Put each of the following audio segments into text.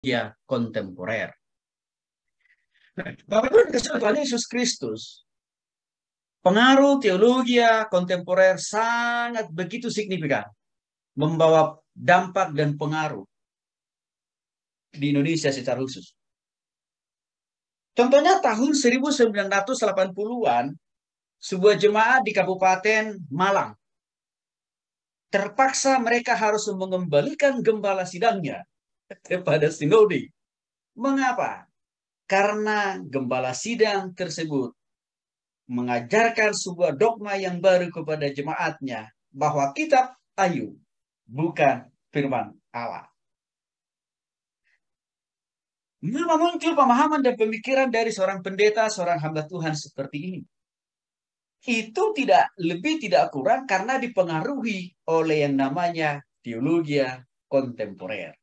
media kontemporer. Nah, bagaimana Tuhan Yesus Kristus? Pengaruh teologi ya kontemporer sangat begitu signifikan. Membawa dampak dan pengaruh di Indonesia secara khusus. Contohnya tahun 1980-an, sebuah jemaat di Kabupaten Malang terpaksa mereka harus mengembalikan gembala sidangnya kepada sinodi. Mengapa? Karena gembala sidang tersebut mengajarkan sebuah dogma yang baru kepada jemaatnya bahwa kitab ayu bukan firman Allah. Mengapa muncul pemahaman dan pemikiran dari seorang pendeta, seorang hamba Tuhan seperti ini? Itu tidak lebih tidak kurang karena dipengaruhi oleh yang namanya teologi kontemporer.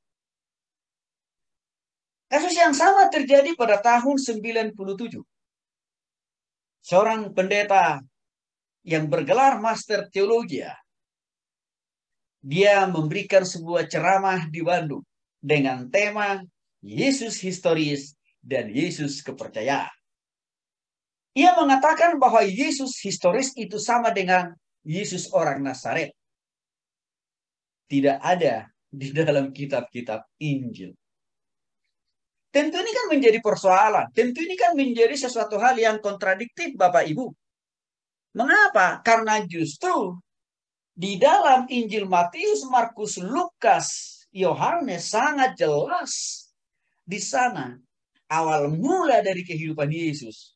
Kasus yang sama terjadi pada tahun 97. Seorang pendeta yang bergelar Master teologi dia memberikan sebuah ceramah di Bandung dengan tema Yesus historis dan Yesus kepercayaan. Ia mengatakan bahwa Yesus historis itu sama dengan Yesus orang Nazaret. Tidak ada di dalam kitab-kitab Injil. Tentu ini kan menjadi persoalan. Tentu ini kan menjadi sesuatu hal yang kontradiktif Bapak Ibu. Mengapa? Karena justru di dalam Injil Matius, Markus, Lukas, Yohanes sangat jelas di sana awal mula dari kehidupan Yesus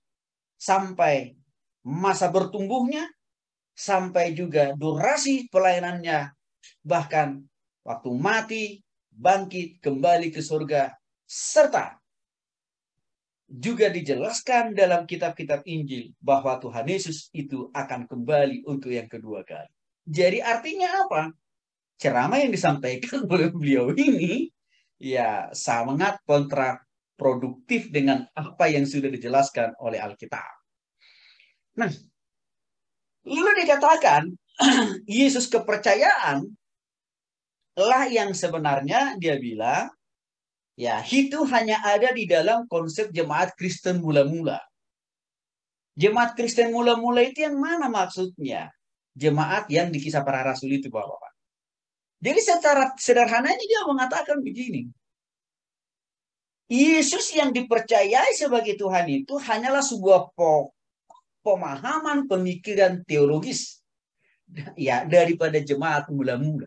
sampai masa bertumbuhnya sampai juga durasi pelayanannya bahkan waktu mati bangkit kembali ke surga serta juga dijelaskan dalam kitab-kitab Injil bahwa Tuhan Yesus itu akan kembali untuk yang kedua kali. Jadi artinya apa? Ceramah yang disampaikan oleh beliau ini ya sangat kontraproduktif dengan apa yang sudah dijelaskan oleh Alkitab. Nah, lalu dikatakan Yesus kepercayaan lah yang sebenarnya dia bilang Ya, itu hanya ada di dalam konsep jemaat Kristen mula-mula. Jemaat Kristen mula-mula itu yang mana maksudnya? Jemaat yang di kisah para rasul itu, Bapak-Bapak. Jadi secara sederhananya dia mengatakan begini. Yesus yang dipercayai sebagai Tuhan itu hanyalah sebuah pemahaman pemikiran teologis ya daripada jemaat mula-mula.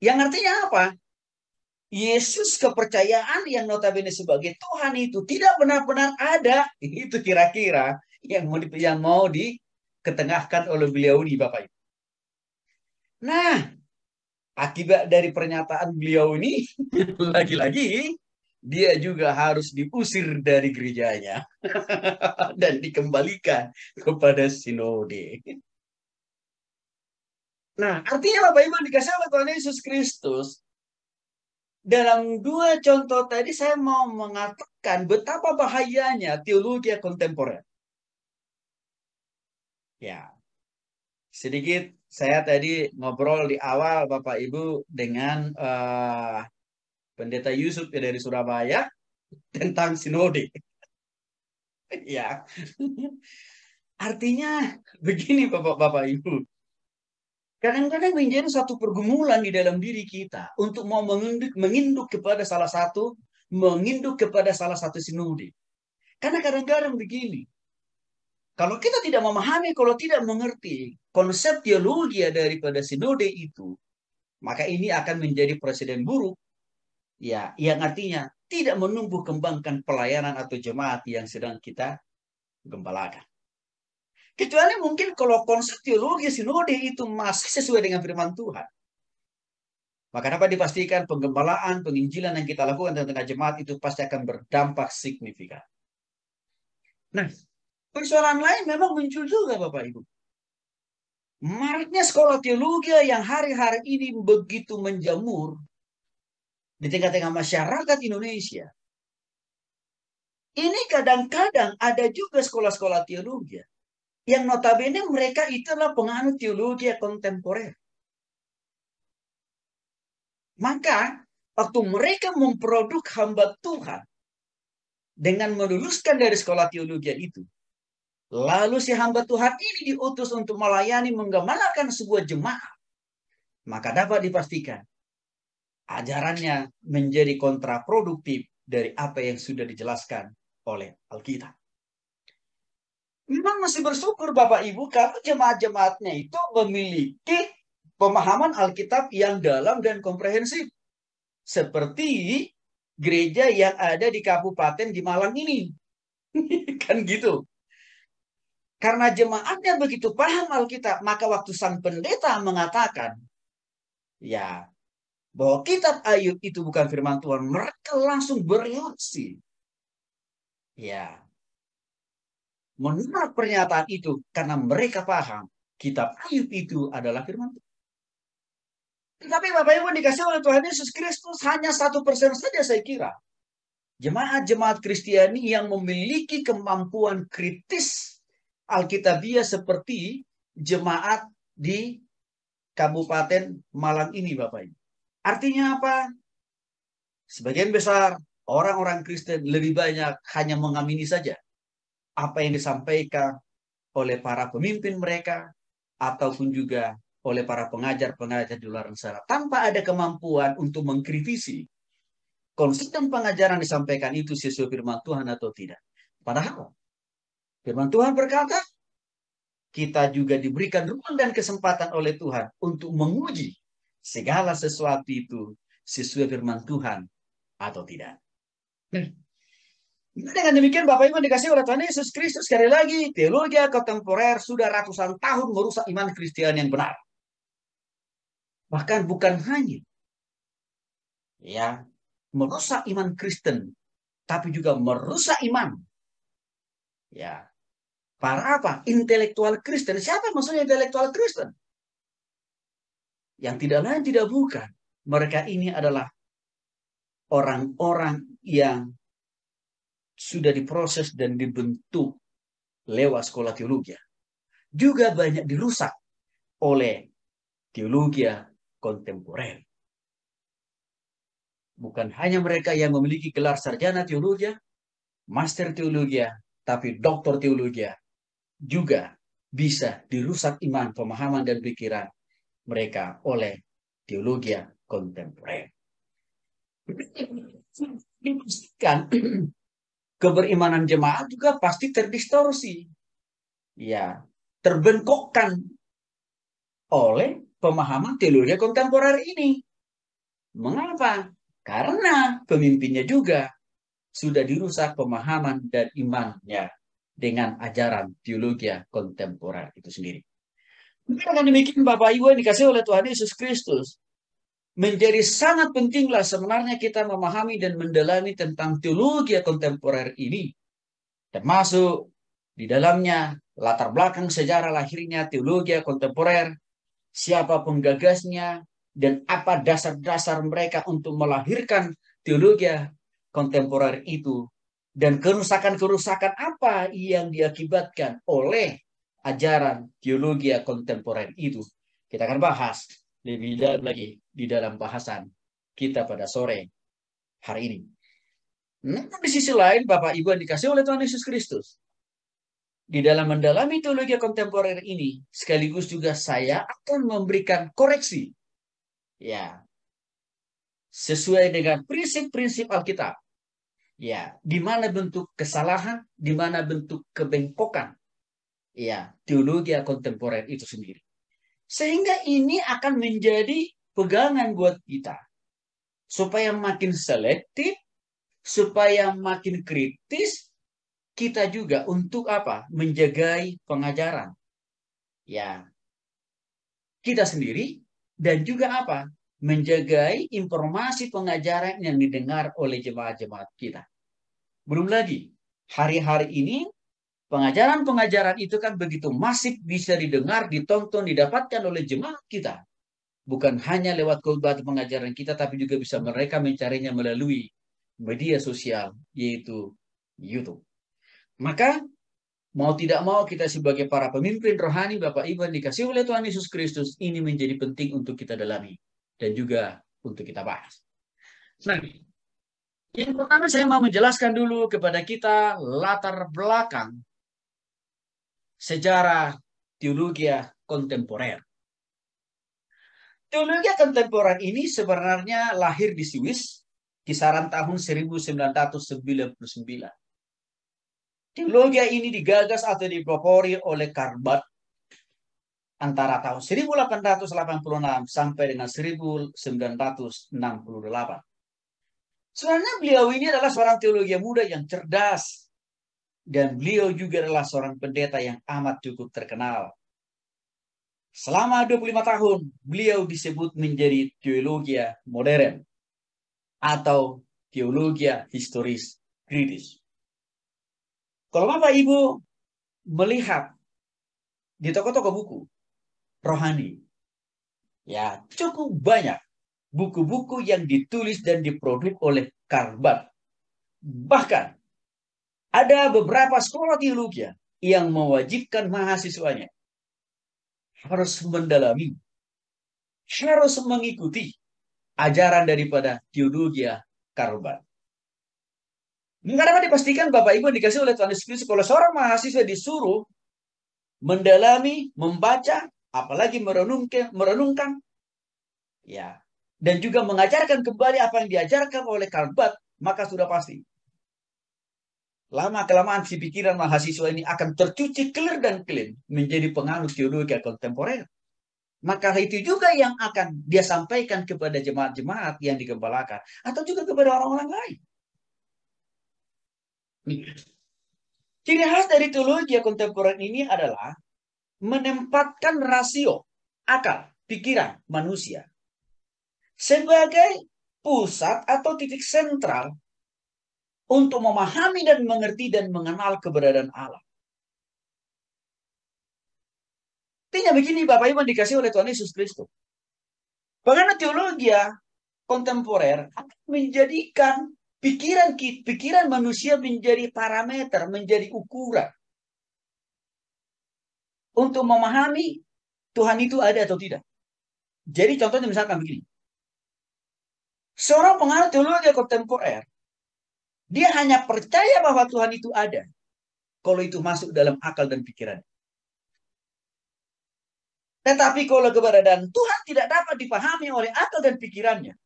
Yang artinya apa? Yesus kepercayaan yang notabene sebagai Tuhan itu tidak benar-benar ada. Itu kira-kira yang mau di, yang mau diketengahkan oleh beliau ini Bapak Ibu. Nah, akibat dari pernyataan beliau ini lagi-lagi dia juga harus diusir dari gerejanya dan dikembalikan kepada sinode. Nah, artinya Bapak Ibu dikasih oleh Tuhan Yesus Kristus, dalam dua contoh tadi saya mau mengatakan betapa bahayanya teologi kontemporer. Ya, sedikit saya tadi ngobrol di awal Bapak Ibu dengan uh, pendeta Yusuf ya dari Surabaya tentang sinode. ya, artinya begini Bapak-Bapak Ibu, Kadang-kadang menjadi satu pergumulan di dalam diri kita untuk mau menginduk, menginduk kepada salah satu, menginduk kepada salah satu sinode. Karena kadang-kadang begini, kalau kita tidak memahami, kalau tidak mengerti konsep teologi daripada sinode itu, maka ini akan menjadi presiden buruk. Ya, yang artinya tidak menumbuh kembangkan pelayanan atau jemaat yang sedang kita gembalakan. Kecuali mungkin kalau konsep teologi sinode itu masih sesuai dengan firman Tuhan. Maka dapat dipastikan penggembalaan, penginjilan yang kita lakukan di tengah jemaat itu pasti akan berdampak signifikan. Nah, persoalan lain memang muncul juga Bapak Ibu. Maraknya sekolah teologi yang hari-hari ini begitu menjamur di tengah-tengah masyarakat Indonesia. Ini kadang-kadang ada juga sekolah-sekolah teologi yang notabene mereka itulah penganut teologi kontemporer. Maka waktu mereka memproduk hamba Tuhan dengan meluluskan dari sekolah teologi itu, lalu si hamba Tuhan ini diutus untuk melayani menggemalakan sebuah jemaat, maka dapat dipastikan ajarannya menjadi kontraproduktif dari apa yang sudah dijelaskan oleh Alkitab memang masih bersyukur Bapak Ibu karena jemaat-jemaatnya itu memiliki pemahaman Alkitab yang dalam dan komprehensif. Seperti gereja yang ada di kabupaten di Malang ini. kan gitu. Karena jemaatnya begitu paham Alkitab, maka waktu sang pendeta mengatakan, ya, bahwa kitab Ayub itu bukan firman Tuhan, mereka langsung bereaksi. Ya, menurut pernyataan itu karena mereka paham kitab Ayub itu adalah firman Tuhan. Tetapi Bapak Ibu dikasih oleh Tuhan Yesus Kristus hanya satu persen saja saya kira. Jemaat-jemaat Kristiani yang memiliki kemampuan kritis Alkitabia seperti jemaat di Kabupaten Malang ini Bapak Ibu. Artinya apa? Sebagian besar orang-orang Kristen lebih banyak hanya mengamini saja apa yang disampaikan oleh para pemimpin mereka ataupun juga oleh para pengajar-pengajar di luar sana tanpa ada kemampuan untuk mengkritisi konsisten pengajaran disampaikan itu sesuai firman Tuhan atau tidak. Padahal firman Tuhan berkata kita juga diberikan ruang dan kesempatan oleh Tuhan untuk menguji segala sesuatu itu sesuai firman Tuhan atau tidak. Hmm. Dengan demikian Bapak Ibu dikasih oleh Tuhan Yesus Kristus sekali lagi teologi kontemporer sudah ratusan tahun merusak iman Kristen yang benar. Bahkan bukan hanya ya merusak iman Kristen, tapi juga merusak iman ya para apa intelektual Kristen. Siapa maksudnya intelektual Kristen? Yang tidak lain tidak bukan mereka ini adalah orang-orang yang sudah diproses dan dibentuk lewat sekolah teologi. Juga banyak dirusak oleh teologi kontemporer. Bukan hanya mereka yang memiliki gelar sarjana teologi, master teologi, tapi doktor teologi juga bisa dirusak iman, pemahaman, dan pikiran mereka oleh teologi kontemporer. Dipastikan keberimanan jemaat juga pasti terdistorsi. Ya, terbengkokkan oleh pemahaman teologi kontemporer ini. Mengapa? Karena pemimpinnya juga sudah dirusak pemahaman dan imannya dengan ajaran teologi kontemporer itu sendiri. Mungkin akan demikian Bapak Ibu yang dikasih oleh Tuhan Yesus Kristus menjadi sangat pentinglah sebenarnya kita memahami dan mendalami tentang teologi kontemporer ini. Termasuk di dalamnya latar belakang sejarah lahirnya teologi kontemporer, siapa penggagasnya, dan apa dasar-dasar mereka untuk melahirkan teologi kontemporer itu dan kerusakan-kerusakan apa yang diakibatkan oleh ajaran teologi kontemporer itu. Kita akan bahas lebih dalam lagi di dalam bahasan kita pada sore hari ini. Namun di sisi lain, Bapak Ibu yang dikasih oleh Tuhan Yesus Kristus, di dalam mendalami teologi kontemporer ini, sekaligus juga saya akan memberikan koreksi. Ya, sesuai dengan prinsip-prinsip Alkitab. Ya, di mana bentuk kesalahan, di mana bentuk kebengkokan. Ya, teologi kontemporer itu sendiri. Sehingga ini akan menjadi pegangan buat kita. Supaya makin selektif, supaya makin kritis, kita juga untuk apa? Menjagai pengajaran. Ya. Kita sendiri dan juga apa? Menjagai informasi pengajaran yang didengar oleh jemaat-jemaat kita. Belum lagi, hari-hari ini pengajaran-pengajaran itu kan begitu masif bisa didengar, ditonton, didapatkan oleh jemaat kita bukan hanya lewat khutbah atau pengajaran kita, tapi juga bisa mereka mencarinya melalui media sosial, yaitu YouTube. Maka, mau tidak mau kita sebagai para pemimpin rohani, Bapak Ibu yang dikasih oleh Tuhan Yesus Kristus, ini menjadi penting untuk kita dalami dan juga untuk kita bahas. Nah, yang pertama saya mau menjelaskan dulu kepada kita latar belakang sejarah teologi kontemporer. Teologi kontemporer ini sebenarnya lahir di Swiss kisaran tahun 1999. Teologi ini digagas atau dipropori oleh Karbat antara tahun 1886 sampai dengan 1968. Sebenarnya beliau ini adalah seorang teologi muda yang cerdas dan beliau juga adalah seorang pendeta yang amat cukup terkenal. Selama 25 tahun, beliau disebut menjadi teologi modern atau teologi historis kritis. Kalau Bapak Ibu melihat di toko-toko buku rohani, ya cukup banyak buku-buku yang ditulis dan diproduk oleh Karbat. Bahkan ada beberapa sekolah teologi yang mewajibkan mahasiswanya harus mendalami, harus mengikuti ajaran daripada teologia karban. Karena dipastikan Bapak Ibu dikasih oleh Tuhan Yesus kalau seorang mahasiswa disuruh mendalami, membaca, apalagi merenungkan, merenungkan, ya, dan juga mengajarkan kembali apa yang diajarkan oleh Karbat, maka sudah pasti Lama kelamaan si pikiran mahasiswa ini akan tercuci clear dan clean menjadi penganut teologi kontemporer. Maka itu juga yang akan dia sampaikan kepada jemaat-jemaat yang digembalakan atau juga kepada orang-orang lain. Ciri khas dari teologi kontemporer ini adalah menempatkan rasio akal, pikiran manusia sebagai pusat atau titik sentral untuk memahami dan mengerti dan mengenal keberadaan Allah. Tidak begini Bapak Ibu dikasih oleh Tuhan Yesus Kristus. Bagaimana teologi ya, kontemporer menjadikan pikiran pikiran manusia menjadi parameter, menjadi ukuran untuk memahami Tuhan itu ada atau tidak. Jadi contohnya misalkan begini. Seorang pengaruh teologi kontemporer dia hanya percaya bahwa Tuhan itu ada. Kalau itu masuk dalam akal dan pikiran. Tetapi kalau keberadaan Tuhan tidak dapat dipahami oleh akal dan pikirannya.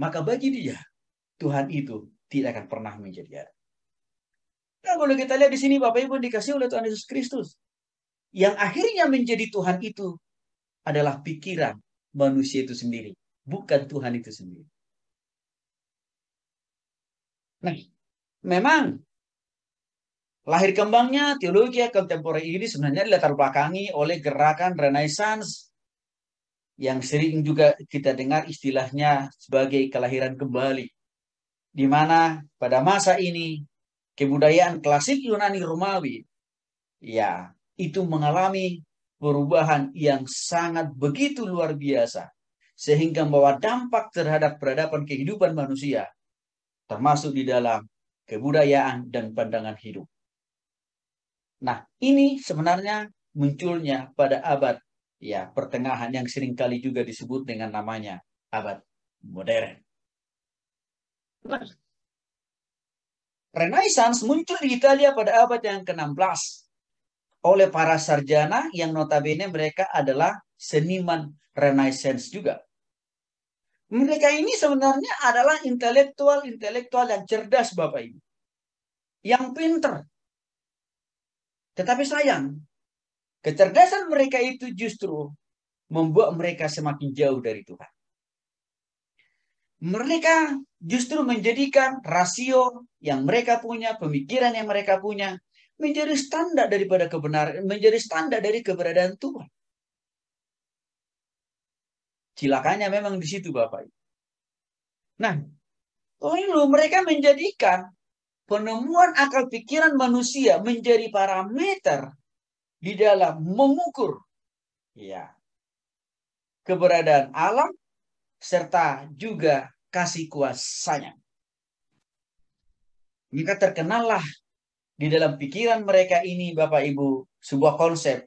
Maka bagi dia, Tuhan itu tidak akan pernah menjadi ada. Nah, kalau kita lihat di sini Bapak Ibu dikasih oleh Tuhan Yesus Kristus. Yang akhirnya menjadi Tuhan itu adalah pikiran manusia itu sendiri. Bukan Tuhan itu sendiri. Nah, memang lahir kembangnya teologi ya, kontemporer ini sebenarnya dilatar belakangi oleh gerakan Renaissance yang sering juga kita dengar istilahnya sebagai kelahiran kembali. Di mana pada masa ini kebudayaan klasik Yunani Romawi ya itu mengalami perubahan yang sangat begitu luar biasa sehingga membawa dampak terhadap peradaban kehidupan manusia termasuk di dalam kebudayaan dan pandangan hidup. Nah, ini sebenarnya munculnya pada abad ya pertengahan yang seringkali juga disebut dengan namanya abad modern. Renaissance muncul di Italia pada abad yang ke-16 oleh para sarjana yang notabene mereka adalah seniman Renaissance juga. Mereka ini sebenarnya adalah intelektual-intelektual yang cerdas Bapak Ibu. Yang pinter. Tetapi sayang, kecerdasan mereka itu justru membuat mereka semakin jauh dari Tuhan. Mereka justru menjadikan rasio yang mereka punya, pemikiran yang mereka punya, menjadi standar daripada kebenaran, menjadi standar dari keberadaan Tuhan. Cilakanya memang di situ Bapak. Nah, lalu mereka menjadikan penemuan akal pikiran manusia menjadi parameter di dalam mengukur ya keberadaan alam serta juga kasih kuasanya. Maka terkenallah di dalam pikiran mereka ini Bapak Ibu sebuah konsep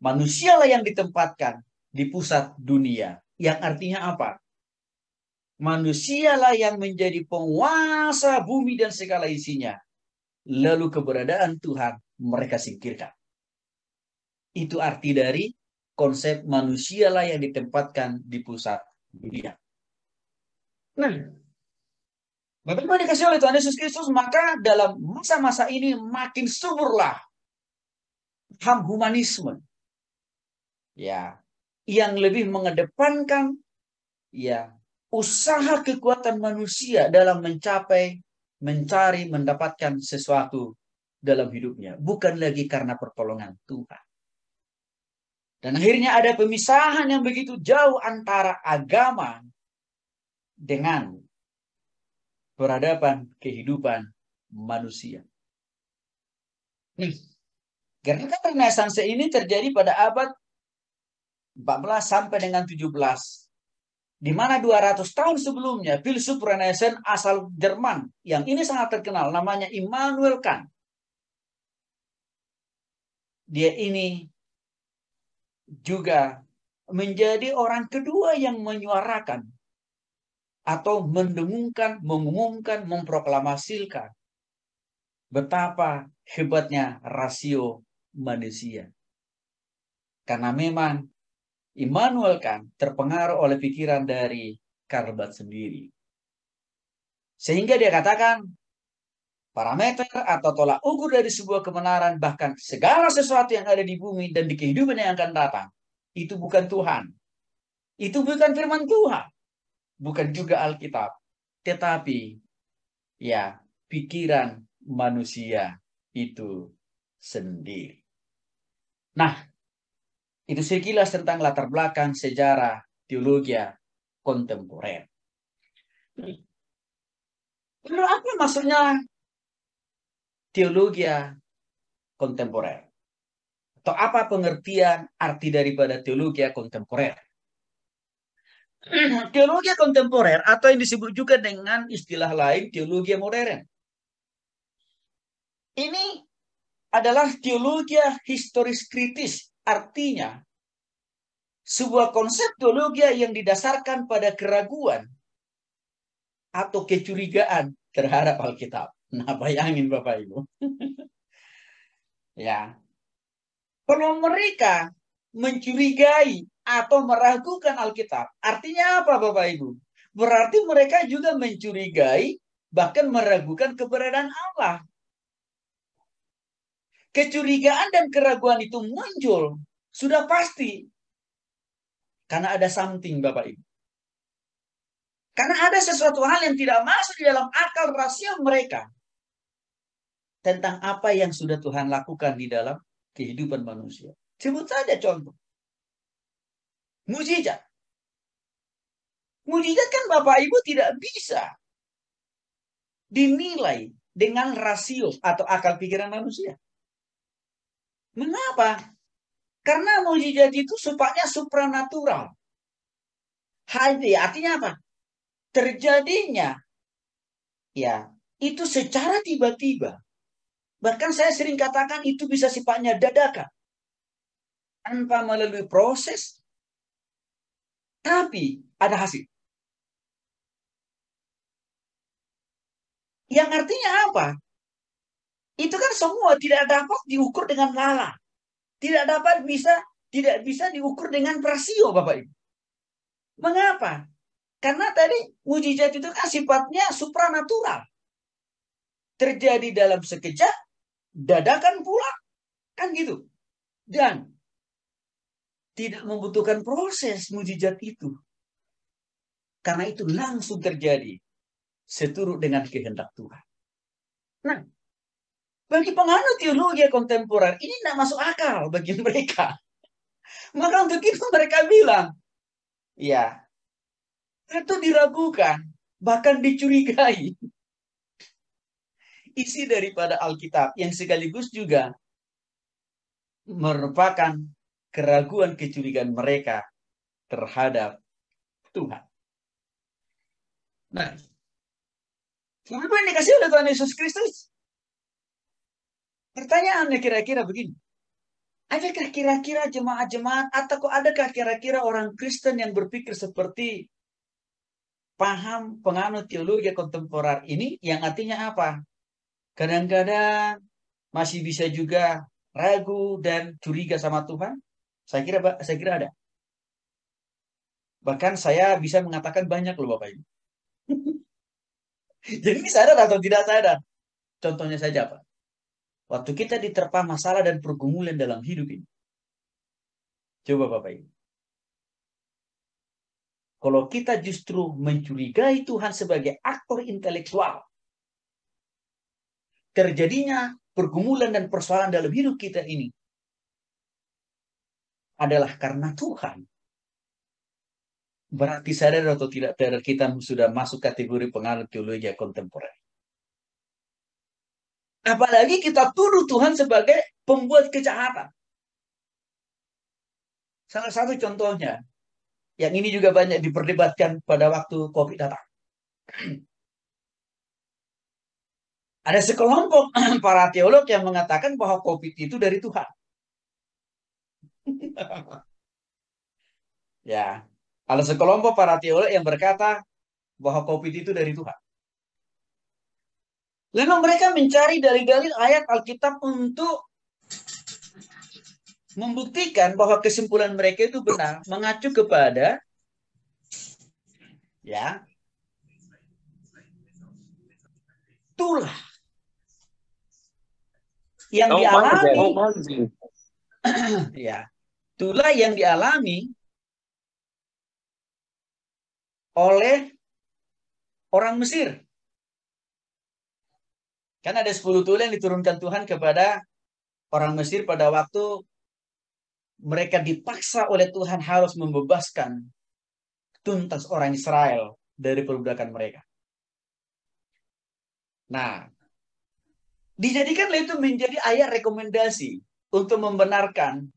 manusialah yang ditempatkan di pusat dunia yang artinya apa? Manusialah yang menjadi penguasa bumi dan segala isinya. Lalu keberadaan Tuhan mereka singkirkan. Itu arti dari konsep manusialah yang ditempatkan di pusat dunia. Nah, Ibu dikasih oleh Tuhan Yesus Kristus, maka dalam masa-masa ini makin suburlah ham humanisme. Ya, yang lebih mengedepankan ya usaha kekuatan manusia dalam mencapai, mencari, mendapatkan sesuatu dalam hidupnya, bukan lagi karena pertolongan Tuhan. Dan akhirnya ada pemisahan yang begitu jauh antara agama dengan peradaban kehidupan manusia. Hmm. Karena kan Renaissance ini terjadi pada abad 14 sampai dengan 17. Di mana 200 tahun sebelumnya filsuf Renaissance asal Jerman yang ini sangat terkenal namanya Immanuel Kant. Dia ini juga menjadi orang kedua yang menyuarakan atau mendengungkan, mengumumkan, memproklamasikan betapa hebatnya rasio manusia. Karena memang Immanuel Kant terpengaruh oleh pikiran dari Karl Barth sendiri. Sehingga dia katakan, parameter atau tolak ukur dari sebuah kebenaran, bahkan segala sesuatu yang ada di bumi dan di kehidupan yang akan datang, itu bukan Tuhan. Itu bukan firman Tuhan. Bukan juga Alkitab. Tetapi, ya, pikiran manusia itu sendiri. Nah, itu sekilas tentang latar belakang sejarah teologi kontemporer. Lalu apa maksudnya teologi kontemporer? Atau apa pengertian arti daripada teologi kontemporer? Teologi kontemporer atau yang disebut juga dengan istilah lain teologi modern. Ini adalah teologi historis kritis Artinya, sebuah konsep teologi yang didasarkan pada keraguan atau kecurigaan terhadap Alkitab. Nah, bayangin Bapak Ibu. ya. Kalau mereka mencurigai atau meragukan Alkitab, artinya apa Bapak Ibu? Berarti mereka juga mencurigai bahkan meragukan keberadaan Allah. Kecurigaan dan keraguan itu muncul. Sudah pasti. Karena ada something Bapak Ibu. Karena ada sesuatu hal yang tidak masuk di dalam akal rasio mereka. Tentang apa yang sudah Tuhan lakukan di dalam kehidupan manusia. Sebut saja contoh. Mujizat. Mujizat kan Bapak Ibu tidak bisa dinilai dengan rasio atau akal pikiran manusia. Mengapa? Karena mujizat itu sifatnya supranatural. Hadi artinya apa? Terjadinya ya itu secara tiba-tiba. Bahkan saya sering katakan itu bisa sifatnya dadakan. Tanpa melalui proses. Tapi ada hasil. Yang artinya apa? Itu kan semua tidak dapat diukur dengan lala. Tidak dapat bisa tidak bisa diukur dengan rasio Bapak Ibu. Mengapa? Karena tadi mujizat itu kan sifatnya supranatural. Terjadi dalam sekejap, dadakan pula. Kan gitu. Dan tidak membutuhkan proses mujizat itu. Karena itu langsung terjadi seturut dengan kehendak Tuhan. Nah, bagi penganut teologi kontemporer, ini tidak masuk akal bagi mereka. Maka untuk itu mereka bilang, ya, itu diragukan, bahkan dicurigai. Isi daripada Alkitab yang sekaligus juga merupakan keraguan kecurigaan mereka terhadap Tuhan. Nah, kenapa yang dikasih oleh Tuhan Yesus Kristus? Pertanyaannya kira-kira begini. Adakah kira-kira jemaat-jemaat atau adakah kira-kira orang Kristen yang berpikir seperti paham penganut teologi kontemporer ini yang artinya apa? Kadang-kadang masih bisa juga ragu dan curiga sama Tuhan. Saya kira saya kira ada. Bahkan saya bisa mengatakan banyak loh Bapak Ibu. Jadi ini sadar atau tidak sadar? Contohnya saja Pak. Waktu kita diterpa masalah dan pergumulan dalam hidup ini. Coba Bapak Ibu. Kalau kita justru mencurigai Tuhan sebagai aktor intelektual. Terjadinya pergumulan dan persoalan dalam hidup kita ini. Adalah karena Tuhan. Berarti sadar atau tidak sadar kita sudah masuk kategori pengaruh teologi kontemporer. Apalagi kita tuduh Tuhan sebagai pembuat kejahatan. Salah satu contohnya, yang ini juga banyak diperdebatkan pada waktu COVID datang. Ada sekelompok para teolog yang mengatakan bahwa COVID itu dari Tuhan. ya, ada sekelompok para teolog yang berkata bahwa COVID itu dari Tuhan. Lalu mereka mencari dari dalil ayat Alkitab untuk membuktikan bahwa kesimpulan mereka itu benar, mengacu kepada ya tulah yang dialami ya tulah yang dialami oleh orang Mesir Kan ada 10 tulen yang diturunkan Tuhan kepada orang Mesir pada waktu mereka dipaksa oleh Tuhan harus membebaskan tuntas orang Israel dari perbudakan mereka. Nah, dijadikanlah itu menjadi ayat rekomendasi untuk membenarkan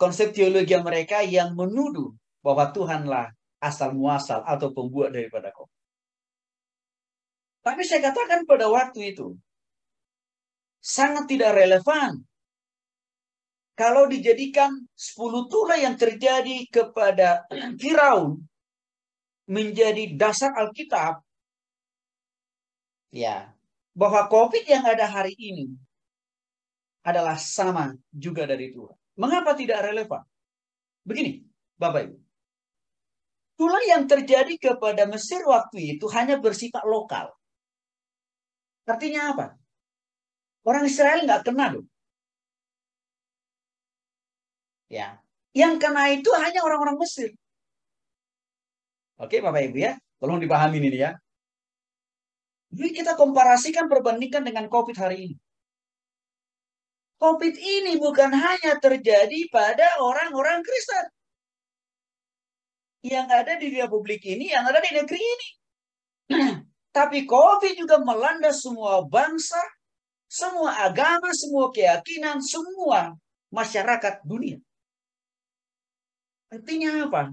konsep teologi mereka yang menuduh bahwa Tuhanlah asal muasal atau pembuat daripada kau. Tapi saya katakan pada waktu itu, sangat tidak relevan kalau dijadikan 10 tula yang terjadi kepada Firaun menjadi dasar Alkitab, ya bahwa COVID yang ada hari ini adalah sama juga dari Tuhan. Mengapa tidak relevan? Begini, Bapak Ibu. Tula yang terjadi kepada Mesir waktu itu hanya bersifat lokal. Artinya apa? Orang Israel nggak kena loh. Ya, yang kena itu hanya orang-orang Mesir. Oke, Bapak Ibu ya, tolong dipahami ini ya. Jadi kita komparasikan perbandingkan dengan COVID hari ini. COVID ini bukan hanya terjadi pada orang-orang Kristen. Yang ada di republik ini, yang ada di negeri ini. Tapi COVID juga melanda semua bangsa, semua agama, semua keyakinan, semua masyarakat dunia. Artinya apa?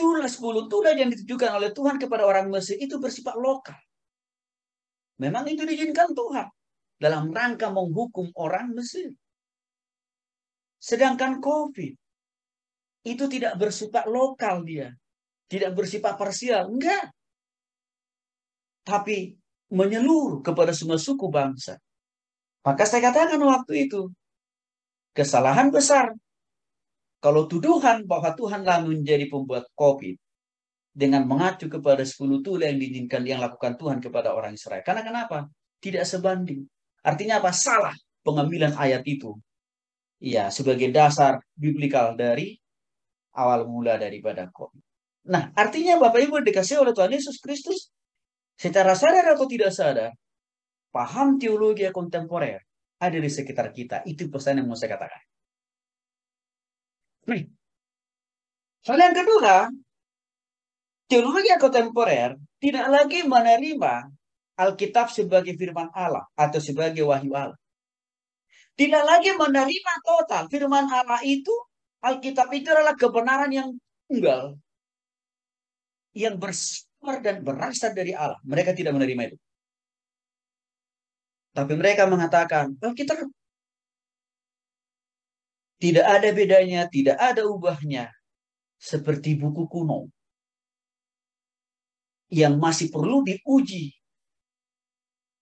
Tulah bulu tulah yang ditujukan oleh Tuhan kepada orang Mesir itu bersifat lokal. Memang itu diizinkan Tuhan dalam rangka menghukum orang Mesir. Sedangkan COVID itu tidak bersifat lokal dia, tidak bersifat parsial, enggak tapi menyeluruh kepada semua suku bangsa. Maka saya katakan waktu itu, kesalahan besar kalau tuduhan bahwa Tuhanlah menjadi pembuat COVID dengan mengacu kepada 10 tule yang diinginkan yang lakukan Tuhan kepada orang Israel. Karena kenapa? Tidak sebanding. Artinya apa? Salah pengambilan ayat itu. Iya, sebagai dasar biblikal dari awal mula daripada COVID. Nah, artinya Bapak Ibu dikasih oleh Tuhan Yesus Kristus, Secara sadar atau tidak sadar, paham teologi kontemporer ada di sekitar kita. Itu pesan yang mau saya katakan. Nih. Soal yang kedua, teologi kontemporer tidak lagi menerima Alkitab sebagai firman Allah atau sebagai wahyu Allah. Tidak lagi menerima total firman Allah itu, Alkitab itu adalah kebenaran yang tunggal, yang bersih dan berasal dari Allah. Mereka tidak menerima itu. Tapi mereka mengatakan, Alkitab oh, kita tidak ada bedanya, tidak ada ubahnya. Seperti buku kuno. Yang masih perlu diuji.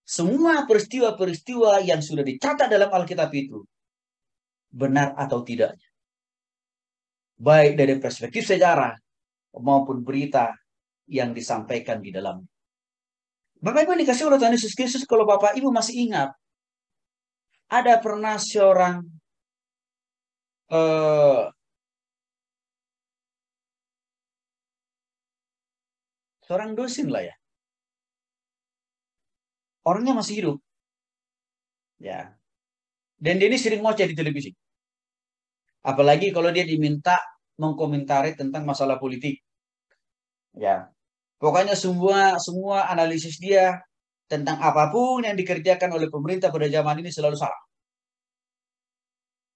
Semua peristiwa-peristiwa yang sudah dicatat dalam Alkitab itu. Benar atau tidaknya. Baik dari perspektif sejarah maupun berita yang disampaikan di dalam. Bapak Ibu dikasih oleh Tuhan Yesus Kristus, kalau Bapak Ibu masih ingat, ada pernah seorang uh, seorang dosen lah ya. Orangnya masih hidup. Ya. Dan dia ini sering ngoceh di televisi. Apalagi kalau dia diminta mengkomentari tentang masalah politik. Ya. Pokoknya semua semua analisis dia tentang apapun yang dikerjakan oleh pemerintah pada zaman ini selalu salah.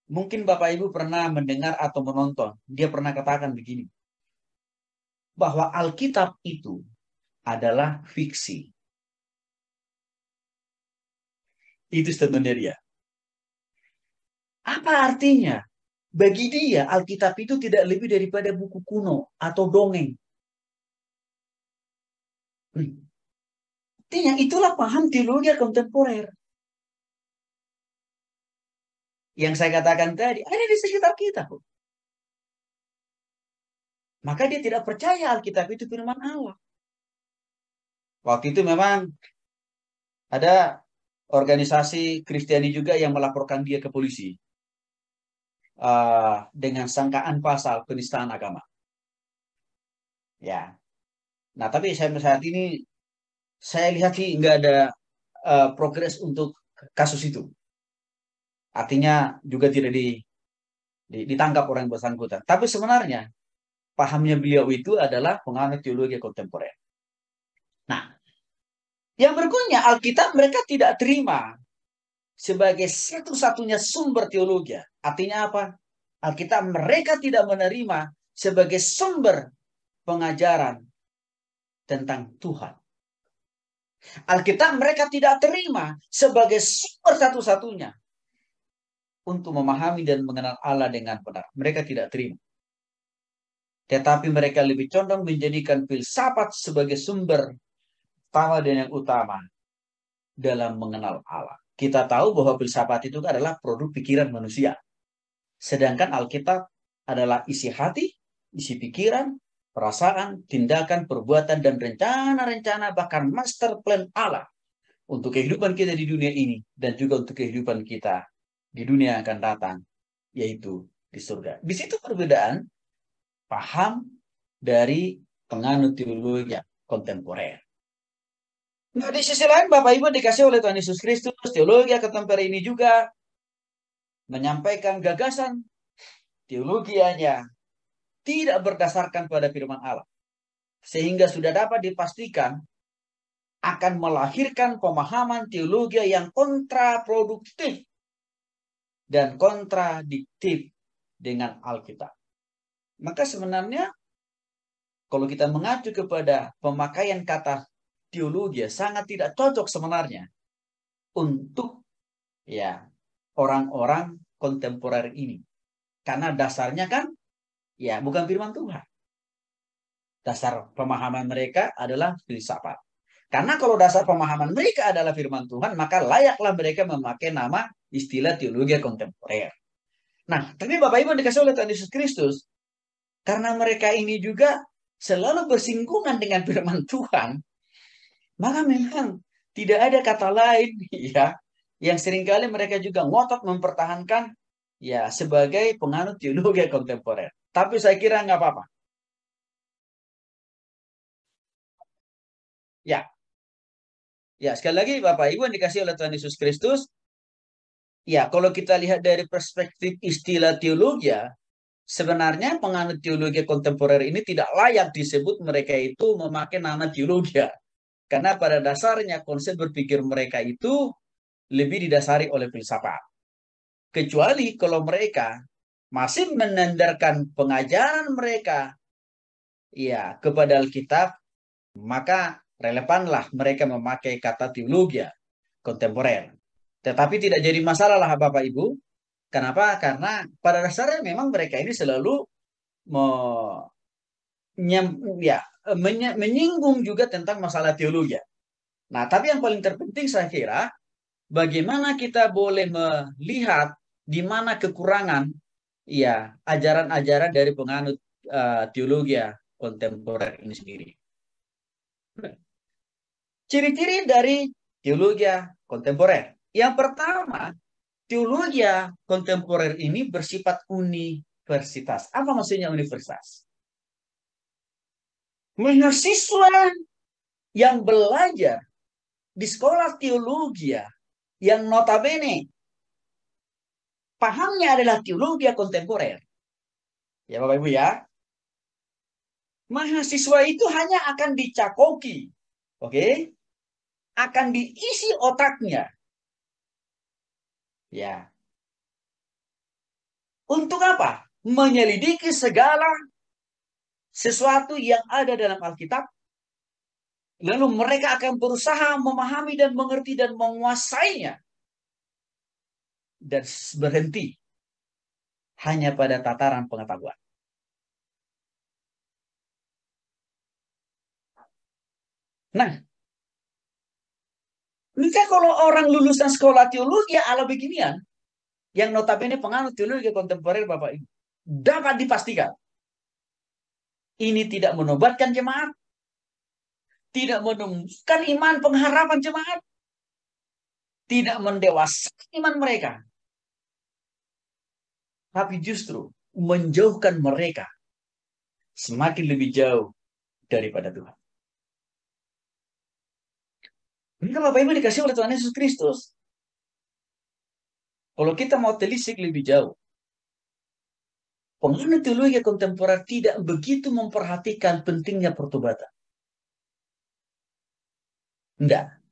Mungkin Bapak Ibu pernah mendengar atau menonton, dia pernah katakan begini. Bahwa Alkitab itu adalah fiksi. Itu statementnya dia. Apa artinya? Bagi dia, Alkitab itu tidak lebih daripada buku kuno atau dongeng Artinya itulah paham teologi kontemporer. Yang saya katakan tadi, ada di sekitar kita. Maka dia tidak percaya Alkitab itu firman Allah. Waktu itu memang ada organisasi Kristiani juga yang melaporkan dia ke polisi uh, dengan sangkaan pasal penistaan agama. Ya, Nah, tapi saya saat ini saya lihat sih nggak ada uh, progres untuk kasus itu. Artinya juga tidak di, di, ditangkap orang yang bersangkutan. Tapi sebenarnya pahamnya beliau itu adalah pengamat teologi kontemporer. Nah, yang berikutnya Alkitab mereka tidak terima sebagai satu-satunya sumber teologi. Artinya apa? Alkitab mereka tidak menerima sebagai sumber pengajaran tentang Tuhan. Alkitab mereka tidak terima sebagai sumber satu-satunya untuk memahami dan mengenal Allah dengan benar. Mereka tidak terima. Tetapi mereka lebih condong menjadikan filsafat sebagai sumber utama dan yang utama dalam mengenal Allah. Kita tahu bahwa filsafat itu adalah produk pikiran manusia. Sedangkan Alkitab adalah isi hati, isi pikiran, perasaan, tindakan, perbuatan, dan rencana-rencana bahkan master plan Allah untuk kehidupan kita di dunia ini dan juga untuk kehidupan kita di dunia yang akan datang, yaitu di surga. Di situ perbedaan paham dari penganut teologi kontemporer. Nah, di sisi lain Bapak Ibu dikasih oleh Tuhan Yesus Kristus, teologi kontemporer ini juga menyampaikan gagasan teologianya tidak berdasarkan pada firman Allah. Sehingga sudah dapat dipastikan akan melahirkan pemahaman teologi yang kontraproduktif dan kontradiktif dengan Alkitab. Maka sebenarnya kalau kita mengacu kepada pemakaian kata teologi sangat tidak cocok sebenarnya untuk ya orang-orang kontemporer ini. Karena dasarnya kan ya bukan firman Tuhan. Dasar pemahaman mereka adalah filsafat. Karena kalau dasar pemahaman mereka adalah firman Tuhan, maka layaklah mereka memakai nama istilah teologi kontemporer. Nah, tapi Bapak Ibu dikasih oleh Tuhan Yesus Kristus, karena mereka ini juga selalu bersinggungan dengan firman Tuhan, maka memang tidak ada kata lain ya yang seringkali mereka juga ngotot mempertahankan ya sebagai penganut teologi kontemporer. Tapi saya kira nggak apa-apa. Ya. Ya, sekali lagi Bapak Ibu yang dikasih oleh Tuhan Yesus Kristus, ya kalau kita lihat dari perspektif istilah teologi, ya, sebenarnya penganut teologi kontemporer ini tidak layak disebut mereka itu memakai nama teologi. Ya. Karena pada dasarnya konsep berpikir mereka itu lebih didasari oleh filsafat. Kecuali kalau mereka masih menandarkan pengajaran mereka ya kepada Alkitab, maka relevanlah mereka memakai kata teologi kontemporer. Tetapi tidak jadi masalah lah Bapak Ibu. Kenapa? Karena pada dasarnya memang mereka ini selalu me, nyem, ya, menye, menyinggung juga tentang masalah teologi. Nah, tapi yang paling terpenting saya kira bagaimana kita boleh melihat di mana kekurangan Iya, ajaran-ajaran dari penganut uh, eh, teologi ya, kontemporer ini sendiri. Ciri-ciri dari teologi ya, kontemporer. Yang pertama, teologi ya, kontemporer ini bersifat universitas. Apa maksudnya universitas? Mahasiswa yang belajar di sekolah teologi yang notabene pahamnya adalah teologi kontemporer. Ya Bapak Ibu ya. Mahasiswa itu hanya akan dicakoki. Oke? Okay? Akan diisi otaknya. Ya. Untuk apa? Menyelidiki segala sesuatu yang ada dalam Alkitab. Lalu mereka akan berusaha memahami dan mengerti dan menguasainya dan berhenti hanya pada tataran pengetahuan. Nah, Maka kalau orang lulusan sekolah teologi ya ala beginian, yang notabene pengaruh teologi kontemporer Bapak Ibu, dapat dipastikan. Ini tidak menobatkan jemaat. Tidak menumbuhkan iman pengharapan jemaat tidak mendewasakan iman mereka, tapi justru menjauhkan mereka semakin lebih jauh daripada Tuhan. Ini Bapak Ibu dikasih oleh Tuhan Yesus Kristus. Kalau kita mau telisik lebih jauh, penganut teologi kontemporer tidak begitu memperhatikan pentingnya pertobatan. Tidak.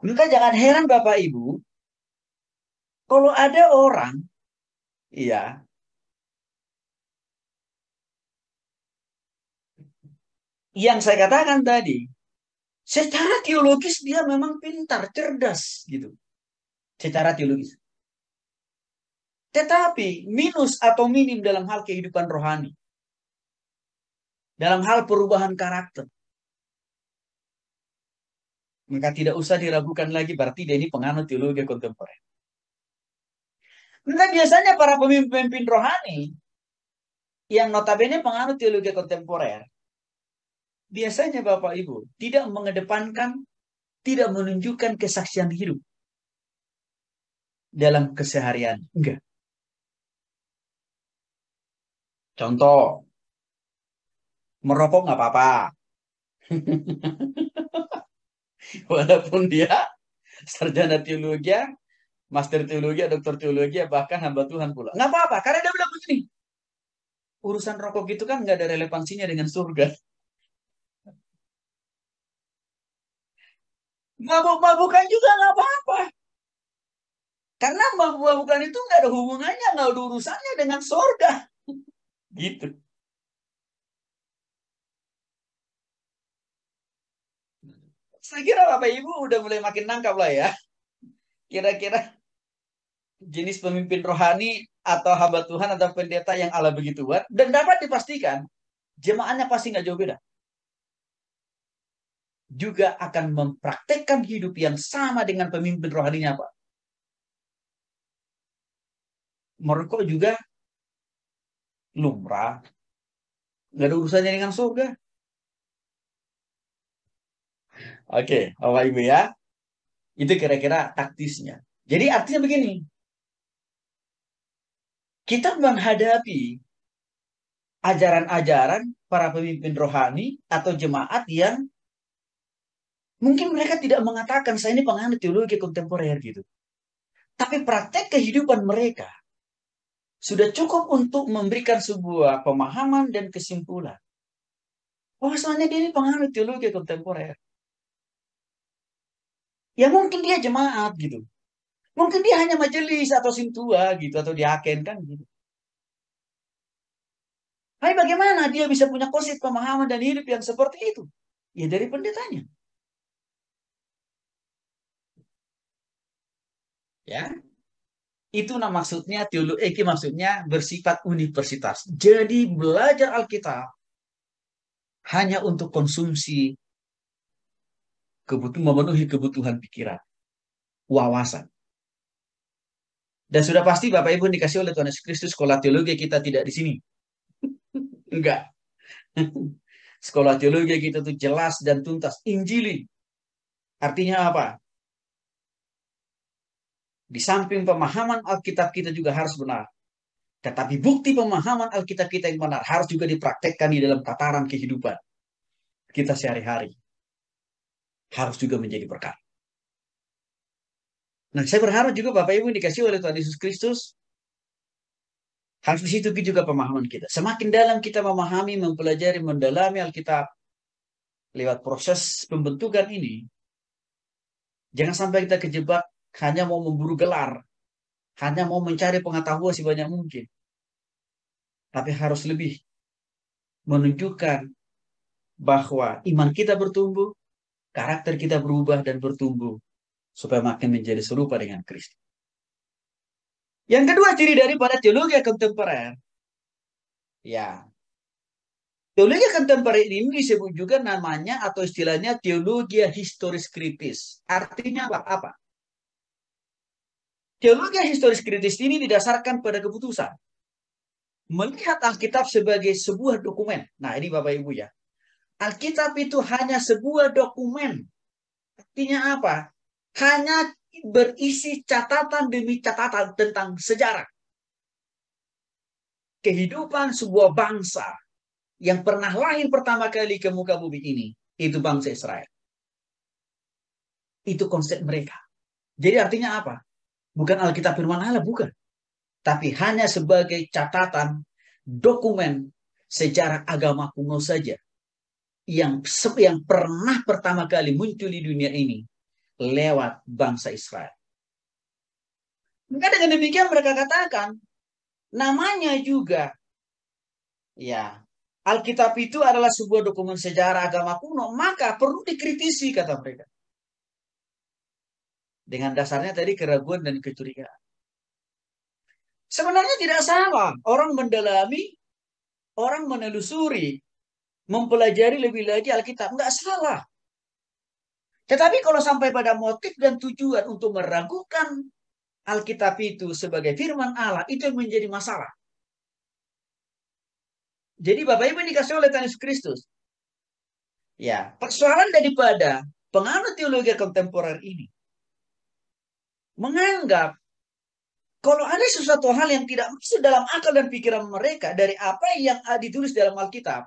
Maka jangan heran Bapak Ibu, kalau ada orang, iya, yang saya katakan tadi, secara teologis dia memang pintar, cerdas gitu. Secara teologis. Tetapi minus atau minim dalam hal kehidupan rohani. Dalam hal perubahan karakter. Maka tidak usah diragukan lagi berarti dia ini penganut teologi kontemporer. Maka biasanya para pemimpin-pemimpin rohani yang notabene penganut teologi kontemporer biasanya Bapak Ibu tidak mengedepankan tidak menunjukkan kesaksian hidup dalam keseharian. Enggak. Contoh, merokok nggak apa-apa. Walaupun dia sarjana teologi, master teologi, dokter teologi, bahkan hamba Tuhan pula. Nggak apa-apa, karena dia bilang begini. Urusan rokok itu kan nggak ada relevansinya dengan surga. Mabuk-mabukan juga nggak apa-apa. Karena mabuk-mabukan itu nggak ada hubungannya, nggak ada urusannya dengan surga. Gitu. Saya kira Bapak Ibu udah mulai makin nangkap lah ya. Kira-kira jenis pemimpin rohani atau hamba Tuhan atau pendeta yang Allah begitu buat dan dapat dipastikan jemaahnya pasti nggak jauh beda. Juga akan mempraktekkan hidup yang sama dengan pemimpin rohaninya Pak. Mereka juga lumrah. Nggak ada urusannya dengan surga. Oke, okay, Bapak Ibu ya. Itu kira-kira taktisnya. Jadi artinya begini. Kita menghadapi ajaran-ajaran para pemimpin rohani atau jemaat yang mungkin mereka tidak mengatakan saya ini penganut teologi kontemporer gitu. Tapi praktek kehidupan mereka sudah cukup untuk memberikan sebuah pemahaman dan kesimpulan. Oh, sebenarnya dia ini penganut teologi kontemporer ya mungkin dia jemaat gitu. Mungkin dia hanya majelis atau sintua gitu atau diaken kan gitu. Hai bagaimana dia bisa punya konsep pemahaman dan hidup yang seperti itu? Ya dari pendetanya. Ya. Itu nah maksudnya teologi eh, maksudnya bersifat universitas. Jadi belajar Alkitab hanya untuk konsumsi kebutuhan memenuhi kebutuhan pikiran, wawasan. Dan sudah pasti Bapak Ibu dikasih oleh Tuhan Yesus Kristus sekolah teologi kita tidak di sini. Enggak. sekolah teologi kita itu jelas dan tuntas. Injili. Artinya apa? Di samping pemahaman Alkitab kita juga harus benar. Tetapi bukti pemahaman Alkitab kita yang benar harus juga dipraktekkan di dalam tataran kehidupan kita sehari-hari harus juga menjadi berkat. Nah, saya berharap juga Bapak Ibu dikasih oleh Tuhan Yesus Kristus harus disitu juga pemahaman kita. Semakin dalam kita memahami, mempelajari, mendalami Alkitab lewat proses pembentukan ini, jangan sampai kita kejebak hanya mau memburu gelar, hanya mau mencari pengetahuan sebanyak mungkin. Tapi harus lebih menunjukkan bahwa iman kita bertumbuh, karakter kita berubah dan bertumbuh supaya makin menjadi serupa dengan Kristus. Yang kedua ciri daripada teologi kontemporer. Ya. Teologi kontemporer ini disebut juga namanya atau istilahnya teologi historis kritis. Artinya apa? apa? Teologi historis kritis ini didasarkan pada keputusan. Melihat Alkitab sebagai sebuah dokumen. Nah ini Bapak Ibu ya. Alkitab itu hanya sebuah dokumen. Artinya apa? Hanya berisi catatan demi catatan tentang sejarah. Kehidupan sebuah bangsa yang pernah lahir pertama kali ke muka bumi ini, itu bangsa Israel. Itu konsep mereka. Jadi artinya apa? Bukan Alkitab firman Allah, bukan. Tapi hanya sebagai catatan dokumen sejarah agama kuno saja yang yang pernah pertama kali muncul di dunia ini lewat bangsa Israel. Maka dengan demikian mereka katakan namanya juga ya Alkitab itu adalah sebuah dokumen sejarah agama kuno, maka perlu dikritisi kata mereka. Dengan dasarnya tadi keraguan dan kecurigaan. Sebenarnya tidak salah orang mendalami, orang menelusuri mempelajari lebih lagi Alkitab. Nggak salah. Tetapi kalau sampai pada motif dan tujuan untuk meragukan Alkitab itu sebagai firman Allah, itu yang menjadi masalah. Jadi Bapak Ibu dikasih oleh Tuhan Yesus Kristus. Ya, persoalan daripada penganut teologi kontemporer ini menganggap kalau ada sesuatu hal yang tidak masuk dalam akal dan pikiran mereka dari apa yang ditulis dalam Alkitab,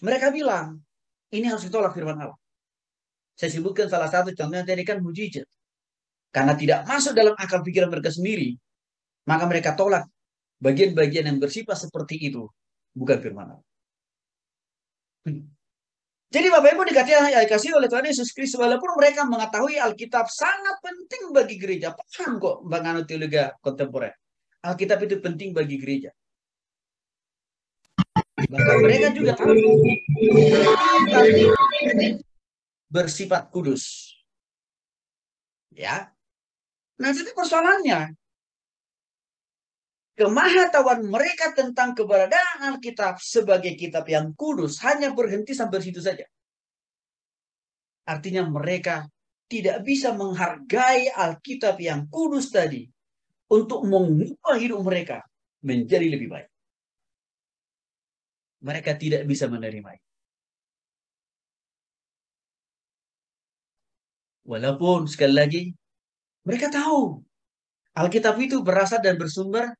mereka bilang, ini harus ditolak firman Allah. Saya sebutkan salah satu contohnya tadi kan mujizat. Karena tidak masuk dalam akal pikiran mereka sendiri, maka mereka tolak bagian-bagian yang bersifat seperti itu. Bukan firman Allah. Jadi Bapak Ibu dikatakan dikasih oleh Tuhan Yesus Kristus walaupun mereka mengetahui Alkitab sangat penting bagi gereja. Paham kok Bang Anu Teologa kontemporer. Alkitab itu penting bagi gereja. Bahkan mereka juga kan? bersifat kudus. Ya. Nah, jadi persoalannya kemahatawan mereka tentang keberadaan Alkitab sebagai kitab yang kudus hanya berhenti sampai situ saja. Artinya mereka tidak bisa menghargai Alkitab yang kudus tadi untuk mengubah hidup mereka menjadi lebih baik mereka tidak bisa menerima, Walaupun sekali lagi mereka tahu Alkitab itu berasal dan bersumber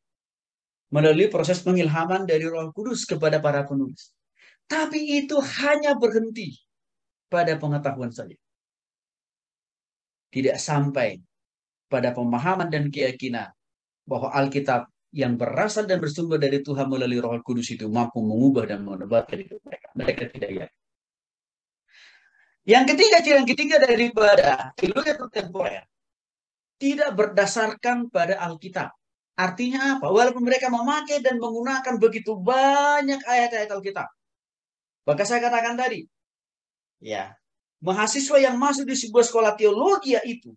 melalui proses pengilhaman dari Roh Kudus kepada para penulis. Tapi itu hanya berhenti pada pengetahuan saja. Tidak sampai pada pemahaman dan keyakinan bahwa Alkitab yang berasal dan bersumber dari Tuhan melalui Roh Kudus itu mampu mengubah dan menobatkan hidup mereka. Mereka tidak yakin. Yang ketiga, ciri yang ketiga daripada teologi kontemporer tidak berdasarkan pada Alkitab. Artinya apa? Walaupun mereka memakai dan menggunakan begitu banyak ayat-ayat Alkitab. Bahkan saya katakan tadi, ya, mahasiswa yang masuk di sebuah sekolah teologi itu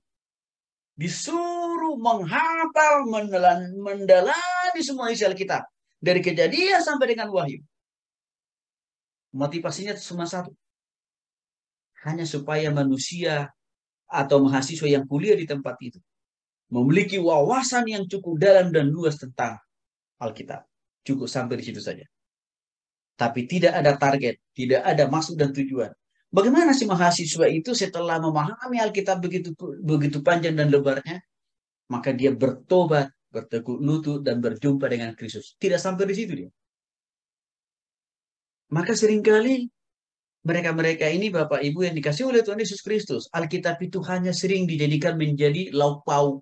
disuruh menghafal menelan, mendalami semua isi Alkitab dari kejadian sampai dengan wahyu. Motivasinya cuma satu. Hanya supaya manusia atau mahasiswa yang kuliah di tempat itu memiliki wawasan yang cukup dalam dan luas tentang Alkitab. Cukup sampai di situ saja. Tapi tidak ada target, tidak ada maksud dan tujuan. Bagaimana si mahasiswa itu setelah memahami Alkitab begitu begitu panjang dan lebarnya, maka dia bertobat, bertekuk lutut dan berjumpa dengan Kristus. Tidak sampai di situ dia. Maka seringkali mereka-mereka ini Bapak Ibu yang dikasih oleh Tuhan Yesus Kristus, Alkitab itu hanya sering dijadikan menjadi lauk pauk.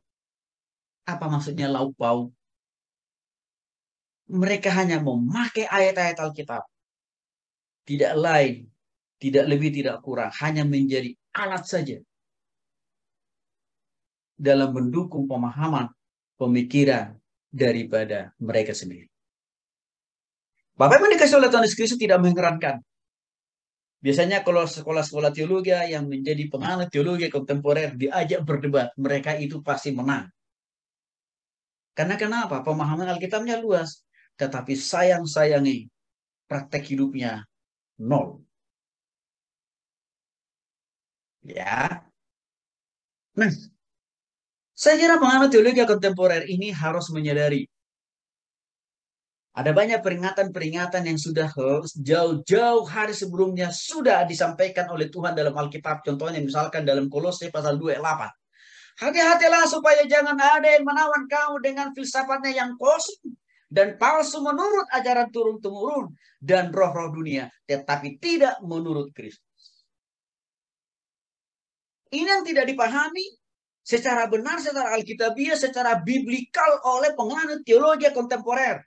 Apa maksudnya lauk pauk? Mereka hanya memakai ayat-ayat Alkitab. Tidak lain tidak lebih, tidak kurang. Hanya menjadi alat saja. Dalam mendukung pemahaman, pemikiran daripada mereka sendiri. Bapak yang dikasih oleh Tuhan Yesus Kristus tidak mengherankan. Biasanya kalau sekolah-sekolah teologi yang menjadi penganut teologi kontemporer diajak berdebat, mereka itu pasti menang. Karena kenapa? Pemahaman Alkitabnya luas, tetapi sayang-sayangi praktek hidupnya nol. Ya. Nah, saya kira pengamat teologi kontemporer ini harus menyadari ada banyak peringatan-peringatan yang sudah jauh-jauh hari sebelumnya sudah disampaikan oleh Tuhan dalam Alkitab. Contohnya misalkan dalam Kolose pasal 2 ayat 8. Hati-hatilah supaya jangan ada yang menawan kamu dengan filsafatnya yang kosong dan palsu menurut ajaran turun-temurun dan roh-roh dunia, tetapi tidak menurut Kristus. Ini yang tidak dipahami secara benar, secara alkitabiah, secara biblikal oleh penganut teologi kontemporer.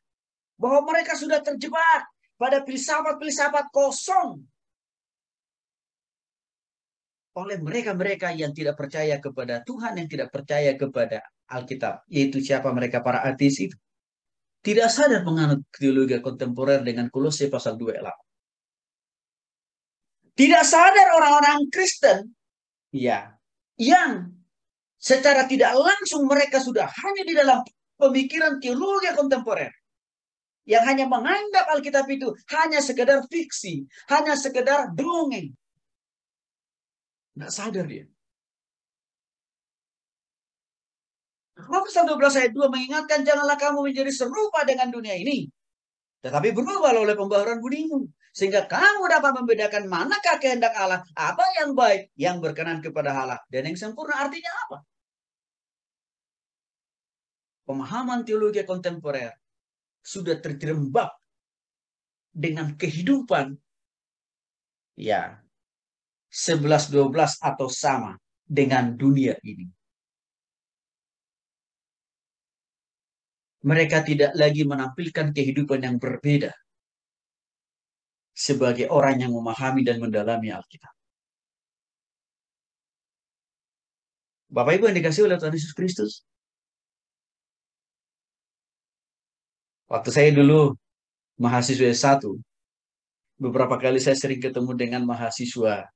Bahwa mereka sudah terjebak pada filsafat-filsafat kosong oleh mereka-mereka yang tidak percaya kepada Tuhan, yang tidak percaya kepada Alkitab, yaitu siapa mereka para artis itu. Tidak sadar menganut teologi kontemporer dengan Kolose pasal 2 Tidak sadar orang-orang Kristen ya yang secara tidak langsung mereka sudah hanya di dalam pemikiran teologi kontemporer yang hanya menganggap Alkitab itu hanya sekedar fiksi, hanya sekedar dongeng. Nggak sadar dia. Roma 12 ayat 2 mengingatkan janganlah kamu menjadi serupa dengan dunia ini. Tetapi berubah oleh pembaharuan budimu. Sehingga kamu dapat membedakan manakah kehendak Allah, apa yang baik, yang berkenan kepada Allah, dan yang sempurna artinya apa. Pemahaman teologi kontemporer sudah terjerembab dengan kehidupan ya 11 12 atau sama dengan dunia ini. Mereka tidak lagi menampilkan kehidupan yang berbeda sebagai orang yang memahami dan mendalami Alkitab. Bapak Ibu yang dikasih oleh Tuhan Yesus Kristus. Waktu saya dulu mahasiswa S1, beberapa kali saya sering ketemu dengan mahasiswa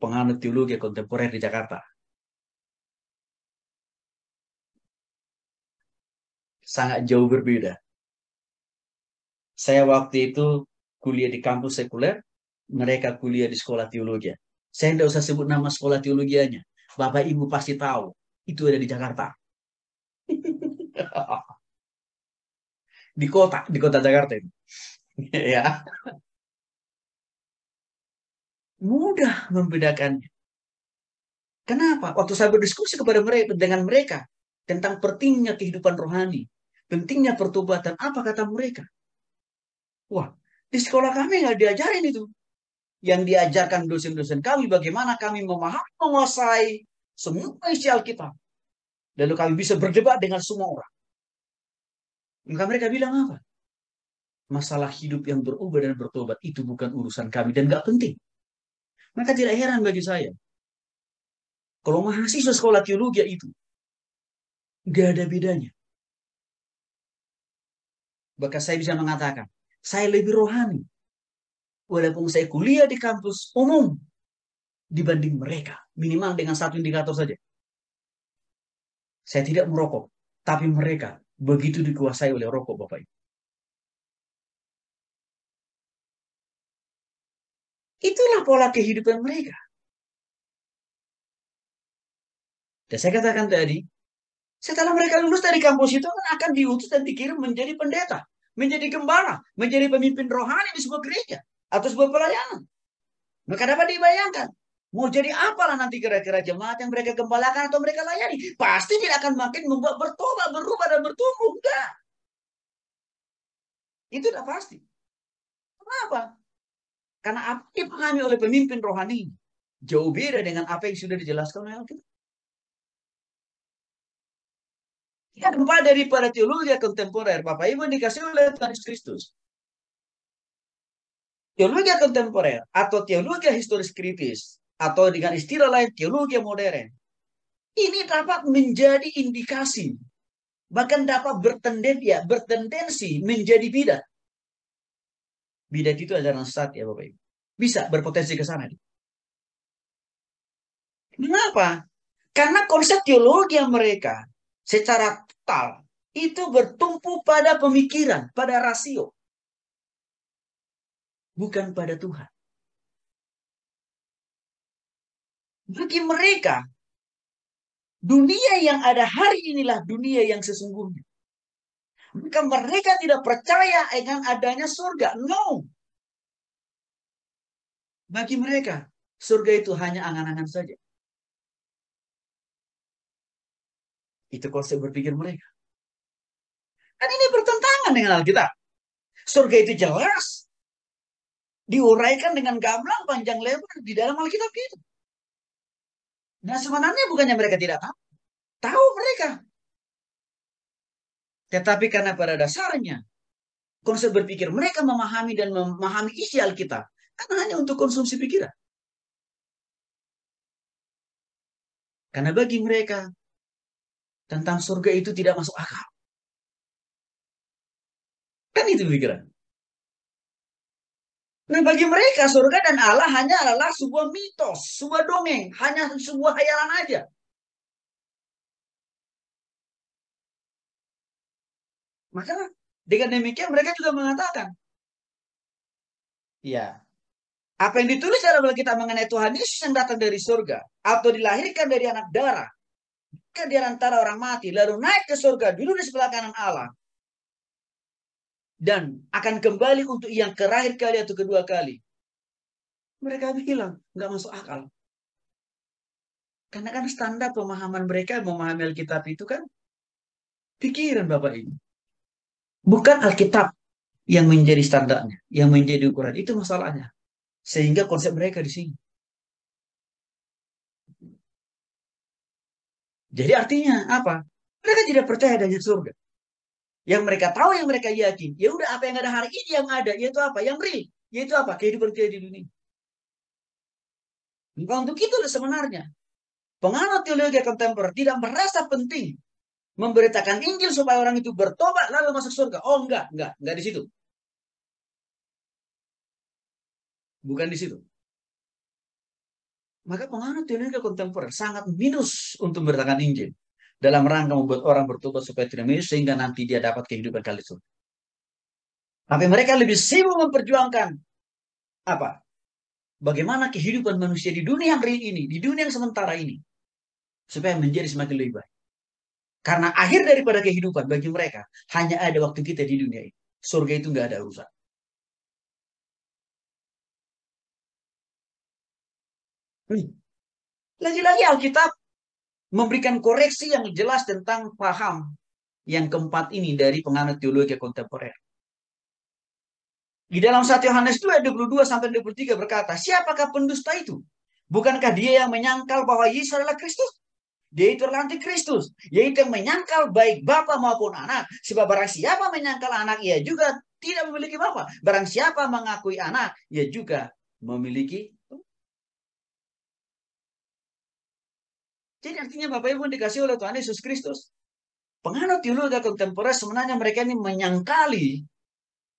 penganut teologi kontemporer di Jakarta. sangat jauh berbeda. Saya waktu itu kuliah di kampus sekuler, mereka kuliah di sekolah teologi. Saya tidak usah sebut nama sekolah teologianya. Bapak Ibu pasti tahu, itu ada di Jakarta. di kota, di kota Jakarta itu. ya. Mudah membedakannya. Kenapa? Waktu saya berdiskusi kepada mereka dengan mereka tentang pentingnya kehidupan rohani, pentingnya pertobatan. Apa kata mereka? Wah, di sekolah kami nggak diajarin itu. Yang diajarkan dosen-dosen kami bagaimana kami memahami, menguasai semua isi Alkitab. Lalu kami bisa berdebat dengan semua orang. Maka mereka bilang apa? Masalah hidup yang berubah dan bertobat itu bukan urusan kami dan nggak penting. Maka tidak heran bagi saya. Kalau mahasiswa sekolah teologi itu, nggak ada bedanya. Bahkan saya bisa mengatakan, saya lebih rohani. Walaupun saya kuliah di kampus umum dibanding mereka. Minimal dengan satu indikator saja. Saya tidak merokok. Tapi mereka begitu dikuasai oleh rokok Bapak Ibu. Itulah pola kehidupan mereka. Dan saya katakan tadi, setelah mereka lulus dari kampus itu kan akan diutus dan dikirim menjadi pendeta, menjadi gembala, menjadi pemimpin rohani di sebuah gereja atau sebuah pelayanan. Maka dapat dibayangkan, mau jadi apalah nanti kira-kira jemaat yang mereka gembalakan atau mereka layani. Pasti tidak akan makin membuat bertobat, berubah, dan bertumbuh. Enggak. Itu udah pasti. Kenapa? Karena apa yang dipahami oleh pemimpin rohani jauh beda dengan apa yang sudah dijelaskan oleh Alkitab. Ya, dari para teologi kontemporer. Bapak Ibu dikasih oleh Tuhan Yesus Kristus. Teologi kontemporer atau teologi historis kritis atau dengan istilah lain teologi modern. Ini dapat menjadi indikasi bahkan dapat bertendensi ya, bertendensi menjadi bidat. Bidat itu adalah sesat ya Bapak Ibu. Bisa berpotensi ke sana. Kenapa? Karena konsep teologi yang mereka secara total itu bertumpu pada pemikiran, pada rasio. Bukan pada Tuhan. Bagi mereka, dunia yang ada hari inilah dunia yang sesungguhnya. Maka mereka tidak percaya dengan adanya surga. No. Bagi mereka, surga itu hanya angan-angan saja. Itu konsep berpikir mereka. Kan ini bertentangan dengan Alkitab. Surga itu jelas diuraikan dengan gamblang panjang lebar di dalam Alkitab itu. Nah sebenarnya bukannya mereka tidak tahu. Tahu mereka. Tetapi karena pada dasarnya konsep berpikir mereka memahami dan memahami isi Alkitab. Karena hanya untuk konsumsi pikiran. Karena bagi mereka tentang surga itu tidak masuk akal. Kan itu pikiran. Nah bagi mereka surga dan Allah hanya adalah sebuah mitos, sebuah dongeng, hanya sebuah khayalan aja. Maka dengan demikian mereka juga mengatakan, ya apa yang ditulis dalam Alkitab mengenai Tuhan Yesus yang datang dari surga atau dilahirkan dari anak darah dia antara orang mati, lalu naik ke surga, dulu di sebelah kanan Allah. Dan akan kembali untuk yang terakhir kali atau kedua kali. Mereka bilang, nggak masuk akal. Karena kan standar pemahaman mereka memahami Alkitab itu kan pikiran Bapak ini. Bukan Alkitab yang menjadi standarnya, yang menjadi ukuran. Itu masalahnya. Sehingga konsep mereka di sini. Jadi artinya apa? Mereka tidak percaya adanya surga. Yang mereka tahu, yang mereka yakin. Ya udah apa yang ada hari ini yang ada, yaitu apa? Yang real, yaitu apa? Kehidupan kita di dunia. Bukan untuk itu sebenarnya. Pengaruh teologi kontemporer tidak merasa penting memberitakan Injil supaya orang itu bertobat lalu masuk surga. Oh enggak, enggak, enggak di situ. Bukan di situ. Maka pengaruh teologi kontemporer sangat minus untuk memberitakan Injil. Dalam rangka membuat orang bertobat supaya tidak minus sehingga nanti dia dapat kehidupan kali itu. Tapi mereka lebih sibuk memperjuangkan apa? Bagaimana kehidupan manusia di dunia yang hari ini, di dunia yang sementara ini, supaya menjadi semakin lebih baik. Karena akhir daripada kehidupan bagi mereka hanya ada waktu kita di dunia ini. Surga itu nggak ada urusan. Hmm. Lagi-lagi Alkitab memberikan koreksi yang jelas tentang paham yang keempat ini dari penganut teologi kontemporer. Di dalam 1 Yohanes 2 22 sampai 23 berkata, siapakah pendusta itu? Bukankah dia yang menyangkal bahwa Yesus adalah Kristus? Dia itu adalah Kristus. yaitu yang menyangkal baik Bapa maupun anak. Sebab barang siapa menyangkal anak, ia juga tidak memiliki Bapa. Barang siapa mengakui anak, ia juga memiliki Jadi artinya Bapak Ibu dikasih oleh Tuhan Yesus Kristus. Penganut teologi kontemporer sebenarnya mereka ini menyangkali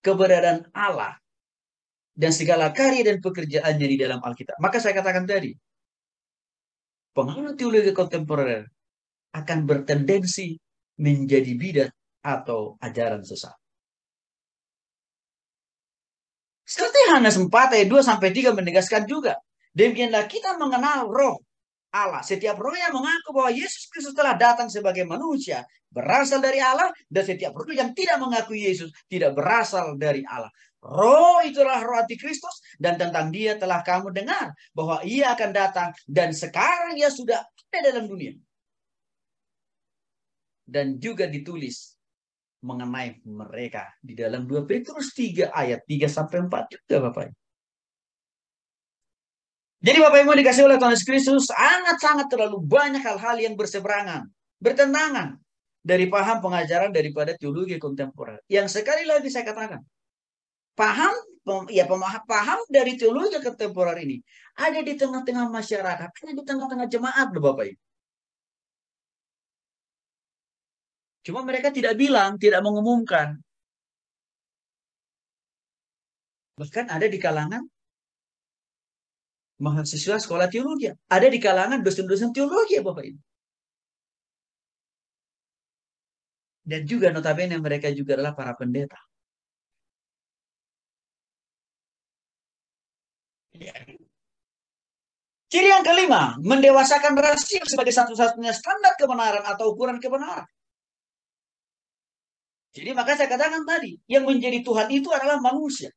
keberadaan Allah dan segala karya dan pekerjaannya di dalam Alkitab. Maka saya katakan tadi, penganut teologi kontemporer akan bertendensi menjadi bidat atau ajaran sesat. Seperti Yohanes 4 ayat 2 sampai 3 menegaskan juga, demikianlah kita mengenal roh Allah. Setiap roh yang mengaku bahwa Yesus Kristus telah datang sebagai manusia berasal dari Allah dan setiap roh yang tidak mengaku Yesus tidak berasal dari Allah. Roh itulah roh anti Kristus dan tentang dia telah kamu dengar bahwa ia akan datang dan sekarang ia sudah ada dalam dunia. Dan juga ditulis mengenai mereka di dalam 2 Petrus 3 ayat 3 sampai 4 juga Bapak. Jadi Bapak Ibu dikasih oleh Tuhan Yesus Kristus sangat-sangat terlalu banyak hal-hal yang berseberangan, bertentangan dari paham pengajaran daripada teologi kontemporer. Yang sekali lagi saya katakan, paham ya paham dari teologi kontemporer ini ada di tengah-tengah masyarakat, ada di tengah-tengah jemaat loh Bapak Ibu. Cuma mereka tidak bilang, tidak mengumumkan. Bahkan ada di kalangan mahasiswa sekolah teologi. Ada di kalangan dosen-dosen teologi ya Bapak Ibu. Dan juga notabene mereka juga adalah para pendeta. Ya. Ciri yang kelima, mendewasakan rasio sebagai satu-satunya standar kebenaran atau ukuran kebenaran. Jadi maka saya katakan tadi, yang menjadi Tuhan itu adalah manusia.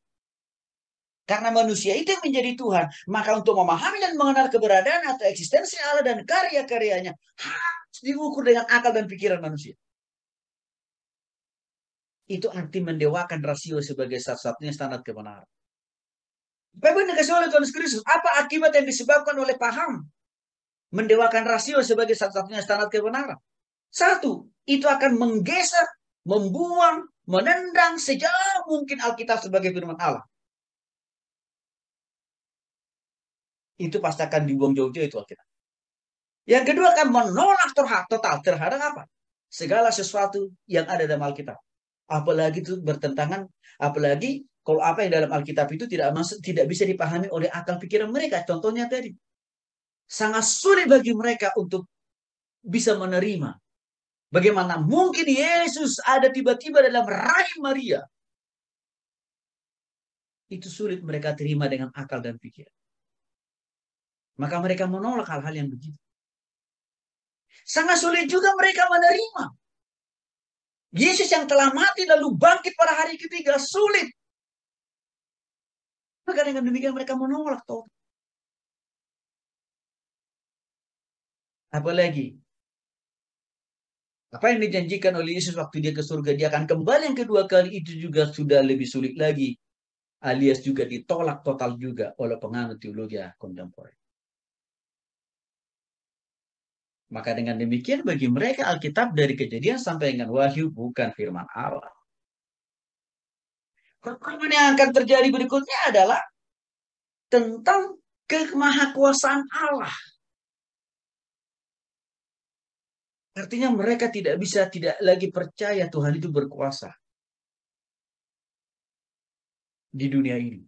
Karena manusia itu yang menjadi Tuhan. Maka untuk memahami dan mengenal keberadaan atau eksistensi Allah dan karya-karyanya harus diukur dengan akal dan pikiran manusia. Itu arti mendewakan rasio sebagai satu-satunya standar kebenaran. Bapak dikasih oleh Tuhan Kristus, apa akibat yang disebabkan oleh paham mendewakan rasio sebagai satu-satunya standar kebenaran? Satu, itu akan menggeser, membuang, menendang sejauh mungkin Alkitab sebagai firman Allah. itu pasti akan dibuang jauh-jauh itu Alkitab. Yang kedua akan menolak terhadap total terhadap apa? Segala sesuatu yang ada dalam Alkitab. Apalagi itu bertentangan, apalagi kalau apa yang dalam Alkitab itu tidak maksud tidak bisa dipahami oleh akal pikiran mereka. Contohnya tadi, sangat sulit bagi mereka untuk bisa menerima. Bagaimana mungkin Yesus ada tiba-tiba dalam rahim Maria? Itu sulit mereka terima dengan akal dan pikiran. Maka mereka menolak hal-hal yang begitu. Sangat sulit juga mereka menerima. Yesus yang telah mati lalu bangkit pada hari ketiga sulit. Maka dengan demikian mereka menolak toh. Apalagi apa yang dijanjikan oleh Yesus waktu dia ke surga dia akan kembali yang kedua kali itu juga sudah lebih sulit lagi alias juga ditolak total juga oleh penganut teologi kontemporer. Maka dengan demikian bagi mereka Alkitab dari kejadian sampai dengan wahyu bukan firman Allah. Perkembangan yang akan terjadi berikutnya adalah tentang kemahakuasaan Allah. Artinya mereka tidak bisa tidak lagi percaya Tuhan itu berkuasa di dunia ini.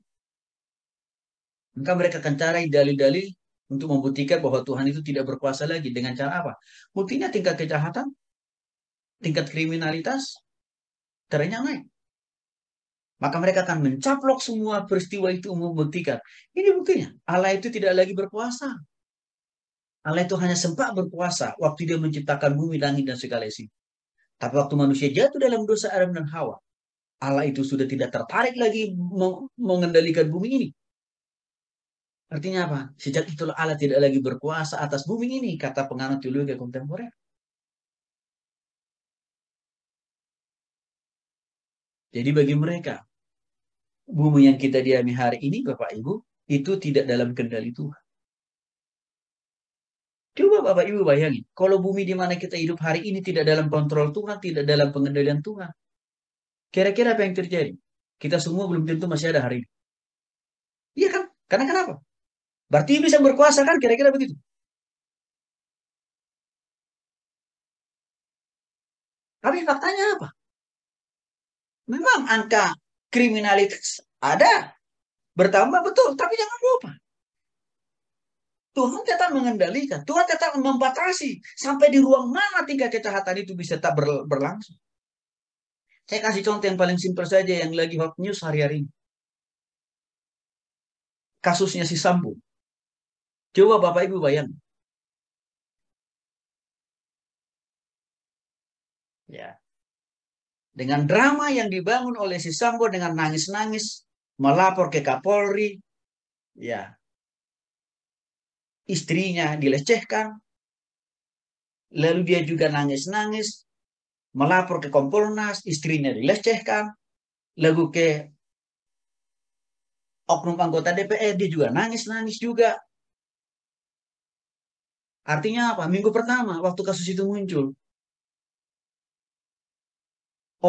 Maka mereka akan cari dalil-dalil untuk membuktikan bahwa Tuhan itu tidak berkuasa lagi dengan cara apa? Buktinya tingkat kejahatan, tingkat kriminalitas ternyata naik. Maka mereka akan mencaplok semua peristiwa itu untuk membuktikan. Ini buktinya, Allah itu tidak lagi berkuasa. Allah itu hanya sempat berkuasa waktu dia menciptakan bumi, langit, dan segala isi. Tapi waktu manusia jatuh dalam dosa Adam dan Hawa, Allah itu sudah tidak tertarik lagi mengendalikan bumi ini. Artinya apa? Sejak itulah Allah tidak lagi berkuasa atas bumi ini, kata penganut teologi kontemporer. Jadi bagi mereka, bumi yang kita diami hari ini, Bapak Ibu, itu tidak dalam kendali Tuhan. Coba Bapak Ibu bayangin, kalau bumi di mana kita hidup hari ini tidak dalam kontrol Tuhan, tidak dalam pengendalian Tuhan. Kira-kira apa yang terjadi? Kita semua belum tentu masih ada hari ini. Iya kan? Karena kenapa? Berarti iblis yang berkuasa kan kira-kira begitu. Tapi faktanya apa? Memang angka kriminalitas ada, bertambah betul, tapi jangan lupa. Tuhan tetap mengendalikan, Tuhan tetap membatasi sampai di ruang mana tingkat kejahatan itu bisa tetap berlangsung. Saya kasih contoh yang paling simpel saja yang lagi hot news hari-hari Kasusnya si Sambung. Coba Bapak Ibu bayang Ya. Dengan drama yang dibangun oleh si Sambo dengan nangis-nangis, melapor ke Kapolri, ya. Istrinya dilecehkan. Lalu dia juga nangis-nangis, melapor ke Kompolnas, istrinya dilecehkan. Lalu ke oknum anggota DPR, dia juga nangis-nangis juga. Artinya apa? Minggu pertama waktu kasus itu muncul.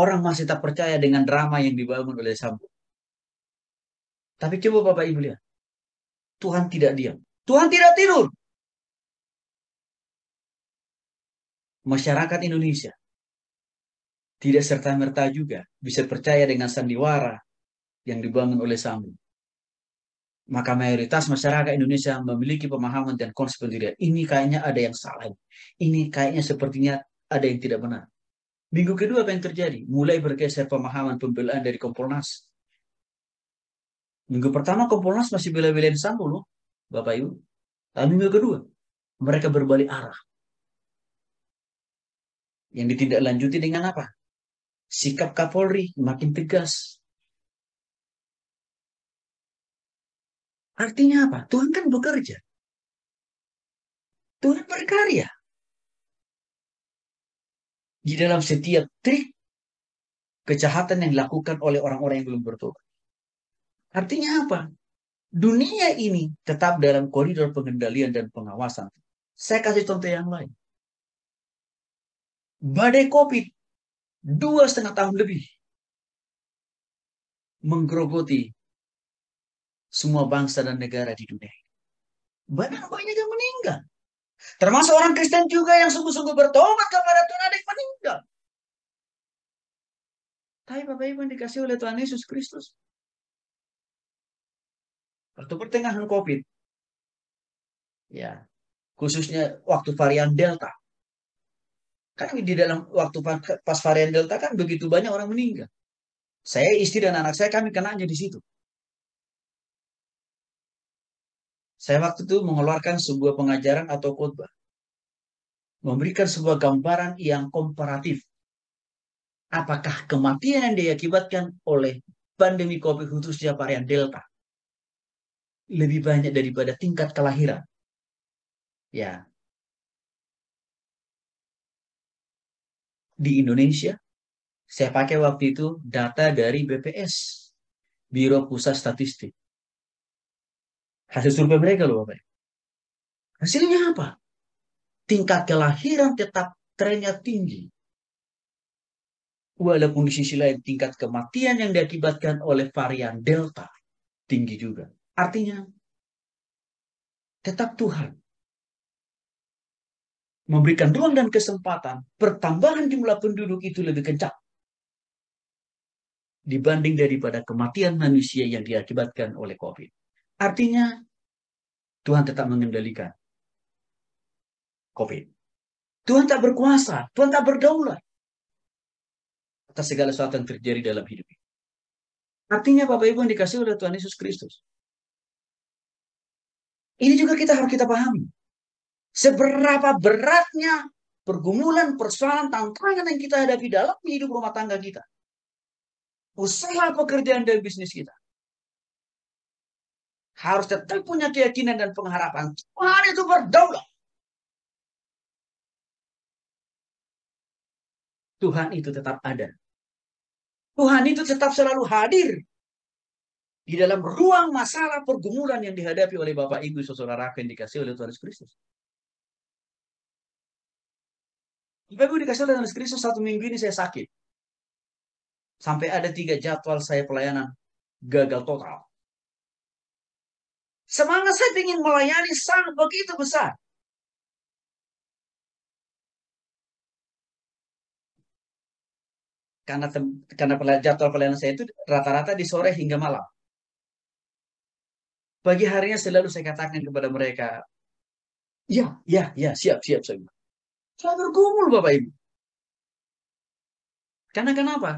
Orang masih tak percaya dengan drama yang dibangun oleh Sambo. Tapi coba Bapak Ibu lihat. Tuhan tidak diam. Tuhan tidak tidur. Masyarakat Indonesia tidak serta-merta juga bisa percaya dengan sandiwara yang dibangun oleh Sambo maka mayoritas masyarakat Indonesia memiliki pemahaman dan konsep pendirian. Ini kayaknya ada yang salah. Ini kayaknya sepertinya ada yang tidak benar. Minggu kedua apa yang terjadi? Mulai bergeser pemahaman pembelaan dari Kompolnas. Minggu pertama Kompolnas masih bela-belain Sambo loh, Bapak Ibu. Lalu minggu kedua, mereka berbalik arah. Yang ditindaklanjuti dengan apa? Sikap Kapolri makin tegas. Artinya apa? Tuhan kan bekerja. Tuhan berkarya. Di dalam setiap trik kejahatan yang dilakukan oleh orang-orang yang belum bertobat. Artinya apa? Dunia ini tetap dalam koridor pengendalian dan pengawasan. Saya kasih contoh yang lain. Badai COVID dua setengah tahun lebih menggerogoti semua bangsa dan negara di dunia. Banyak banyak yang meninggal. Termasuk orang Kristen juga yang sungguh-sungguh bertobat kepada Tuhan ada yang meninggal. Tapi Bapak Ibu yang dikasih oleh Tuhan Yesus Kristus. Waktu pertengahan COVID. Ya, khususnya waktu varian Delta. Kan di dalam waktu pas varian Delta kan begitu banyak orang meninggal. Saya, istri dan anak saya kami kena aja di situ. Saya waktu itu mengeluarkan sebuah pengajaran atau khotbah. Memberikan sebuah gambaran yang komparatif. Apakah kematian yang diakibatkan oleh pandemi COVID khususnya varian Delta lebih banyak daripada tingkat kelahiran? Ya. Di Indonesia, saya pakai waktu itu data dari BPS, Biro Pusat Statistik. Hasil survei mereka loh Bapak. Hasilnya apa? Tingkat kelahiran tetap trennya tinggi. Walaupun di sisi lain tingkat kematian yang diakibatkan oleh varian Delta tinggi juga. Artinya tetap Tuhan memberikan ruang dan kesempatan pertambahan jumlah penduduk itu lebih kencang dibanding daripada kematian manusia yang diakibatkan oleh COVID. Artinya Tuhan tetap mengendalikan COVID. Tuhan tak berkuasa, Tuhan tak berdaulat atas segala sesuatu yang terjadi dalam hidup ini. Artinya Bapak Ibu yang dikasih oleh Tuhan Yesus Kristus. Ini juga kita harus kita pahami. Seberapa beratnya pergumulan, persoalan, tantangan yang kita hadapi dalam hidup rumah tangga kita. Usaha pekerjaan dan bisnis kita harus tetap punya keyakinan dan pengharapan Tuhan itu berdaulat. Tuhan itu tetap ada. Tuhan itu tetap selalu hadir di dalam ruang masalah pergumulan yang dihadapi oleh Bapak Ibu Saudara yang dikasih oleh Tuhan Yesus Kristus. Bapak Ibu dikasih oleh Tuhan Yesus Kristus satu minggu ini saya sakit. Sampai ada tiga jadwal saya pelayanan gagal total. Semangat saya ingin melayani sangat begitu besar. Karena karena jadwal pelayanan saya itu rata-rata di sore hingga malam. Pagi harinya selalu saya katakan kepada mereka, ya, ya, ya, siap, siap, saya. Saya bergumul Bapak Ibu. Karena kenapa?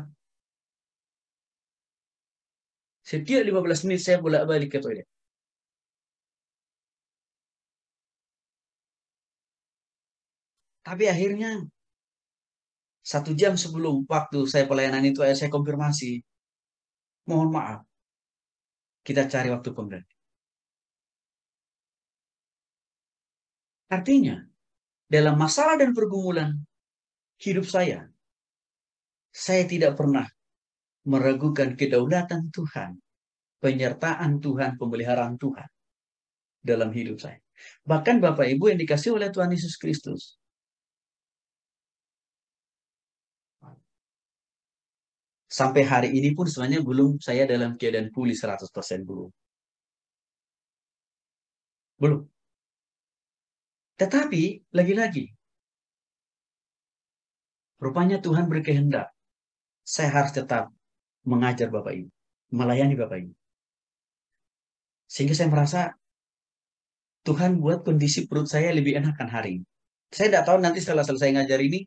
Setiap 15 menit saya bolak-balik ke toilet. Tapi akhirnya satu jam sebelum waktu saya pelayanan itu saya konfirmasi. Mohon maaf. Kita cari waktu pengganti. Artinya, dalam masalah dan pergumulan hidup saya, saya tidak pernah meragukan kedaulatan Tuhan, penyertaan Tuhan, pemeliharaan Tuhan dalam hidup saya. Bahkan Bapak Ibu yang dikasih oleh Tuhan Yesus Kristus, sampai hari ini pun sebenarnya belum saya dalam keadaan pulih 100% belum. Belum. Tetapi lagi-lagi rupanya Tuhan berkehendak saya harus tetap mengajar Bapak Ibu, melayani Bapak Ibu. Sehingga saya merasa Tuhan buat kondisi perut saya lebih enakan hari ini. Saya tidak tahu nanti setelah selesai ngajar ini,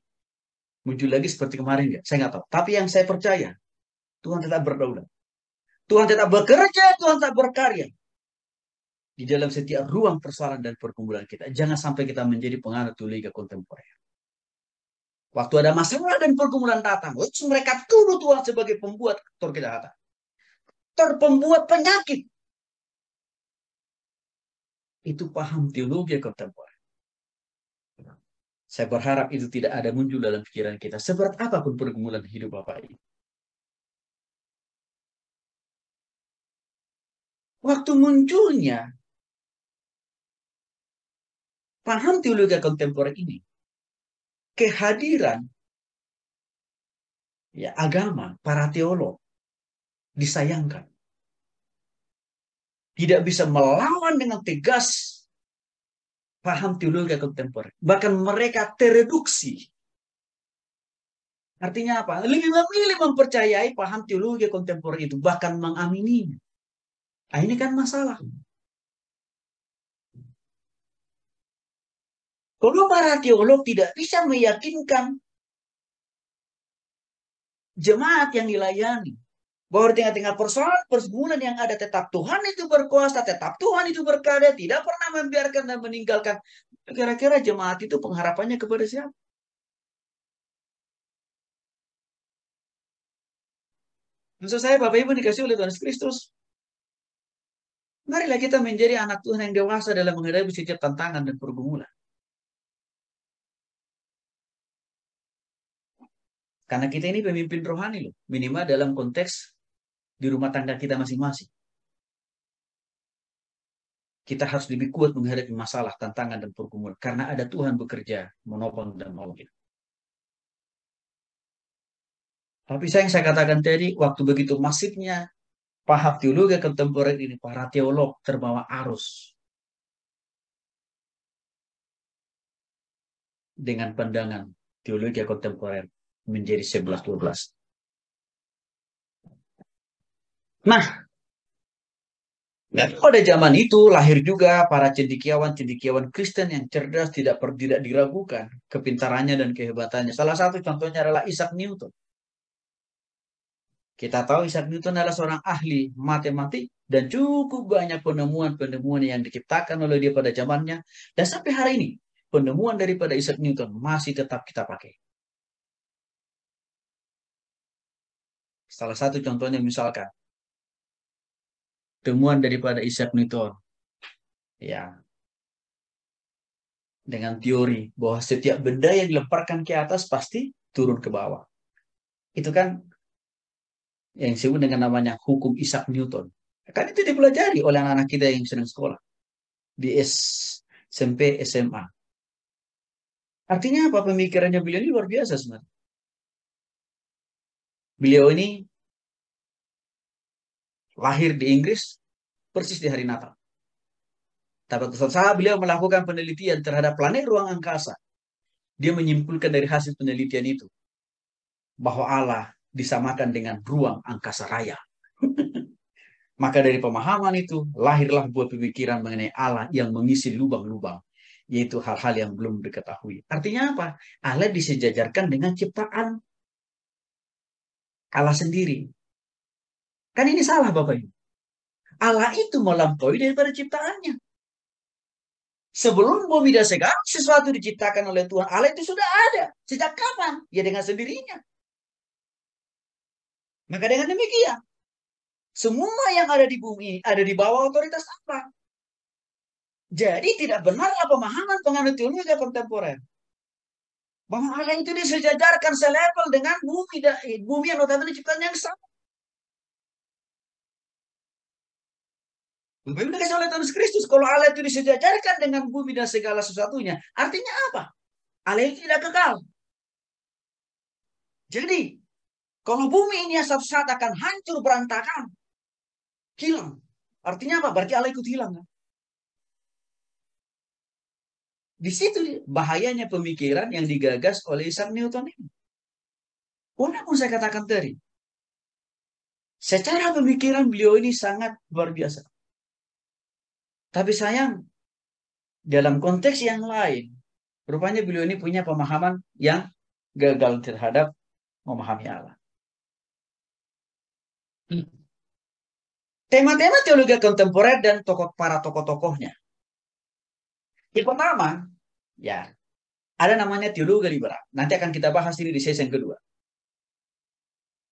muncul lagi seperti kemarin ya? Saya nggak tahu. Tapi yang saya percaya, Tuhan tetap berdaulat. Tuhan tetap bekerja, Tuhan tetap berkarya. Di dalam setiap ruang persoalan dan perkumpulan kita. Jangan sampai kita menjadi pengaruh ke kontemporer. Waktu ada masalah dan pergumulan datang, mereka tuduh Tuhan sebagai pembuat terkejahatan, Terpembuat penyakit. Itu paham teologi kontemporer. Saya berharap itu tidak ada muncul dalam pikiran kita. Seberat apapun pergumulan hidup Bapak ini. Waktu munculnya paham teologi kontemporer ini, kehadiran ya agama para teolog disayangkan. Tidak bisa melawan dengan tegas paham teologi kontemporer. Bahkan mereka tereduksi. Artinya apa? Lebih memilih mempercayai paham teologi kontemporer itu, bahkan mengamini. Nah, ini kan masalah. Kalau para teolog tidak bisa meyakinkan jemaat yang dilayani bahwa di tengah-tengah persoalan pergumulan yang ada tetap Tuhan itu berkuasa, tetap Tuhan itu berkarya, tidak pernah membiarkan dan meninggalkan. Kira-kira jemaat itu pengharapannya kepada siapa? Maksud saya Bapak Ibu dikasih oleh Tuhan Kristus. Marilah kita menjadi anak Tuhan yang dewasa dalam menghadapi setiap tantangan dan pergumulan. Karena kita ini pemimpin rohani loh, minimal dalam konteks di rumah tangga kita masing-masing. Kita harus lebih kuat menghadapi masalah, tantangan, dan pergumulan. Karena ada Tuhan bekerja menopang dan menolong Tapi saya yang saya katakan tadi, waktu begitu masifnya paham teologi kontemporer ini, para teolog terbawa arus. Dengan pandangan teologi kontemporer menjadi 11-12. Nah, dan pada zaman itu lahir juga para cendikiawan-cendikiawan Kristen yang cerdas tidak per, tidak diragukan kepintarannya dan kehebatannya. Salah satu contohnya adalah Isaac Newton. Kita tahu Isaac Newton adalah seorang ahli matematik dan cukup banyak penemuan-penemuan yang diciptakan oleh dia pada zamannya dan sampai hari ini penemuan daripada Isaac Newton masih tetap kita pakai. Salah satu contohnya misalkan temuan daripada Isaac Newton. Ya. Dengan teori bahwa setiap benda yang dilemparkan ke atas pasti turun ke bawah. Itu kan yang disebut dengan namanya hukum Isaac Newton. Kan itu dipelajari oleh anak-anak kita yang sedang sekolah di SMP, SMA. Artinya apa pemikirannya beliau ini luar biasa sebenarnya. Beliau ini lahir di Inggris persis di hari Natal. Tapi terserah beliau melakukan penelitian terhadap planet ruang angkasa. Dia menyimpulkan dari hasil penelitian itu bahwa Allah disamakan dengan ruang angkasa raya. Maka dari pemahaman itu, lahirlah buat pemikiran mengenai Allah yang mengisi lubang-lubang, yaitu hal-hal yang belum diketahui. Artinya apa? Allah disejajarkan dengan ciptaan Allah sendiri. Kan ini salah Bapak Ibu. Allah itu melampaui daripada ciptaannya. Sebelum bumi dan segala sesuatu diciptakan oleh Tuhan Allah itu sudah ada. Sejak kapan? Ya dengan sendirinya. Maka dengan demikian, semua yang ada di bumi ada di bawah otoritas apa? Jadi tidak benar apa pemahaman penganut teologi kontemporer. Bahwa Allah itu disejajarkan selevel dengan bumi, bumi yang notabene ciptaan yang sama. Diberitakan oleh Tuhan Kristus. Kalau Allah itu disejajarkan dengan bumi dan segala sesuatunya. Artinya apa? Allah itu tidak kekal. Jadi, kalau bumi ini satu saat akan hancur berantakan. Hilang. Artinya apa? Berarti Allah ikut hilang. Kan? Di situ bahayanya pemikiran yang digagas oleh Isaac Newton ini. pun saya katakan tadi, secara pemikiran beliau ini sangat luar biasa. Tapi sayang, dalam konteks yang lain, rupanya beliau ini punya pemahaman yang gagal terhadap memahami Allah. Hmm. Tema-tema teologi kontemporer dan tokoh para tokoh-tokohnya. Yang pertama, ya, ada namanya teologi liberal. Nanti akan kita bahas ini di sesi yang kedua.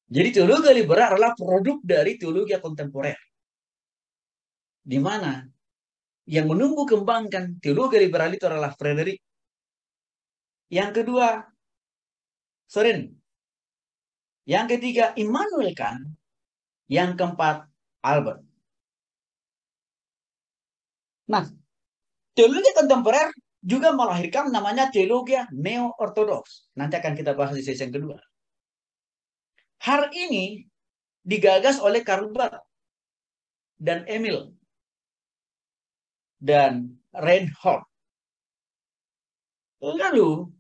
Jadi teologi liberal adalah produk dari teologi kontemporer. Di mana yang menunggu kembangkan teologi liberal itu adalah Frederick. Yang kedua, Soren. Yang ketiga, Immanuel Kant. Yang keempat, Albert. Nah, teologi kontemporer juga melahirkan namanya teologi neo-ortodoks. Nanti akan kita bahas di sesi yang kedua. Hal ini digagas oleh Karl Barth dan Emil dan Reinhardt. Lalu,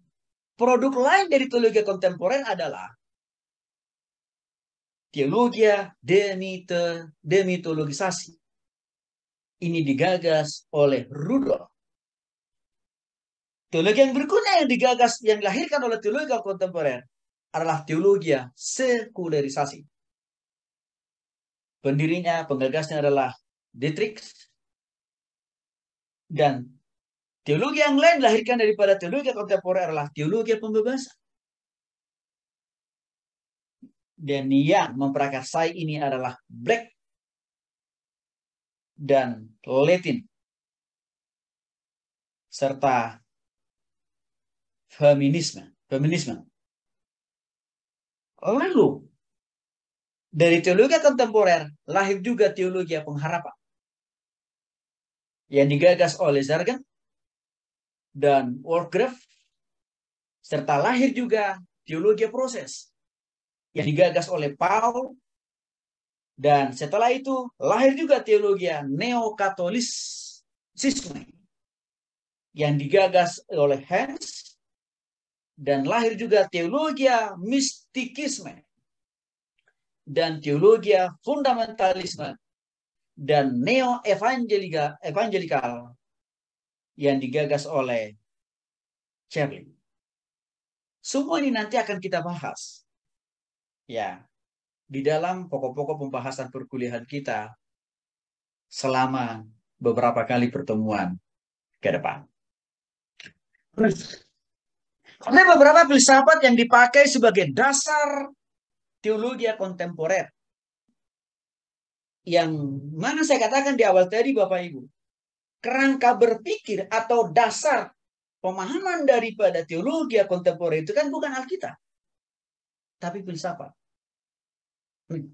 produk lain dari teologi kontemporer adalah teologia demite, demitologisasi. Ini digagas oleh Rudolf. Teologi yang berikutnya yang digagas, yang dilahirkan oleh teologi kontemporer adalah teologi sekulerisasi. Pendirinya, penggagasnya adalah Dietrich dan teologi yang lain dilahirkan daripada teologi kontemporer adalah teologi pembebasan. Dan yang memprakarsai ini adalah Black dan Latin serta feminisme, feminisme. Lalu dari teologi kontemporer lahir juga teologi pengharapan yang digagas oleh Zargan dan Warcraft, serta lahir juga teologi proses yang digagas oleh Paul dan setelah itu lahir juga teologi neokatolisisme yang digagas oleh Hans dan lahir juga teologi mistikisme dan teologi fundamentalisme dan neo evangelika evangelikal yang digagas oleh Charlie. Semua ini nanti akan kita bahas. Ya, di dalam pokok-pokok pembahasan perkuliahan kita selama beberapa kali pertemuan ke depan. Ada beberapa filsafat yang dipakai sebagai dasar teologi kontemporer yang mana saya katakan di awal tadi Bapak Ibu, kerangka berpikir atau dasar pemahaman daripada teologi kontemporer itu kan bukan Alkitab, tapi filsafat. Hmm.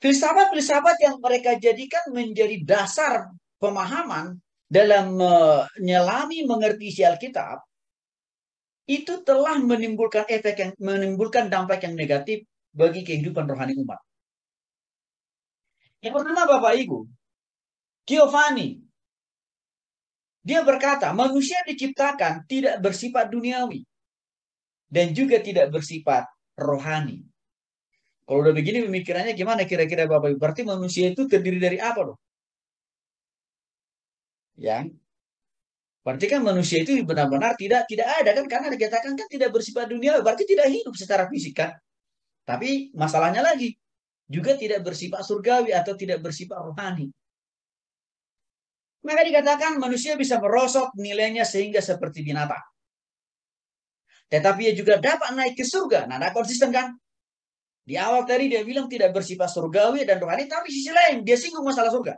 Filsafat-filsafat yang mereka jadikan menjadi dasar pemahaman dalam menyelami mengerti isi Alkitab itu telah menimbulkan efek yang menimbulkan dampak yang negatif bagi kehidupan rohani umat. Yang pertama Bapak Ibu, Giovanni. Dia berkata, manusia diciptakan tidak bersifat duniawi dan juga tidak bersifat rohani. Kalau udah begini pemikirannya gimana kira-kira Bapak Ibu? Berarti manusia itu terdiri dari apa loh? Ya. Berarti kan manusia itu benar-benar tidak tidak ada kan karena dikatakan kan tidak bersifat duniawi, berarti tidak hidup secara fisik kan? Tapi masalahnya lagi, juga tidak bersifat surgawi atau tidak bersifat rohani. Maka dikatakan manusia bisa merosot nilainya sehingga seperti binatang. Tetapi ia juga dapat naik ke surga. Nah, nah konsisten kan? Di awal tadi dia bilang tidak bersifat surgawi dan rohani, tapi sisi lain dia singgung masalah surga.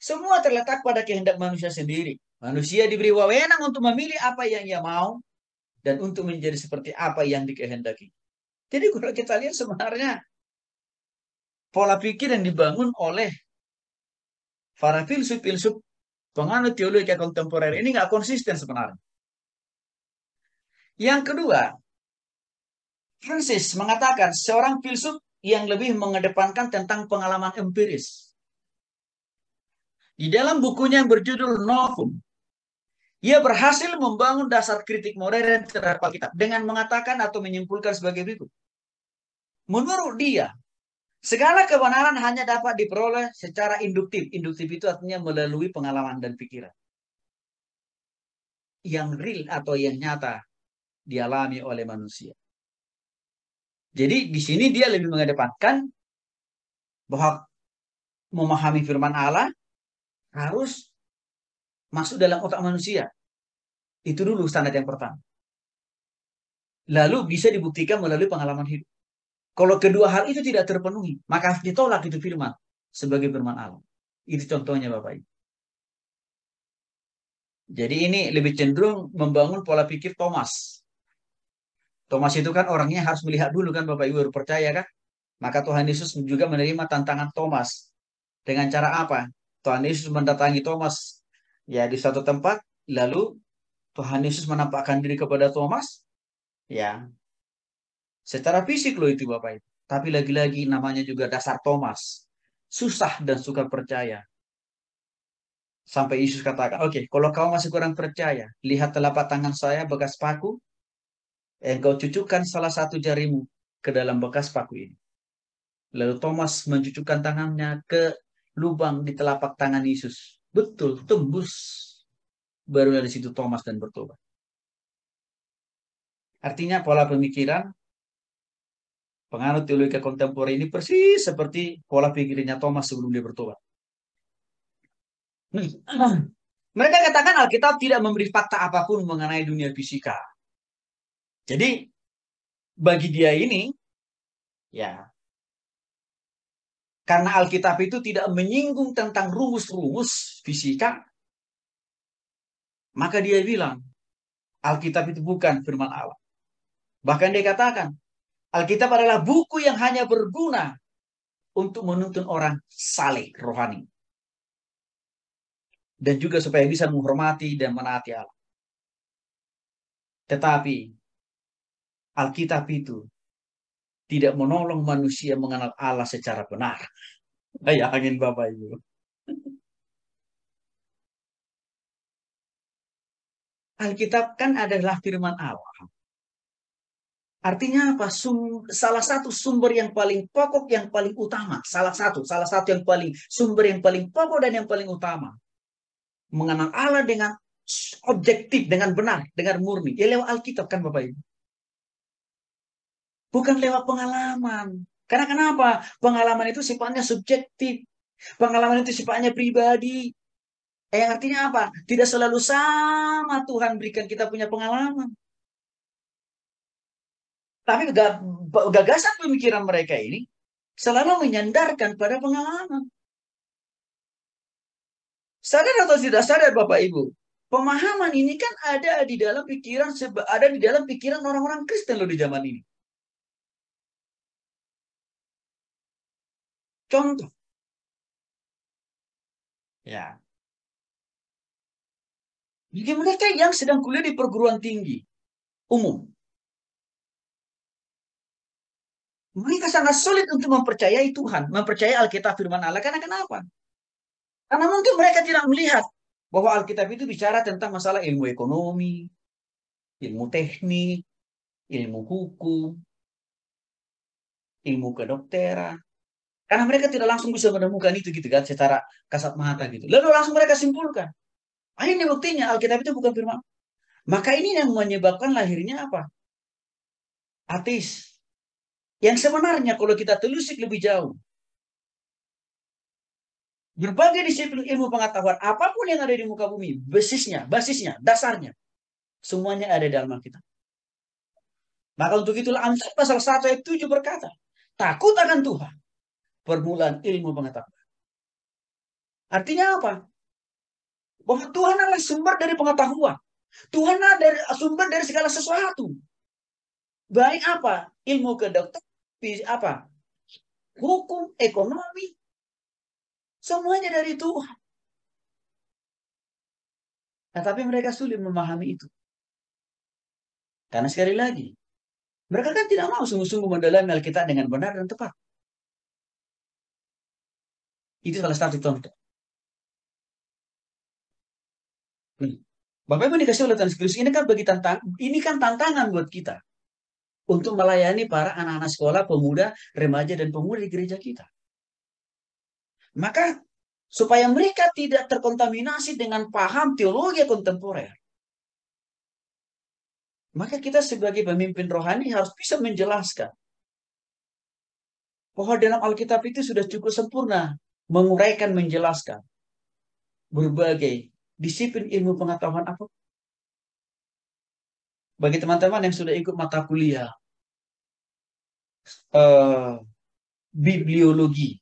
Semua terletak pada kehendak manusia sendiri. Manusia diberi wewenang untuk memilih apa yang ia mau dan untuk menjadi seperti apa yang dikehendaki. Jadi kalau kita lihat sebenarnya pola pikir yang dibangun oleh para filsuf-filsuf penganut teologi kontemporer ini nggak konsisten sebenarnya. Yang kedua, Francis mengatakan seorang filsuf yang lebih mengedepankan tentang pengalaman empiris. Di dalam bukunya yang berjudul Novum, ia berhasil membangun dasar kritik modern terhadap Alkitab dengan mengatakan atau menyimpulkan sebagai berikut. Menurut dia, segala kebenaran hanya dapat diperoleh secara induktif. Induktif itu artinya melalui pengalaman dan pikiran. Yang real atau yang nyata dialami oleh manusia. Jadi di sini dia lebih mengedepankan bahwa memahami firman Allah harus masuk dalam otak manusia. Itu dulu standar yang pertama. Lalu bisa dibuktikan melalui pengalaman hidup. Kalau kedua hal itu tidak terpenuhi, maka ditolak itu firman sebagai firman Allah. Itu contohnya Bapak Ibu. Jadi ini lebih cenderung membangun pola pikir Thomas. Thomas itu kan orangnya harus melihat dulu kan Bapak Ibu berpercaya percaya kan? Maka Tuhan Yesus juga menerima tantangan Thomas. Dengan cara apa? Tuhan Yesus mendatangi Thomas ya di satu tempat lalu Tuhan Yesus menampakkan diri kepada Thomas ya Secara fisik loh itu Bapak Ibu. Tapi lagi-lagi namanya juga dasar Thomas. Susah dan suka percaya. Sampai Yesus katakan, oke, okay, kalau kau masih kurang percaya, lihat telapak tangan saya bekas paku, engkau eh, cucukkan salah satu jarimu ke dalam bekas paku ini. Lalu Thomas mencucukkan tangannya ke lubang di telapak tangan Yesus. Betul, tembus. Baru dari situ Thomas dan bertobat. Artinya pola pemikiran Penganut teologi kontemporer ini persis seperti pola pikirnya Thomas sebelum dia bertobat. Mereka katakan Alkitab tidak memberi fakta apapun mengenai dunia fisika. Jadi bagi dia ini, ya karena Alkitab itu tidak menyinggung tentang rumus-rumus fisika, maka dia bilang Alkitab itu bukan firman Allah. Bahkan dia katakan Alkitab adalah buku yang hanya berguna untuk menuntun orang saleh rohani. Dan juga supaya bisa menghormati dan menaati Allah. Tetapi Alkitab itu tidak menolong manusia mengenal Allah secara benar. Bayangin nah, Bapak Ibu. Alkitab kan adalah firman Allah Artinya apa? Sum, salah satu sumber yang paling pokok, yang paling utama. Salah satu, salah satu yang paling sumber yang paling pokok dan yang paling utama. Mengenal Allah dengan objektif, dengan benar, dengan murni. Ya lewat Alkitab kan Bapak Ibu. Bukan lewat pengalaman. Karena kenapa? Pengalaman itu sifatnya subjektif. Pengalaman itu sifatnya pribadi. yang eh, artinya apa? Tidak selalu sama Tuhan berikan kita punya pengalaman. Tapi gagasan pemikiran mereka ini selalu menyandarkan pada pengalaman. Sadar atau tidak sadar Bapak Ibu, pemahaman ini kan ada di dalam pikiran ada di dalam pikiran orang-orang Kristen loh di zaman ini. Contoh. Ya. Bagi mereka yang sedang kuliah di perguruan tinggi umum. mereka sangat sulit untuk mempercayai Tuhan, mempercayai Alkitab firman Allah. Karena kenapa? Karena mungkin mereka tidak melihat bahwa Alkitab itu bicara tentang masalah ilmu ekonomi, ilmu teknik, ilmu hukum, ilmu kedokteran. Karena mereka tidak langsung bisa menemukan itu gitu kan secara kasat mata gitu. Lalu langsung mereka simpulkan. Ah, ini buktinya Alkitab itu bukan firman. Maka ini yang menyebabkan lahirnya apa? Atis. Yang sebenarnya kalau kita telusik lebih jauh, berbagai disiplin ilmu pengetahuan apapun yang ada di muka bumi, basisnya, basisnya, dasarnya, semuanya ada di dalam kita Maka untuk itulah Amsal pasal 1 ayat 7 berkata, takut akan Tuhan, permulaan ilmu pengetahuan. Artinya apa? Bahwa Tuhan adalah sumber dari pengetahuan. Tuhan adalah sumber dari segala sesuatu. Baik apa? Ilmu kedokteran, apa hukum ekonomi semuanya dari Tuhan. Nah, tapi mereka sulit memahami itu. Karena sekali lagi, mereka kan tidak mau sungguh-sungguh mendalami Alkitab dengan benar dan tepat. Itu salah satu contoh. Bapak Ibu dikasih oleh Tuhan Kristus ini kan bagi tantang, ini kan tantangan buat kita untuk melayani para anak-anak sekolah, pemuda, remaja, dan pemuda di gereja kita. Maka supaya mereka tidak terkontaminasi dengan paham teologi kontemporer. Maka kita sebagai pemimpin rohani harus bisa menjelaskan bahwa dalam Alkitab itu sudah cukup sempurna menguraikan, menjelaskan berbagai disiplin ilmu pengetahuan apa. Bagi teman-teman yang sudah ikut mata kuliah uh, bibliologi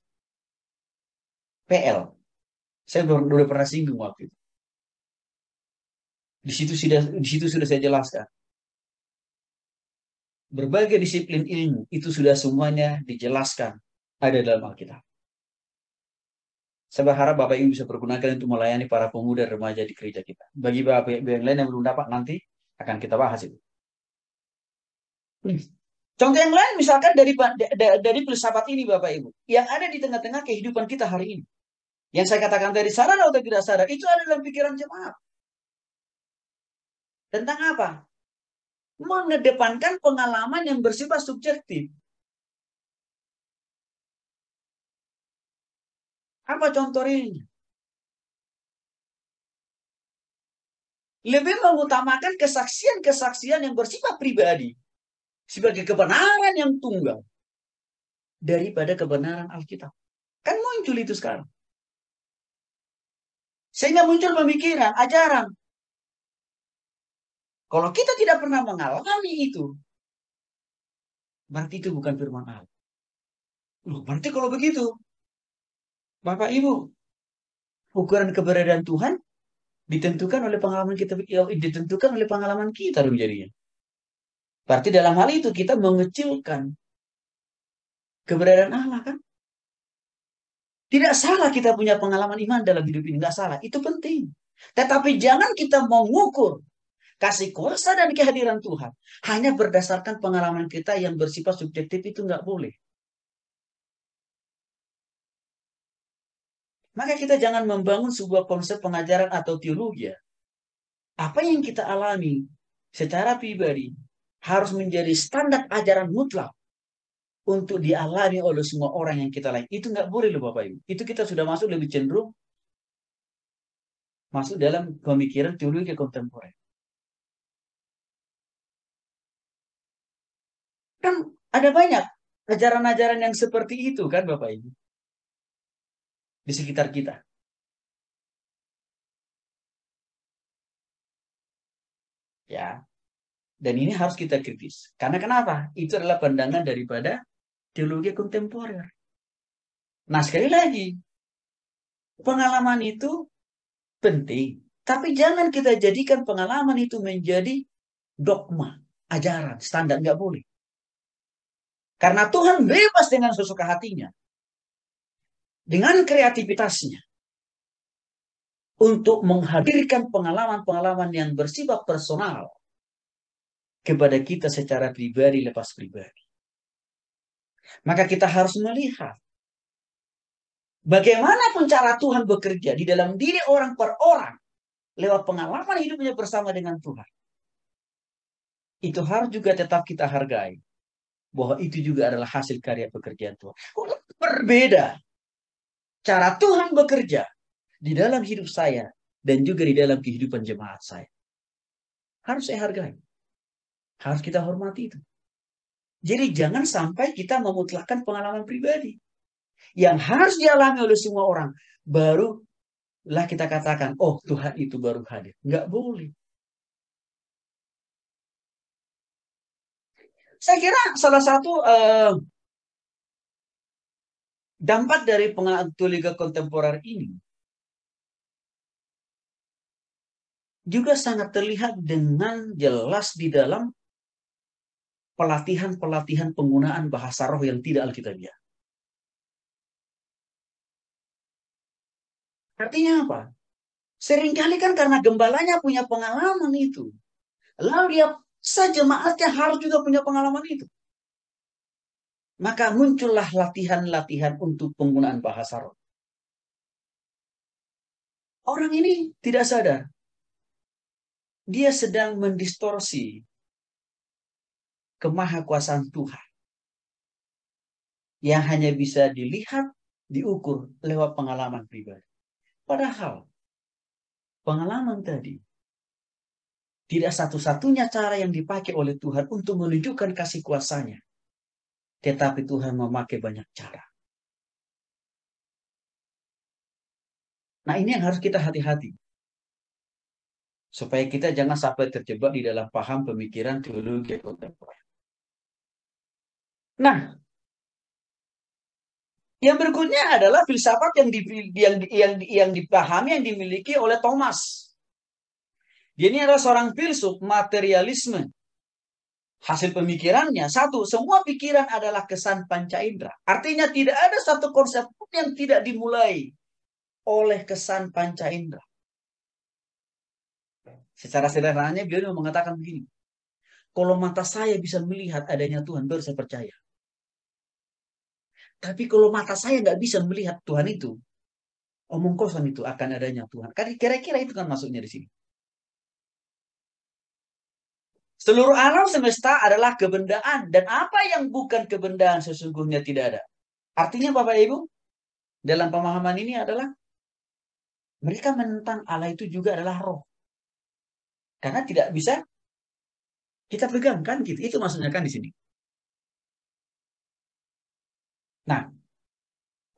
PL. Saya belum dulu pernah singgung waktu itu. Di situ sudah di situ sudah saya jelaskan. Berbagai disiplin ilmu itu sudah semuanya dijelaskan ada dalam Alkitab. Saya berharap Bapak Ibu bisa pergunakan untuk melayani para pemuda remaja di gereja kita. Bagi Bapak Ibu yang lain yang belum dapat nanti akan kita bahas itu. Contoh yang lain misalkan dari dari filsafat ini Bapak Ibu, yang ada di tengah-tengah kehidupan kita hari ini. Yang saya katakan dari sadar atau tidak sadar itu ada dalam pikiran jemaat. Tentang apa? Mengedepankan pengalaman yang bersifat subjektif. Apa contohnya? Lebih mengutamakan kesaksian-kesaksian yang bersifat pribadi sebagai kebenaran yang tunggal daripada kebenaran Alkitab. Kan muncul itu sekarang. Sehingga muncul pemikiran, ajaran. Kalau kita tidak pernah mengalami itu, berarti itu bukan firman Allah. Loh, berarti kalau begitu, Bapak Ibu, ukuran keberadaan Tuhan ditentukan oleh pengalaman kita, ya, ditentukan oleh pengalaman kita dong jadinya. Berarti dalam hal itu kita mengecilkan keberadaan Allah kan? Tidak salah kita punya pengalaman iman dalam hidup ini, nggak salah. Itu penting. Tetapi jangan kita mengukur kasih kuasa dan kehadiran Tuhan hanya berdasarkan pengalaman kita yang bersifat subjektif itu nggak boleh. Maka kita jangan membangun sebuah konsep pengajaran atau teologi. Apa yang kita alami secara pribadi harus menjadi standar ajaran mutlak untuk dialami oleh semua orang yang kita layani. Itu nggak boleh loh Bapak Ibu. Itu kita sudah masuk lebih cenderung masuk dalam pemikiran teologi kontemporer. Kan ada banyak ajaran-ajaran yang seperti itu kan Bapak Ibu. Di sekitar kita. Ya, dan ini harus kita kritis. Karena kenapa? Itu adalah pandangan daripada teologi kontemporer. Nah, sekali lagi, pengalaman itu penting. Tapi jangan kita jadikan pengalaman itu menjadi dogma, ajaran, standar. Nggak boleh. Karena Tuhan bebas dengan sesuka hatinya. Dengan kreativitasnya untuk menghadirkan pengalaman-pengalaman yang bersifat personal kepada kita secara pribadi lepas pribadi. Maka kita harus melihat bagaimanapun cara Tuhan bekerja di dalam diri orang per orang lewat pengalaman hidupnya bersama dengan Tuhan. Itu harus juga tetap kita hargai bahwa itu juga adalah hasil karya pekerjaan Tuhan. Berbeda cara Tuhan bekerja di dalam hidup saya dan juga di dalam kehidupan jemaat saya. Harus saya hargai. Harus kita hormati itu. Jadi jangan sampai kita memutlakan pengalaman pribadi. Yang harus dialami oleh semua orang. Barulah kita katakan, oh Tuhan itu baru hadir. Gak boleh. Saya kira salah satu uh, dampak dari pengalaman liga kontemporer ini juga sangat terlihat dengan jelas di dalam pelatihan-pelatihan penggunaan bahasa roh yang tidak alkitabiah. Artinya apa? Seringkali kan karena gembalanya punya pengalaman itu. Lalu dia saja harus juga punya pengalaman itu. Maka muncullah latihan-latihan untuk penggunaan bahasa roh. Orang ini tidak sadar. Dia sedang mendistorsi kemahakuasaan Tuhan yang hanya bisa dilihat, diukur lewat pengalaman pribadi. Padahal pengalaman tadi tidak satu-satunya cara yang dipakai oleh Tuhan untuk menunjukkan kasih kuasanya. Tetapi Tuhan memakai banyak cara. Nah ini yang harus kita hati-hati. Supaya kita jangan sampai terjebak di dalam paham pemikiran teologi kontemporer. Nah, yang berikutnya adalah filsafat yang di, yang yang yang dipahami yang dimiliki oleh Thomas. Dia ini adalah seorang filsuf materialisme. Hasil pemikirannya satu, semua pikiran adalah kesan panca indera. Artinya tidak ada satu konsep pun yang tidak dimulai oleh kesan panca indera. Secara sederhananya beliau mengatakan begini. Kalau mata saya bisa melihat adanya Tuhan baru saya percaya. Tapi kalau mata saya nggak bisa melihat Tuhan itu, omong kosong itu akan adanya Tuhan. Kira-kira itu kan masuknya di sini. Seluruh alam semesta adalah kebendaan dan apa yang bukan kebendaan sesungguhnya tidak ada. Artinya Bapak Ibu, dalam pemahaman ini adalah mereka menentang Allah itu juga adalah roh. Karena tidak bisa kita pegang kan gitu. Itu maksudnya kan di sini. Nah,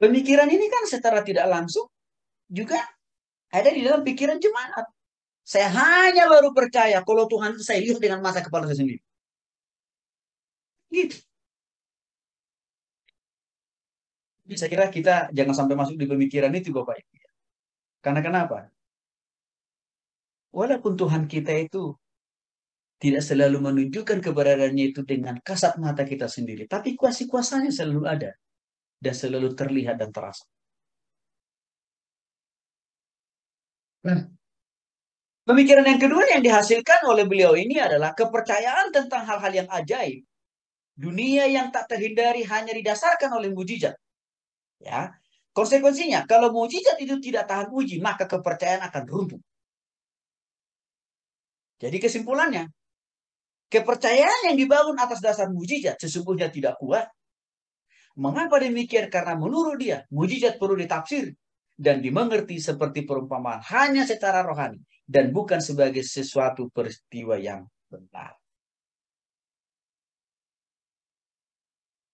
pemikiran ini kan secara tidak langsung juga ada di dalam pikiran jemaat. Saya hanya baru percaya kalau Tuhan itu saya lihat dengan mata kepala saya sendiri. Gitu. Saya kira kita jangan sampai masuk di pemikiran itu Bapak Ibu. Karena kenapa? Walaupun Tuhan kita itu tidak selalu menunjukkan keberadaannya itu dengan kasat mata kita sendiri, tapi kuasa-kuasanya selalu ada dan selalu terlihat dan terasa. Nah, Pemikiran yang kedua yang dihasilkan oleh beliau ini adalah kepercayaan tentang hal-hal yang ajaib. Dunia yang tak terhindari hanya didasarkan oleh mujizat. Ya. Konsekuensinya, kalau mujizat itu tidak tahan uji, maka kepercayaan akan runtuh. Jadi kesimpulannya, kepercayaan yang dibangun atas dasar mujizat sesungguhnya tidak kuat Mengapa demikian? Karena menurut dia, mujizat perlu ditafsir dan dimengerti seperti perumpamaan hanya secara rohani dan bukan sebagai sesuatu peristiwa yang benar.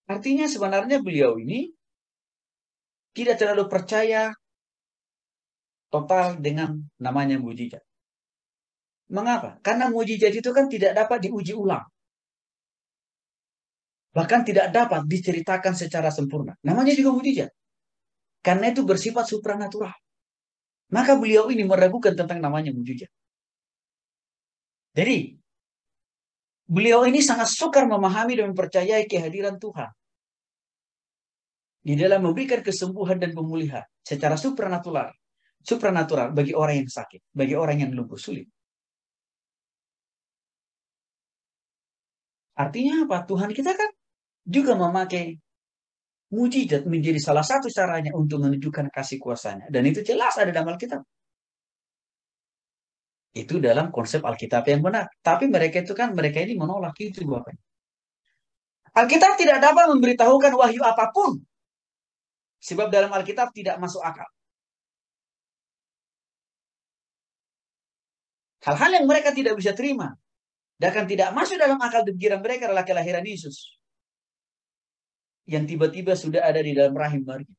Artinya sebenarnya beliau ini tidak terlalu percaya total dengan namanya mujizat. Mengapa? Karena mujizat itu kan tidak dapat diuji ulang bahkan tidak dapat diceritakan secara sempurna. Namanya juga mujizat. Karena itu bersifat supranatural. Maka beliau ini meragukan tentang namanya mujizat. Jadi, beliau ini sangat sukar memahami dan mempercayai kehadiran Tuhan. Di dalam memberikan kesembuhan dan pemulihan secara supranatural. Supranatural bagi orang yang sakit, bagi orang yang lumpuh sulit. Artinya apa? Tuhan kita kan juga memakai mujizat menjadi salah satu caranya untuk menunjukkan kasih kuasanya. Dan itu jelas ada dalam Alkitab. Itu dalam konsep Alkitab yang benar. Tapi mereka itu kan, mereka ini menolak itu Bapak. Alkitab tidak dapat memberitahukan wahyu apapun. Sebab dalam Alkitab tidak masuk akal. Hal-hal yang mereka tidak bisa terima. Dan tidak masuk dalam akal pikiran mereka adalah kelahiran Yesus yang tiba-tiba sudah ada di dalam rahim mereka.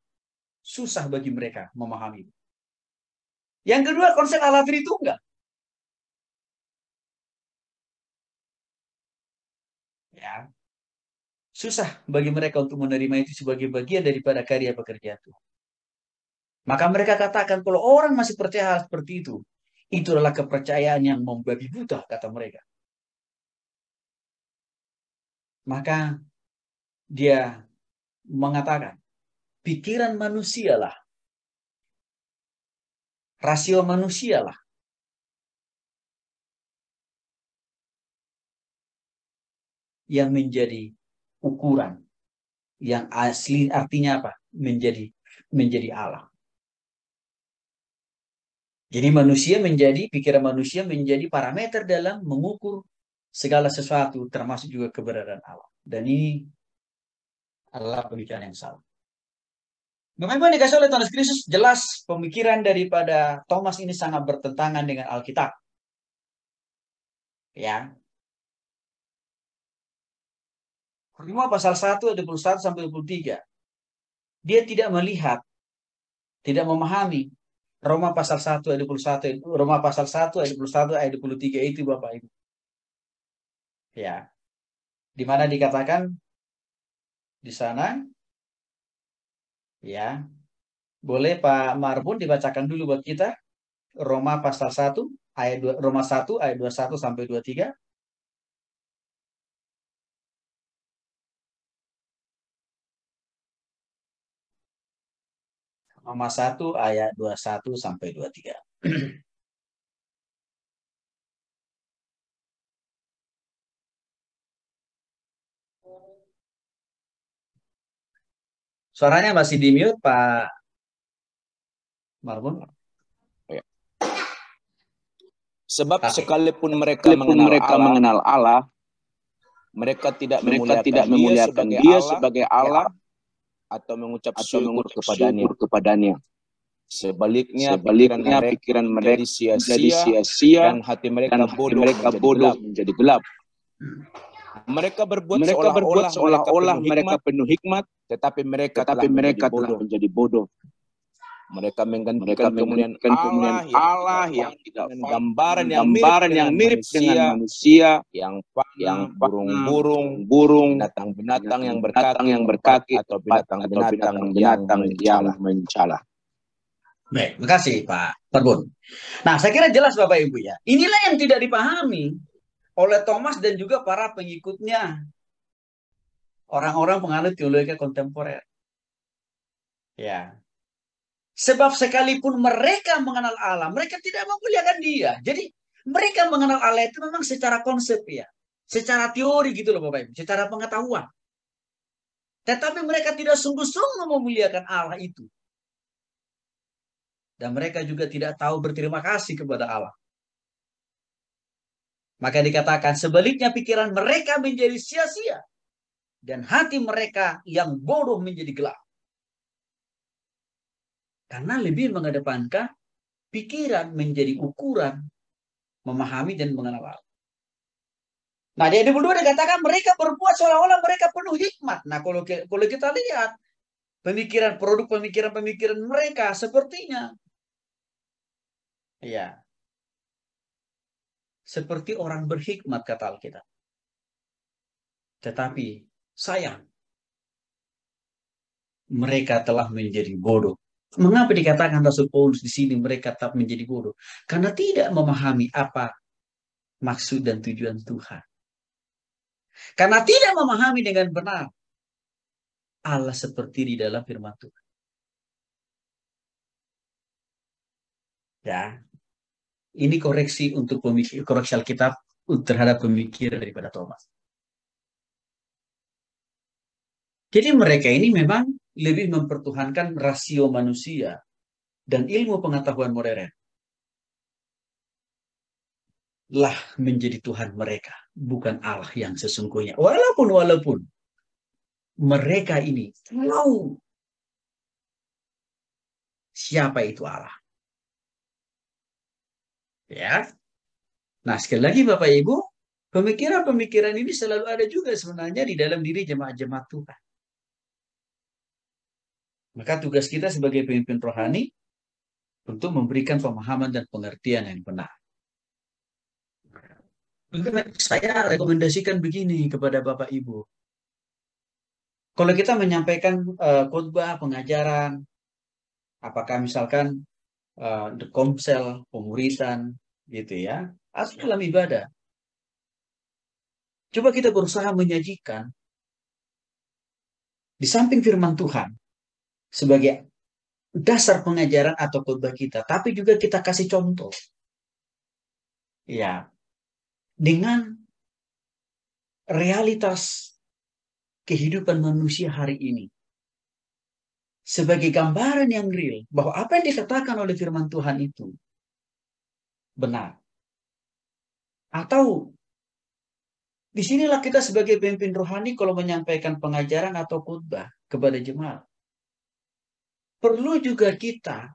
Susah bagi mereka memahami. Yang kedua, konsep alafir itu Ya. Susah bagi mereka untuk menerima itu sebagai bagian daripada karya pekerja itu. Maka mereka katakan kalau orang masih percaya hal seperti itu, itu adalah kepercayaan yang membabi buta, kata mereka. Maka dia mengatakan pikiran manusialah rasio manusialah yang menjadi ukuran yang asli artinya apa menjadi menjadi alam jadi manusia menjadi pikiran manusia menjadi parameter dalam mengukur segala sesuatu termasuk juga keberadaan Allah dan ini adalah pemikiran yang salah. Bapak Ibu yang dikasih oleh Tuhan Yesus Kristus, jelas pemikiran daripada Thomas ini sangat bertentangan dengan Alkitab. Ya. Kurima pasal 1, 21 sampai 23. Dia tidak melihat, tidak memahami Roma pasal 1 ayat 21, Roma pasal 1 ayat 21 ayat 23 itu Bapak Ibu. Ya. Dimana dikatakan di sana? Ya. Boleh Pak Marbun dibacakan dulu buat kita? Roma pasal 1 ayat 2, Roma 1 ayat 21 sampai 23. Roma 1 ayat 21 sampai 23. Suaranya masih di mute, Pak Marmun. Iya. Sebab ah. sekalipun mereka sekalipun mengenal mereka Allah, mengenal Allah, mereka tidak mereka memuliakan tidak memuliakan dia, sebagai Allah, dia ya, sebagai Allah atau mengucap atau mengucap kepadanya. kepadanya. Sebaliknya, Sebaliknya pikiran mereka, pikiran sia-sia dan hati mereka dan hati bodoh, hati mereka bodoh menjadi gelap. Menjadi gelap. Mereka berbuat mereka seolah-olah seolah mereka, mereka penuh hikmat, tetapi mereka tetapi telah mereka menjadi telah menjadi bodoh. Mereka menggantikan kemuliaan Allah, Allah yang, Allah yang tidak dengan gambaran yang gambaran yang mirip dengan manusia, manusia yang yang burung-burung, burung binatang-binatang yang berkaki yang berkaki atau binatang-binatang atau binatang yang binatang yang, mencela. Baik, terima kasih Pak Perbun. Nah, saya kira jelas Bapak Ibu ya. Inilah yang tidak dipahami oleh Thomas dan juga para pengikutnya. Orang-orang penganut teologi kontemporer. Ya. Sebab sekalipun mereka mengenal Allah, mereka tidak memuliakan dia. Jadi mereka mengenal Allah itu memang secara konsep ya. Secara teori gitu loh Bapak Ibu, secara pengetahuan. Tetapi mereka tidak sungguh-sungguh memuliakan Allah itu. Dan mereka juga tidak tahu berterima kasih kepada Allah. Maka dikatakan sebaliknya pikiran mereka menjadi sia-sia dan hati mereka yang bodoh menjadi gelap. Karena lebih mengedepankan pikiran menjadi ukuran memahami dan mengenal Allah. Nah, di ayat 22 dikatakan mereka berbuat seolah-olah mereka penuh hikmat. Nah, kalau kalau kita lihat pemikiran produk pemikiran-pemikiran mereka sepertinya ya seperti orang berhikmat kata Alkitab. Tetapi sayang, mereka telah menjadi bodoh. Mengapa dikatakan Rasul Paulus di sini mereka tetap menjadi bodoh? Karena tidak memahami apa maksud dan tujuan Tuhan. Karena tidak memahami dengan benar Allah seperti di dalam firman Tuhan. Ya, ini koreksi untuk pemikir, koreksi Alkitab terhadap pemikiran daripada Thomas. Jadi mereka ini memang lebih mempertuhankan rasio manusia dan ilmu pengetahuan modern lah menjadi Tuhan mereka, bukan Allah yang sesungguhnya. Walaupun walaupun mereka ini tahu siapa itu Allah. Ya. Nah, sekali lagi Bapak Ibu, pemikiran-pemikiran ini selalu ada juga sebenarnya di dalam diri jemaat-jemaat Tuhan. Maka tugas kita sebagai pemimpin rohani untuk memberikan pemahaman dan pengertian yang benar. Saya rekomendasikan begini kepada Bapak Ibu. Kalau kita menyampaikan uh, eh, khotbah, pengajaran, apakah misalkan uh, eh, komsel, pemuritan, gitu ya, atau ya. dalam ibadah. Coba kita berusaha menyajikan di samping firman Tuhan sebagai dasar pengajaran atau khotbah kita, tapi juga kita kasih contoh. Ya, dengan realitas kehidupan manusia hari ini sebagai gambaran yang real bahwa apa yang dikatakan oleh firman Tuhan itu benar. Atau disinilah kita sebagai pemimpin rohani kalau menyampaikan pengajaran atau khotbah kepada jemaat. Perlu juga kita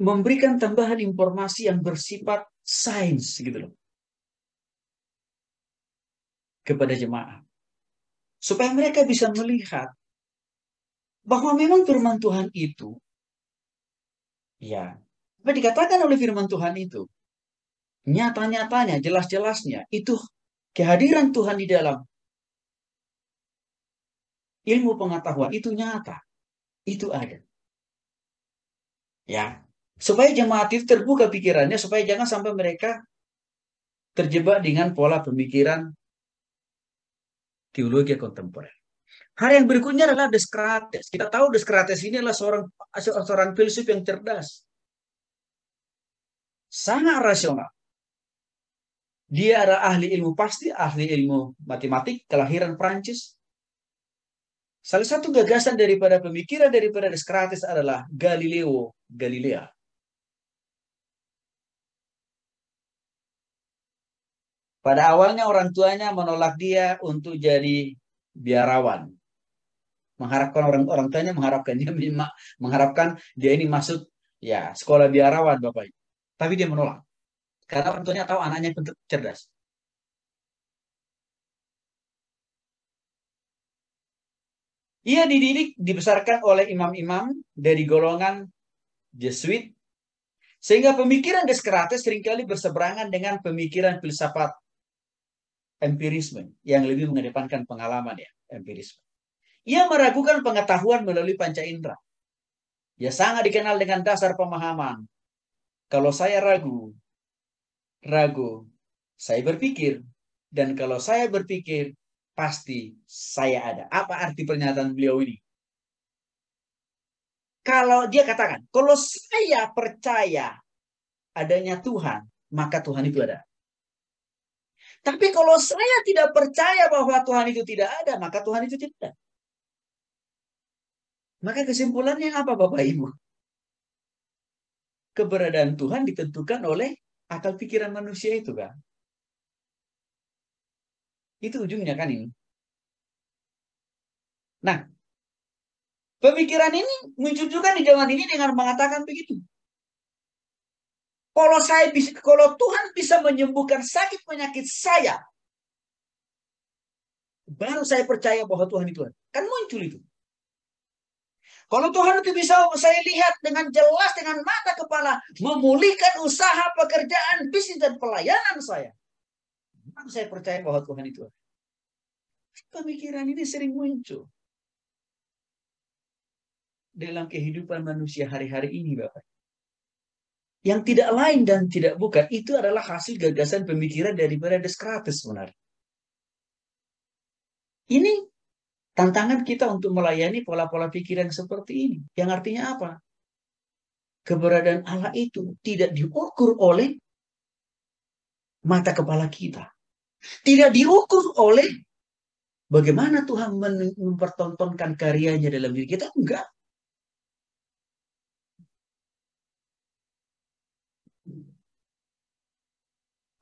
memberikan tambahan informasi yang bersifat sains gitu loh kepada jemaat supaya mereka bisa melihat bahwa memang firman Tuhan itu ya apa dikatakan oleh firman Tuhan itu nyata-nyatanya jelas-jelasnya itu kehadiran Tuhan di dalam ilmu pengetahuan itu nyata itu ada ya supaya jemaat itu terbuka pikirannya supaya jangan sampai mereka terjebak dengan pola pemikiran teologi kontemporer Hari yang berikutnya adalah Descartes. Kita tahu Descartes ini adalah seorang seorang filsuf yang cerdas. Sangat rasional. Dia adalah ahli ilmu pasti, ahli ilmu matematik, kelahiran Prancis. Salah satu gagasan daripada pemikiran daripada Descartes adalah Galileo Galilea. Pada awalnya orang tuanya menolak dia untuk jadi biarawan mengharapkan orang orang tuanya mengharapkan dia mengharapkan dia ini masuk ya sekolah biarawan bapak ibu tapi dia menolak karena orang tuanya tahu anaknya itu cerdas Ia dididik, dibesarkan oleh imam-imam dari golongan Jesuit, sehingga pemikiran Descartes seringkali berseberangan dengan pemikiran filsafat empirisme yang lebih mengedepankan pengalaman ya, empirisme. Ia meragukan pengetahuan melalui panca indera. Ia sangat dikenal dengan dasar pemahaman. Kalau saya ragu, ragu, saya berpikir. Dan kalau saya berpikir, pasti saya ada. Apa arti pernyataan beliau ini? Kalau dia katakan, kalau saya percaya adanya Tuhan, maka Tuhan itu ada. Tapi kalau saya tidak percaya bahwa Tuhan itu tidak ada, maka Tuhan itu tidak ada. Maka kesimpulannya apa Bapak Ibu? Keberadaan Tuhan ditentukan oleh akal pikiran manusia itu kan. Itu ujungnya kan ini. Nah, pemikiran ini muncul juga di zaman ini dengan mengatakan begitu. Kalau saya bisa, kalau Tuhan bisa menyembuhkan sakit penyakit saya, baru saya percaya bahwa Tuhan itu. Kan muncul itu. Kalau Tuhan itu bisa saya lihat dengan jelas dengan mata kepala memulihkan usaha, pekerjaan, bisnis dan pelayanan saya. Memang saya percaya bahwa Tuhan itu Pemikiran ini sering muncul dalam kehidupan manusia hari-hari ini, Bapak. Yang tidak lain dan tidak bukan itu adalah hasil gagasan pemikiran dari daripada Descartes sebenarnya. Ini Tantangan kita untuk melayani pola-pola pikiran seperti ini. Yang artinya apa? Keberadaan Allah itu tidak diukur oleh mata kepala kita. Tidak diukur oleh bagaimana Tuhan mempertontonkan karyanya dalam diri kita. Enggak.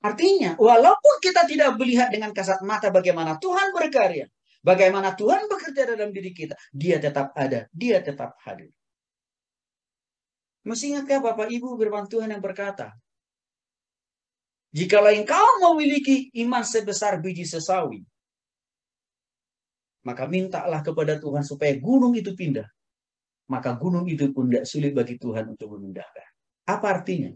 Artinya, walaupun kita tidak melihat dengan kasat mata bagaimana Tuhan berkarya, Bagaimana Tuhan bekerja dalam diri kita, dia tetap ada, dia tetap hadir. Masih ingatkah ya, Bapak Ibu firman Tuhan yang berkata, Jikalau engkau memiliki iman sebesar biji sesawi, maka mintalah kepada Tuhan supaya gunung itu pindah. Maka gunung itu pun tidak sulit bagi Tuhan untuk memindahkan. Apa artinya?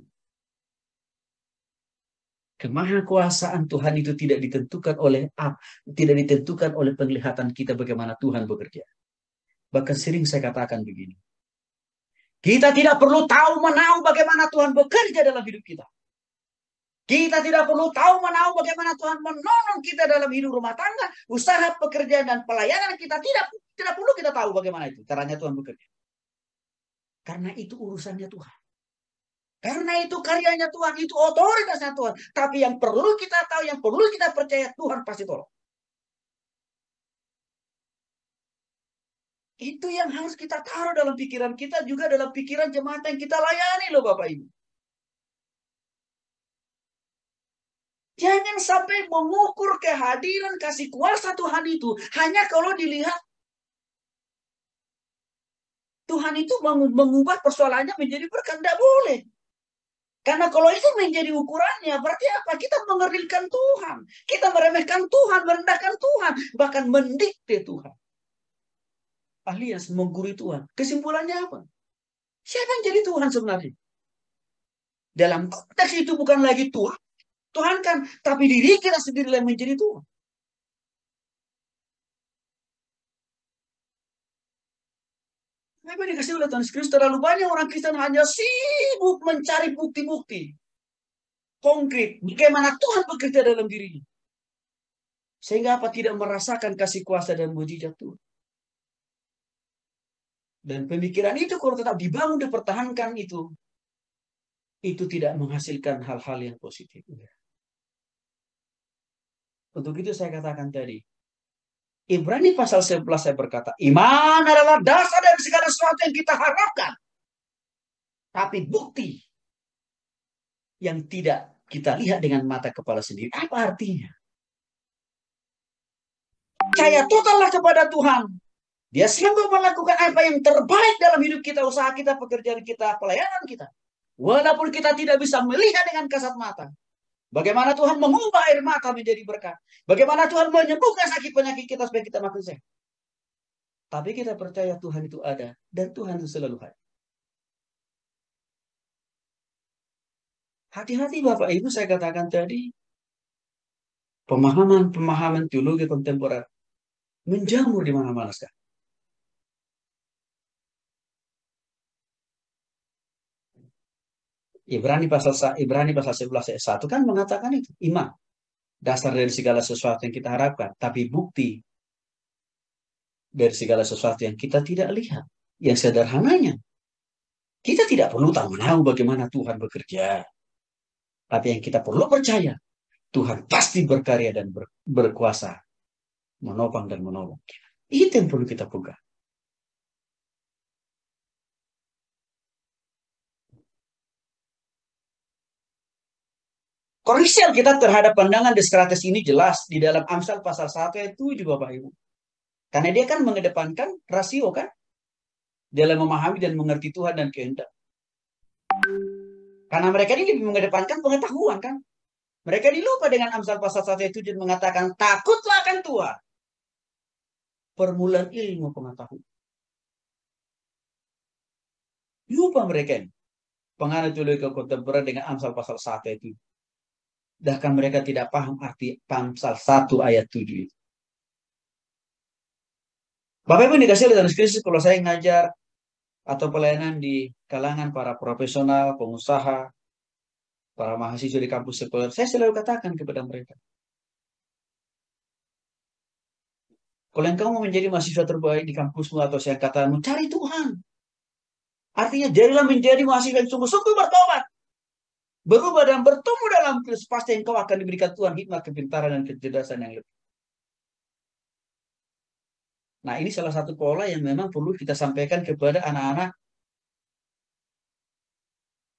Kemahakuasaan Tuhan itu tidak ditentukan oleh ap, tidak ditentukan oleh penglihatan kita bagaimana Tuhan bekerja. Bahkan sering saya katakan begini. Kita tidak perlu tahu menau bagaimana Tuhan bekerja dalam hidup kita. Kita tidak perlu tahu menau bagaimana Tuhan menolong kita dalam hidup rumah tangga, usaha, pekerjaan dan pelayanan kita tidak tidak perlu kita tahu bagaimana itu caranya Tuhan bekerja. Karena itu urusannya Tuhan. Karena itu karyanya Tuhan, itu otoritasnya Tuhan. Tapi yang perlu kita tahu, yang perlu kita percaya, Tuhan pasti tolong. Itu yang harus kita taruh dalam pikiran kita, juga dalam pikiran jemaat yang kita layani loh Bapak Ibu. Jangan sampai mengukur kehadiran kasih kuasa Tuhan itu hanya kalau dilihat Tuhan itu mengubah persoalannya menjadi berkat. Tidak boleh. Karena kalau itu menjadi ukurannya, berarti apa? Kita mengerilkan Tuhan. Kita meremehkan Tuhan, merendahkan Tuhan. Bahkan mendikte Tuhan. Alias menggurui Tuhan. Kesimpulannya apa? Siapa yang jadi Tuhan sebenarnya? Dalam konteks itu bukan lagi Tuhan. Tuhan kan, tapi diri kita sendiri yang menjadi Tuhan. Memang dikasih oleh Tuhan Kristus terlalu banyak orang Kristen hanya sibuk mencari bukti-bukti konkret bagaimana Tuhan bekerja dalam dirinya. Sehingga apa tidak merasakan kasih kuasa dan mujizat Tuhan. Dan pemikiran itu kalau tetap dibangun dan pertahankan itu, itu tidak menghasilkan hal-hal yang positif. Untuk itu saya katakan tadi, Ibrani pasal 11 saya berkata, iman adalah dasar dari segala sesuatu yang kita harapkan. Tapi bukti yang tidak kita lihat dengan mata kepala sendiri, apa artinya? Percaya totallah kepada Tuhan. Dia sanggup melakukan apa yang terbaik dalam hidup kita, usaha kita, pekerjaan kita, pelayanan kita. Walaupun kita tidak bisa melihat dengan kasat mata. Bagaimana Tuhan mengubah air mata menjadi berkat. Bagaimana Tuhan menyembuhkan sakit penyakit kita supaya kita makin sehat. Tapi kita percaya Tuhan itu ada dan Tuhan itu selalu hadir. Hati-hati Bapak Ibu saya katakan tadi. Pemahaman-pemahaman teologi kontemporer menjamur di mana-mana sekarang. Ibrani pasal Ibrani pasal 11 ayat 1 kan mengatakan itu iman dasar dari segala sesuatu yang kita harapkan tapi bukti dari segala sesuatu yang kita tidak lihat yang sederhananya kita tidak perlu tahu menahu bagaimana Tuhan bekerja tapi yang kita perlu percaya Tuhan pasti berkarya dan ber, berkuasa menopang dan menolong itu yang perlu kita pegang Koreksian kita terhadap pandangan Descartes ini jelas di dalam Amsal pasal 1 ayat 7 Bapak Ibu. Karena dia kan mengedepankan rasio kan dalam memahami dan mengerti Tuhan dan kehendak. Karena mereka ini lebih mengedepankan pengetahuan kan. Mereka dilupa dengan Amsal pasal 1 ayat 7 mengatakan takutlah akan Tuhan. Permulaan ilmu pengetahuan. Lupa mereka ini. Pengaruh tulis kontemporer dengan Amsal pasal 1 ayat 7 Bahkan mereka tidak paham arti Pamsal 1 ayat 7 itu. Bapak Ibu dikasih oleh krisis. kalau saya ngajar atau pelayanan di kalangan para profesional, pengusaha, para mahasiswa di kampus sekuler, saya selalu katakan kepada mereka. Kalau engkau mau menjadi mahasiswa terbaik di kampusmu atau saya katakan, cari Tuhan. Artinya jadilah menjadi mahasiswa yang sungguh-sungguh bertobat berubah dan bertemu dalam Kristus, pasti engkau akan diberikan Tuhan hikmat, kepintaran, dan kecerdasan yang lebih. Nah, ini salah satu pola yang memang perlu kita sampaikan kepada anak-anak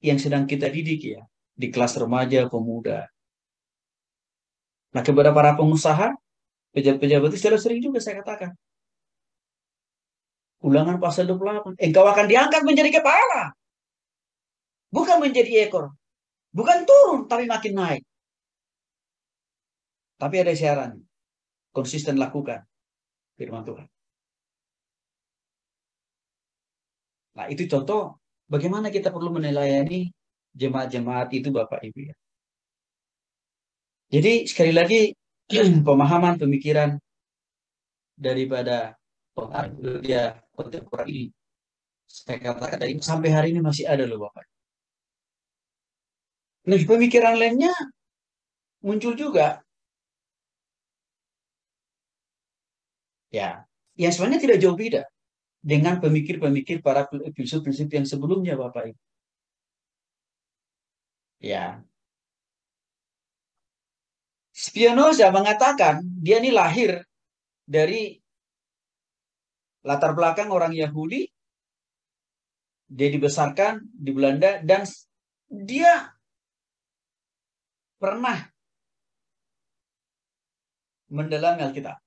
yang sedang kita didik ya, di kelas remaja, pemuda. Nah, kepada para pengusaha, pejabat-pejabat itu sudah sering juga saya katakan. Ulangan pasal 28, engkau akan diangkat menjadi kepala. Bukan menjadi ekor. Bukan turun, tapi makin naik. Tapi ada siaran, Konsisten lakukan firman Tuhan. Nah, itu contoh bagaimana kita perlu menelayani jemaat-jemaat itu Bapak Ibu ya. Jadi sekali lagi pemahaman pemikiran daripada pengaruh dia kontemporer ini saya katakan dari sampai hari ini masih ada loh Bapak. Nah, pemikiran lainnya muncul juga. Ya, yang sebenarnya tidak jauh beda dengan pemikir-pemikir para filsuf-filsuf yang sebelumnya, Bapak Ibu. Ya. Spinoza mengatakan dia ini lahir dari latar belakang orang Yahudi. Dia dibesarkan di Belanda dan dia pernah mendalami Alkitab.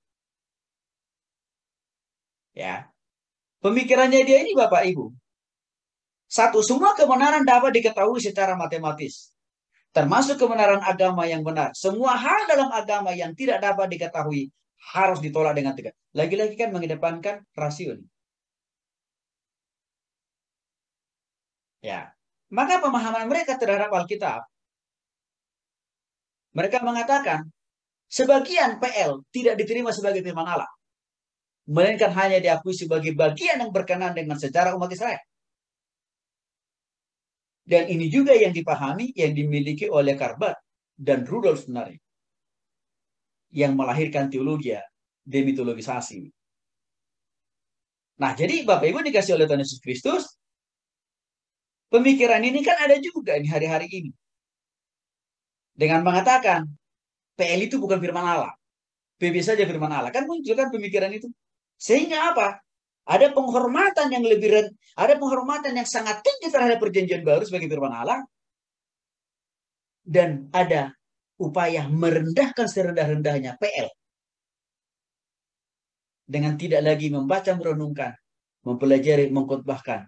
Ya. Pemikirannya dia ini Bapak Ibu. Satu, semua kebenaran dapat diketahui secara matematis. Termasuk kebenaran agama yang benar. Semua hal dalam agama yang tidak dapat diketahui harus ditolak dengan tegas. Lagi-lagi kan mengedepankan rasio. Ya. Maka pemahaman mereka terhadap Alkitab mereka mengatakan sebagian PL tidak diterima sebagai firman Allah. Melainkan hanya diakui sebagai bagian yang berkenan dengan sejarah umat Israel. Dan ini juga yang dipahami, yang dimiliki oleh Karbat dan Rudolf sebenarnya. Yang melahirkan teologi ya, demitologisasi. Nah, jadi Bapak Ibu dikasih oleh Tuhan Yesus Kristus, pemikiran ini kan ada juga di hari-hari ini dengan mengatakan PL itu bukan firman Allah. PB saja firman Allah. Kan muncul kan pemikiran itu. Sehingga apa? Ada penghormatan yang lebih ada penghormatan yang sangat tinggi terhadap perjanjian baru sebagai firman Allah dan ada upaya merendahkan serendah-rendahnya PL dengan tidak lagi membaca merenungkan, mempelajari, mengkotbahkan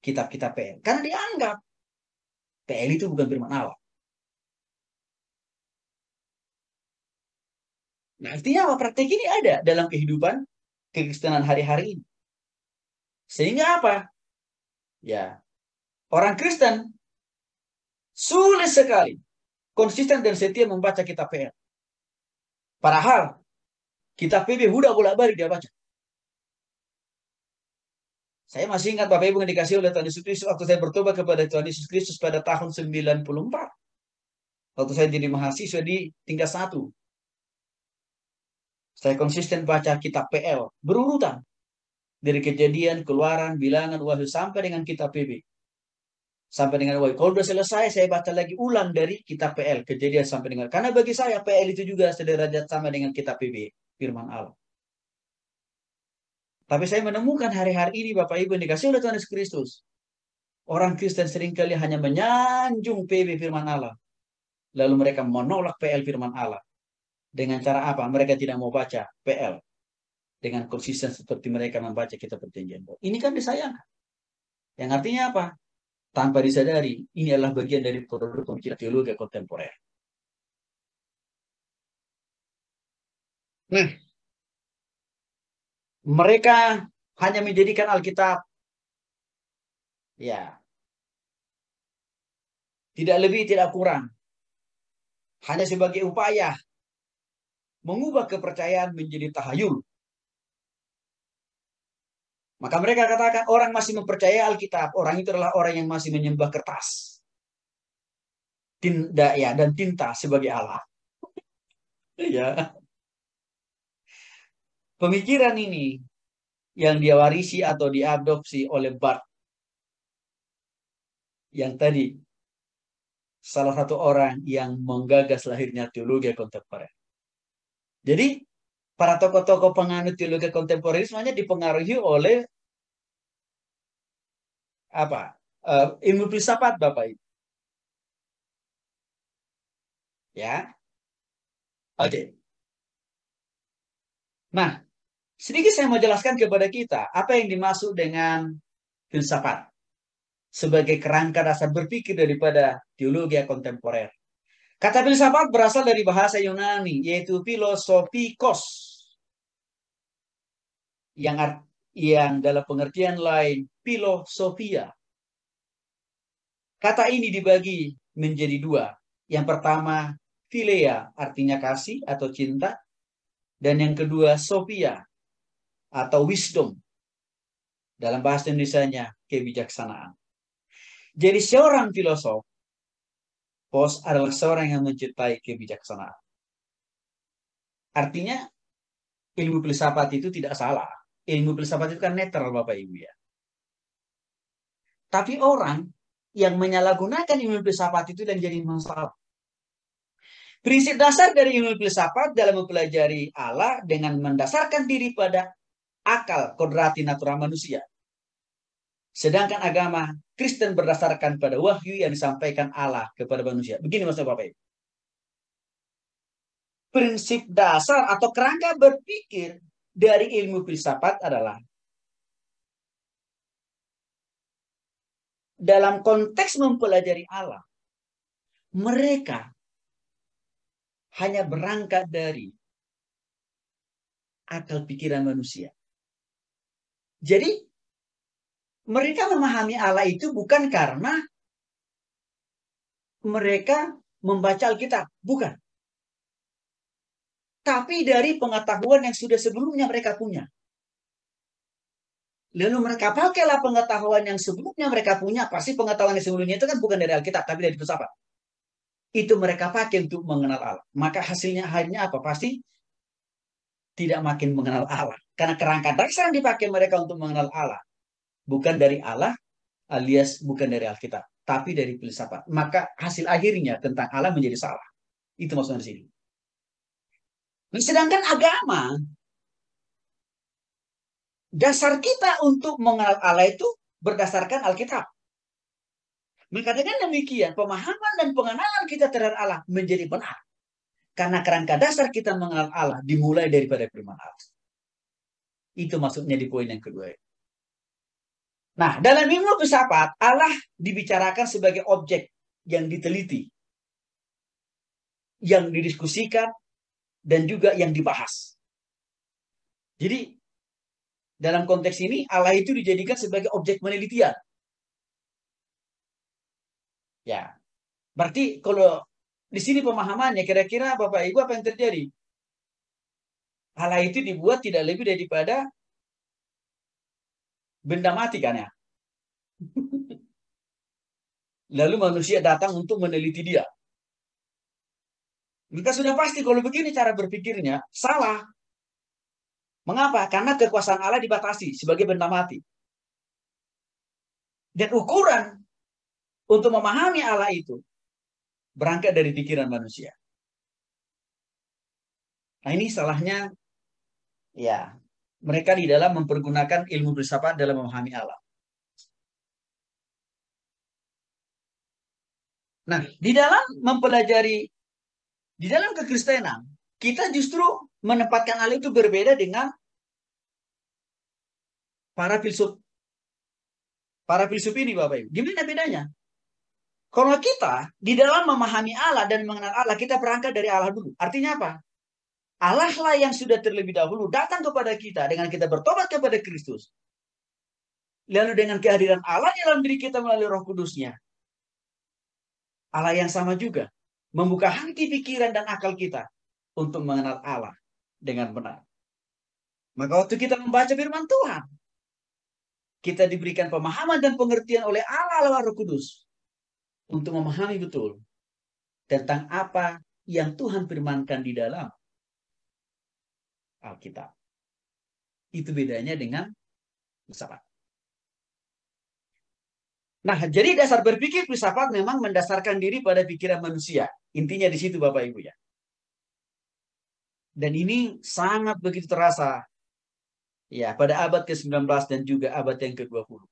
kitab-kitab PL karena dianggap PL itu bukan firman Allah. Nah, artinya apa? Praktek ini ada dalam kehidupan kekristenan hari-hari ini. Sehingga apa? Ya, orang Kristen sulit sekali konsisten dan setia membaca kitab PR. Padahal kitab PB udah bolak-balik dia baca. Saya masih ingat Bapak Ibu yang dikasih oleh Tuhan Yesus Kristus waktu saya bertobat kepada Tuhan Yesus Kristus pada tahun 94. Waktu saya jadi mahasiswa di tingkat satu. Saya konsisten baca kitab PL berurutan dari kejadian, keluaran, bilangan, wahyu sampai dengan kitab PB. Sampai dengan wahyu. Kalau sudah selesai, saya baca lagi ulang dari kitab PL, kejadian sampai dengan. Karena bagi saya PL itu juga sederajat sama dengan kitab PB, firman Allah. Tapi saya menemukan hari-hari ini Bapak Ibu yang dikasih oleh Tuhan Yesus Kristus. Orang Kristen seringkali hanya menyanjung PB firman Allah. Lalu mereka menolak PL firman Allah. Dengan cara apa? Mereka tidak mau baca PL. Dengan konsisten seperti mereka membaca kita perjanjian Ini kan disayangkan. Yang artinya apa? Tanpa disadari, ini adalah bagian dari produk pemikiran teologi kontemporer. Nah, mereka hanya menjadikan Alkitab ya tidak lebih tidak kurang hanya sebagai upaya mengubah kepercayaan menjadi tahayul. Maka mereka katakan orang masih mempercayai Alkitab, orang itu adalah orang yang masih menyembah kertas. Tinda ya dan tinta sebagai Allah. ya. Pemikiran ini yang diwarisi atau diadopsi oleh Bart yang tadi salah satu orang yang menggagas lahirnya teologi kontemporer. Jadi para tokoh-tokoh penganut teologi kontemporer semuanya dipengaruhi oleh apa uh, ilmu filsafat bapak ibu ya oke okay. nah sedikit saya mau jelaskan kepada kita apa yang dimaksud dengan filsafat sebagai kerangka dasar berpikir daripada teologi kontemporer Kata filsafat berasal dari bahasa Yunani, yaitu filosofikos. Yang, art, yang dalam pengertian lain, filosofia. Kata ini dibagi menjadi dua. Yang pertama, filea, artinya kasih atau cinta. Dan yang kedua, sofia, atau wisdom. Dalam bahasa Indonesia-nya, kebijaksanaan. Jadi seorang filosof Bos adalah seorang yang mencintai kebijaksanaan. Artinya, ilmu filsafat itu tidak salah. Ilmu filsafat itu kan netral, Bapak Ibu ya. Tapi orang yang menyalahgunakan ilmu filsafat itu dan jadi masalah. Prinsip dasar dari ilmu filsafat dalam mempelajari Allah dengan mendasarkan diri pada akal kodrati natural manusia Sedangkan agama Kristen berdasarkan pada wahyu yang disampaikan Allah kepada manusia. Begini maksudnya Bapak Ibu. Prinsip dasar atau kerangka berpikir dari ilmu filsafat adalah dalam konteks mempelajari Allah, mereka hanya berangkat dari akal pikiran manusia. Jadi mereka memahami Allah itu bukan karena mereka membaca Alkitab, bukan. Tapi dari pengetahuan yang sudah sebelumnya mereka punya. Lalu mereka pakailah pengetahuan yang sebelumnya mereka punya. Pasti pengetahuan yang sebelumnya itu kan bukan dari Alkitab, tapi dari filsafat. Itu mereka pakai untuk mengenal Allah. Maka hasilnya hanya apa? Pasti tidak makin mengenal Allah. Karena kerangka dasar yang dipakai mereka untuk mengenal Allah bukan dari Allah alias bukan dari Alkitab, tapi dari filsafat. Maka hasil akhirnya tentang Allah menjadi salah. Itu maksudnya di sini. Nah, sedangkan agama, dasar kita untuk mengenal Allah itu berdasarkan Alkitab. Maka dengan demikian, pemahaman dan pengenalan kita terhadap Allah menjadi benar. Karena kerangka dasar kita mengenal Allah dimulai daripada firman Allah. Itu maksudnya di poin yang kedua. Nah, dalam ilmu filsafat, Allah dibicarakan sebagai objek yang diteliti, yang didiskusikan, dan juga yang dibahas. Jadi, dalam konteks ini, Allah itu dijadikan sebagai objek penelitian. Ya, berarti kalau di sini pemahamannya, kira-kira Bapak Ibu apa yang terjadi? Allah itu dibuat tidak lebih daripada benda mati kan ya. Lalu manusia datang untuk meneliti dia. Maka sudah pasti kalau begini cara berpikirnya salah. Mengapa? Karena kekuasaan Allah dibatasi sebagai benda mati. Dan ukuran untuk memahami Allah itu berangkat dari pikiran manusia. Nah ini salahnya ya mereka di dalam mempergunakan ilmu filsafat dalam memahami alam. Nah, di dalam mempelajari di dalam kekristenan, kita justru menempatkan hal itu berbeda dengan para filsuf. Para filsuf ini Bapak Ibu. Gimana bedanya? Kalau kita di dalam memahami Allah dan mengenal Allah, kita berangkat dari Allah dulu. Artinya apa? Allah lah yang sudah terlebih dahulu datang kepada kita dengan kita bertobat kepada Kristus. Lalu dengan kehadiran Allah dalam diri kita melalui roh kudusnya. Allah yang sama juga. Membuka hati pikiran dan akal kita untuk mengenal Allah dengan benar. Maka waktu kita membaca firman Tuhan, kita diberikan pemahaman dan pengertian oleh Allah lewat roh kudus. Untuk memahami betul tentang apa yang Tuhan firmankan di dalam Alkitab. Itu bedanya dengan filsafat. Nah, jadi dasar berpikir filsafat memang mendasarkan diri pada pikiran manusia. Intinya di situ Bapak Ibu ya. Dan ini sangat begitu terasa ya pada abad ke-19 dan juga abad yang ke-20.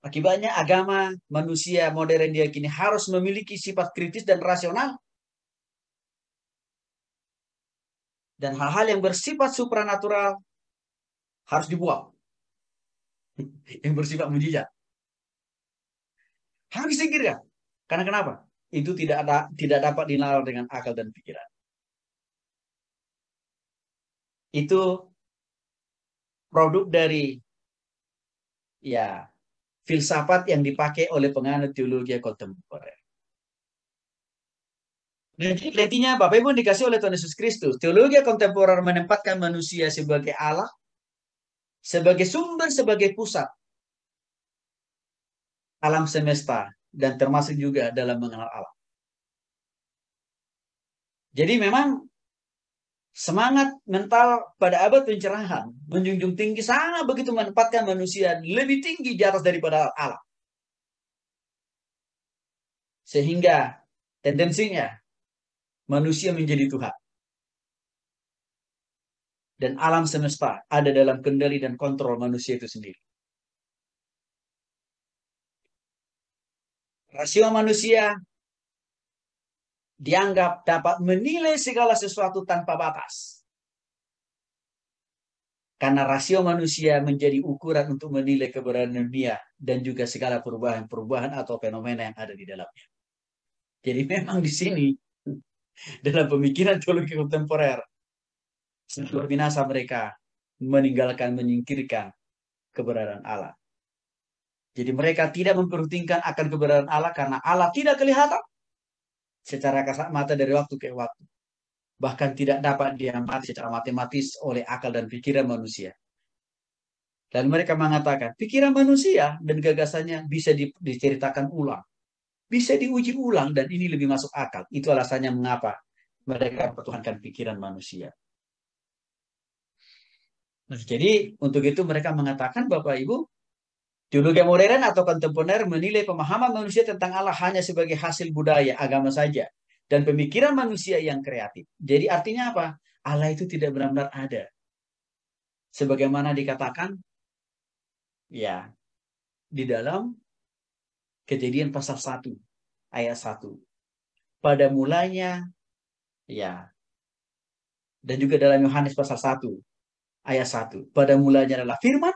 Akibatnya agama manusia modern diakini harus memiliki sifat kritis dan rasional dan hal-hal yang bersifat supranatural harus dibuang. yang bersifat mujizat. Harus ya. Karena kenapa? Itu tidak ada tidak dapat dinalar dengan akal dan pikiran. Itu produk dari ya filsafat yang dipakai oleh penganut teologi kontemporer. Intinya Bapak Ibu dikasih oleh Tuhan Yesus Kristus. Teologi kontemporer menempatkan manusia sebagai Allah, sebagai sumber, sebagai pusat alam semesta dan termasuk juga dalam mengenal Allah. Jadi memang semangat mental pada abad pencerahan menjunjung tinggi sangat begitu menempatkan manusia lebih tinggi di atas daripada Allah. Sehingga tendensinya manusia menjadi Tuhan. Dan alam semesta ada dalam kendali dan kontrol manusia itu sendiri. Rasio manusia dianggap dapat menilai segala sesuatu tanpa batas. Karena rasio manusia menjadi ukuran untuk menilai keberadaan dunia dan juga segala perubahan-perubahan atau fenomena yang ada di dalamnya. Jadi memang di sini dalam pemikiran teologi kontemporer. Seluruh binasa mereka meninggalkan, menyingkirkan keberadaan Allah. Jadi mereka tidak memperhitungkan akan keberadaan Allah karena Allah tidak kelihatan secara kasat mata dari waktu ke waktu. Bahkan tidak dapat diamati secara matematis oleh akal dan pikiran manusia. Dan mereka mengatakan, pikiran manusia dan gagasannya bisa diceritakan ulang bisa diuji ulang dan ini lebih masuk akal. Itu alasannya mengapa mereka pertuhankan pikiran manusia. Nah, jadi untuk itu mereka mengatakan Bapak Ibu, teologi modern atau kontemporer menilai pemahaman manusia tentang Allah hanya sebagai hasil budaya, agama saja. Dan pemikiran manusia yang kreatif. Jadi artinya apa? Allah itu tidak benar-benar ada. Sebagaimana dikatakan, ya, di dalam Kejadian pasal 1 ayat 1. Pada mulanya ya. Dan juga dalam Yohanes pasal 1 ayat 1. Pada mulanya adalah firman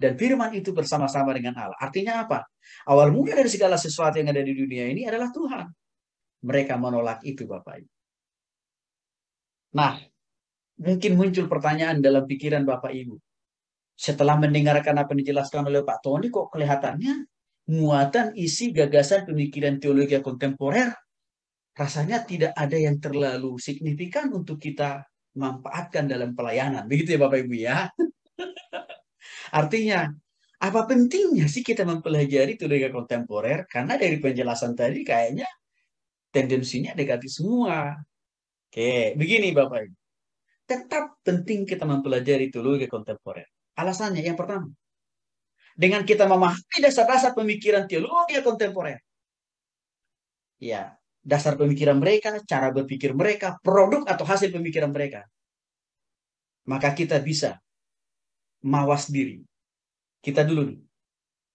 dan firman itu bersama-sama dengan Allah. Artinya apa? Awal mula dari segala sesuatu yang ada di dunia ini adalah Tuhan. Mereka menolak itu Bapak Ibu. Nah, mungkin muncul pertanyaan dalam pikiran Bapak Ibu. Setelah mendengarkan apa yang dijelaskan oleh Pak Tony, kok kelihatannya muatan isi gagasan pemikiran teologi kontemporer rasanya tidak ada yang terlalu signifikan untuk kita manfaatkan dalam pelayanan. Begitu ya Bapak Ibu ya. Artinya, apa pentingnya sih kita mempelajari teologi kontemporer? Karena dari penjelasan tadi kayaknya tendensinya negatif semua. Oke, begini Bapak Ibu. Tetap penting kita mempelajari teologi kontemporer. Alasannya yang pertama, dengan kita memahami dasar-dasar pemikiran teologi kontemporer. Ya, dasar pemikiran mereka, cara berpikir mereka, produk atau hasil pemikiran mereka. Maka kita bisa mawas diri. Kita dulu nih.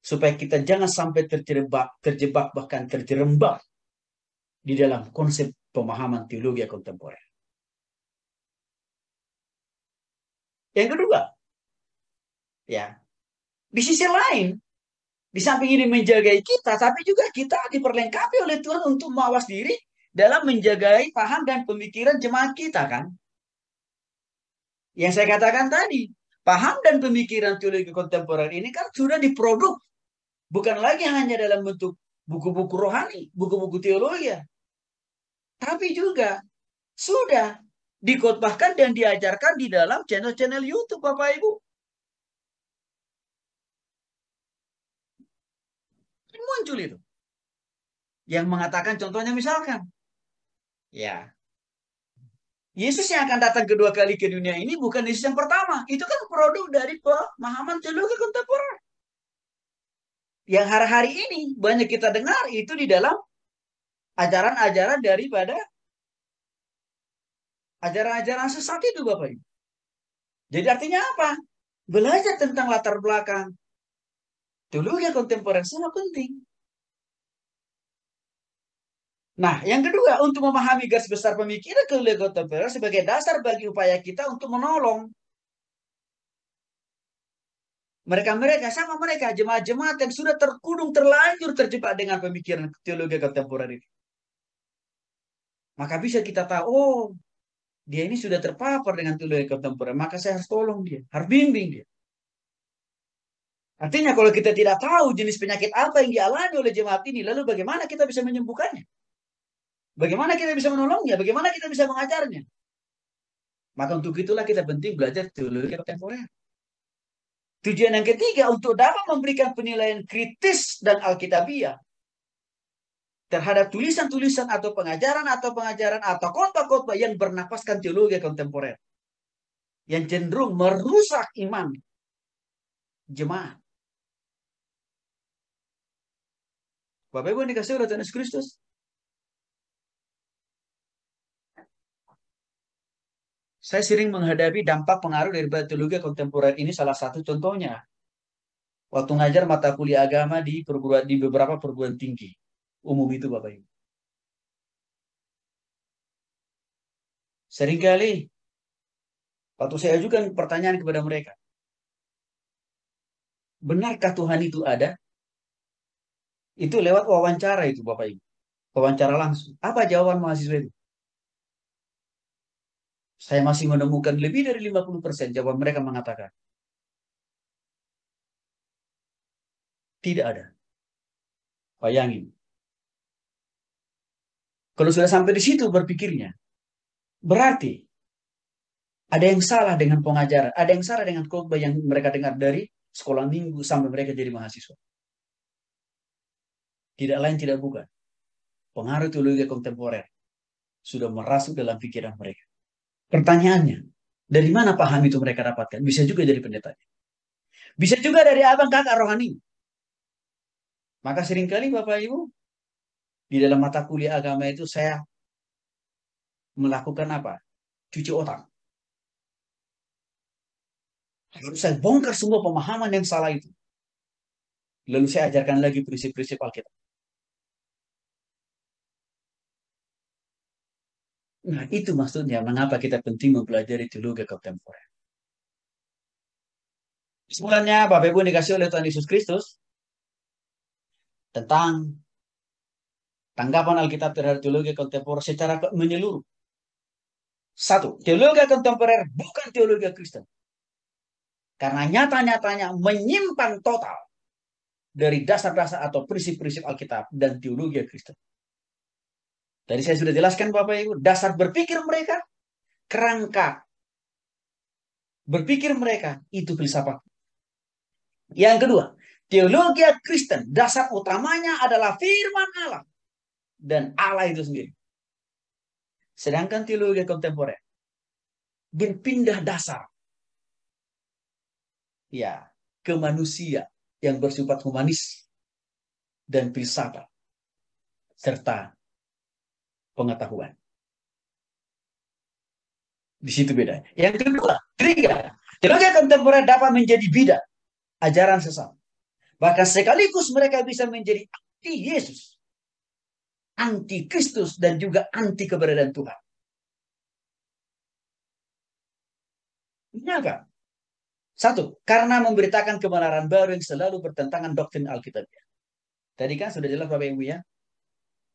Supaya kita jangan sampai terjebak, terjebak bahkan terjerembab di dalam konsep pemahaman teologi kontemporer. Yang kedua, ya di sisi lain, di samping ini menjaga kita, tapi juga kita diperlengkapi oleh Tuhan untuk mawas diri dalam menjaga paham dan pemikiran jemaat kita kan. Yang saya katakan tadi, paham dan pemikiran teologi kontemporer ini kan sudah diproduk. Bukan lagi hanya dalam bentuk buku-buku rohani, buku-buku teologi. Tapi juga sudah dikotbahkan dan diajarkan di dalam channel-channel YouTube Bapak Ibu. muncul itu. Yang mengatakan contohnya misalkan. Ya. Yesus yang akan datang kedua kali ke dunia ini bukan Yesus yang pertama. Itu kan produk dari pemahaman teologi kontemporer. Yang hari-hari ini banyak kita dengar itu di dalam ajaran-ajaran daripada ajaran-ajaran sesat itu Bapak Ibu. Jadi artinya apa? Belajar tentang latar belakang teologi kontemporer sangat penting. Nah, yang kedua, untuk memahami gas besar pemikiran keluarga kontemporer sebagai dasar bagi upaya kita untuk menolong. Mereka-mereka, sama mereka, jemaat-jemaat yang sudah terkudung, terlanjur terjebak dengan pemikiran teologi kontemporer ini. Maka bisa kita tahu, oh, dia ini sudah terpapar dengan teologi kontemporer, maka saya harus tolong dia, harus bimbing dia. Artinya kalau kita tidak tahu jenis penyakit apa yang dialami oleh jemaat ini, lalu bagaimana kita bisa menyembuhkannya? Bagaimana kita bisa menolongnya? Bagaimana kita bisa mengajarnya? Maka untuk itulah kita penting belajar teologi kontemporer. Tujuan yang ketiga untuk dapat memberikan penilaian kritis dan alkitabiah terhadap tulisan-tulisan atau pengajaran atau pengajaran atau khotbah-khotbah yang bernapaskan teologi kontemporer yang cenderung merusak iman jemaat. Bapak Ibu yang dikasih oleh Tuhan Yesus Kristus. Saya sering menghadapi dampak pengaruh dari teologi kontemporer ini salah satu contohnya. Waktu ngajar mata kuliah agama di perguruan di beberapa perguruan tinggi. Umum itu Bapak Ibu. Seringkali waktu saya ajukan pertanyaan kepada mereka. Benarkah Tuhan itu ada? Itu lewat wawancara itu Bapak Ibu. Wawancara langsung. Apa jawaban mahasiswa itu? Saya masih menemukan lebih dari 50% jawaban mereka mengatakan. Tidak ada. Bayangin. Kalau sudah sampai di situ berpikirnya, berarti ada yang salah dengan pengajaran, ada yang salah dengan khotbah yang mereka dengar dari sekolah minggu sampai mereka jadi mahasiswa. Tidak lain tidak bukan. Pengaruh teologi kontemporer sudah merasuk dalam pikiran mereka. Pertanyaannya, dari mana paham itu mereka dapatkan? Bisa juga dari pendeta, Bisa juga dari abang kakak rohani. Maka seringkali Bapak Ibu, di dalam mata kuliah agama itu saya melakukan apa? Cuci otak. Lalu saya bongkar semua pemahaman yang salah itu. Lalu saya ajarkan lagi prinsip-prinsip Alkitab. Nah, itu maksudnya mengapa kita penting mempelajari teologi kontemporer. Kesimpulannya, Bapak Ibu dikasih oleh Tuhan Yesus Kristus tentang tanggapan Alkitab terhadap teologi kontemporer secara menyeluruh. Satu, teologi kontemporer bukan teologi Kristen. Karena nyata-nyatanya menyimpan total dari dasar-dasar atau prinsip-prinsip Alkitab dan teologi Kristen. Tadi saya sudah jelaskan Bapak Ibu, dasar berpikir mereka, kerangka berpikir mereka, itu filsafat. Yang kedua, teologi Kristen, dasar utamanya adalah firman Allah dan Allah itu sendiri. Sedangkan teologi kontemporer berpindah dasar ya ke manusia yang bersifat humanis dan filsafat serta pengetahuan. Di situ beda Yang kedua, ketiga, teologi kontemporer dapat menjadi bidah ajaran sesat. Bahkan sekaligus mereka bisa menjadi anti Yesus, anti Kristus, dan juga anti keberadaan Tuhan. Kenapa? Satu, karena memberitakan kebenaran baru yang selalu bertentangan doktrin Alkitab Tadi kan sudah jelas Bapak Ibu ya,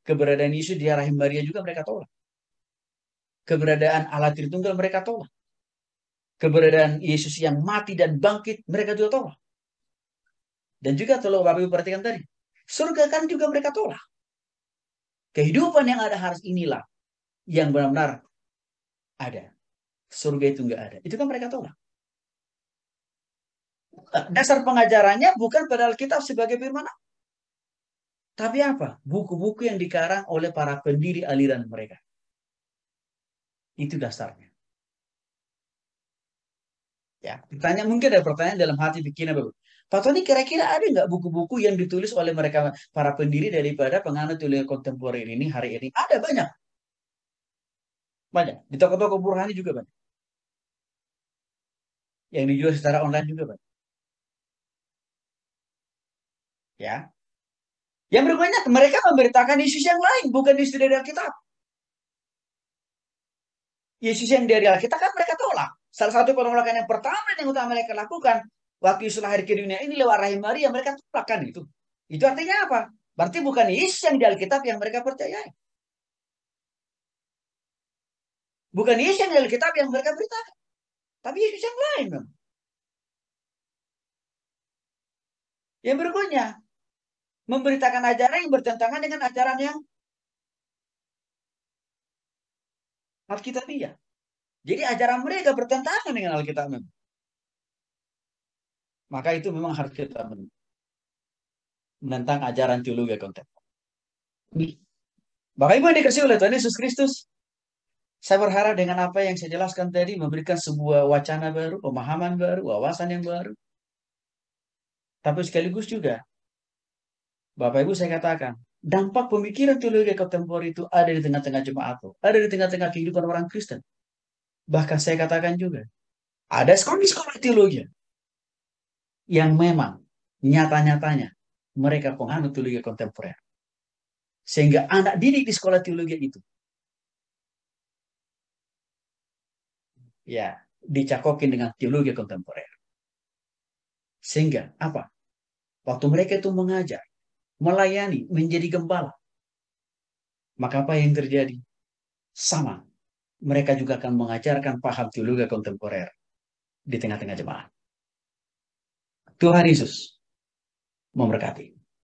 Keberadaan Yesus di rahim Maria juga mereka tolak. Keberadaan Allah Tritunggal mereka tolak. Keberadaan Yesus yang mati dan bangkit mereka juga tolak. Dan juga tolong Bapak Ibu perhatikan tadi, surga kan juga mereka tolak. Kehidupan yang ada harus inilah yang benar-benar ada. Surga itu nggak ada. Itu kan mereka tolak. Dasar pengajarannya bukan pada Alkitab sebagai firman Allah tapi apa? Buku-buku yang dikarang oleh para pendiri aliran mereka. Itu dasarnya. Ya, pertanyaan mungkin ada pertanyaan dalam hati bikin apa? Pak Tony kira-kira ada nggak buku-buku yang ditulis oleh mereka para pendiri daripada penganut tulisan kontemporer ini hari ini? Ada banyak. Banyak. Di toko-toko Burhani juga banyak. Yang dijual secara online juga banyak. Ya, yang berikutnya, mereka memberitakan Yesus yang lain, bukan Yesus dari Alkitab. Yesus yang dari Alkitab kan mereka tolak. Salah satu penolakan yang pertama yang utama mereka lakukan, waktu Yesus lahir ke dunia ini lewat rahim Maria, mereka tolakkan itu. Itu artinya apa? Berarti bukan Yesus yang di Alkitab yang mereka percayai. Bukan Yesus yang di Alkitab yang mereka beritakan. Tapi Yesus yang lain. Yang berikutnya, memberitakan ajaran yang bertentangan dengan ajaran yang Alkitabiah. Jadi ajaran mereka bertentangan dengan Alkitab Maka itu memang harus kita menentang ajaran teologi ya, konten. Bapak Ibu yang dikasih oleh Tuhan Yesus Kristus, saya berharap dengan apa yang saya jelaskan tadi memberikan sebuah wacana baru, pemahaman baru, wawasan yang baru. Tapi sekaligus juga Bapak Ibu saya katakan, dampak pemikiran teologi kontemporer itu ada di tengah-tengah jemaat, ada di tengah-tengah kehidupan orang Kristen. Bahkan saya katakan juga, ada sekolah-sekolah teologi yang memang nyata-nyatanya mereka penganut teologi kontemporer. Sehingga anak didik di sekolah teologi itu ya dicakokin dengan teologi kontemporer. Sehingga apa? Waktu mereka itu mengajar, melayani, menjadi gembala. Maka apa yang terjadi? Sama. Mereka juga akan mengajarkan paham teologi kontemporer di tengah-tengah jemaat. Tuhan Yesus memberkati.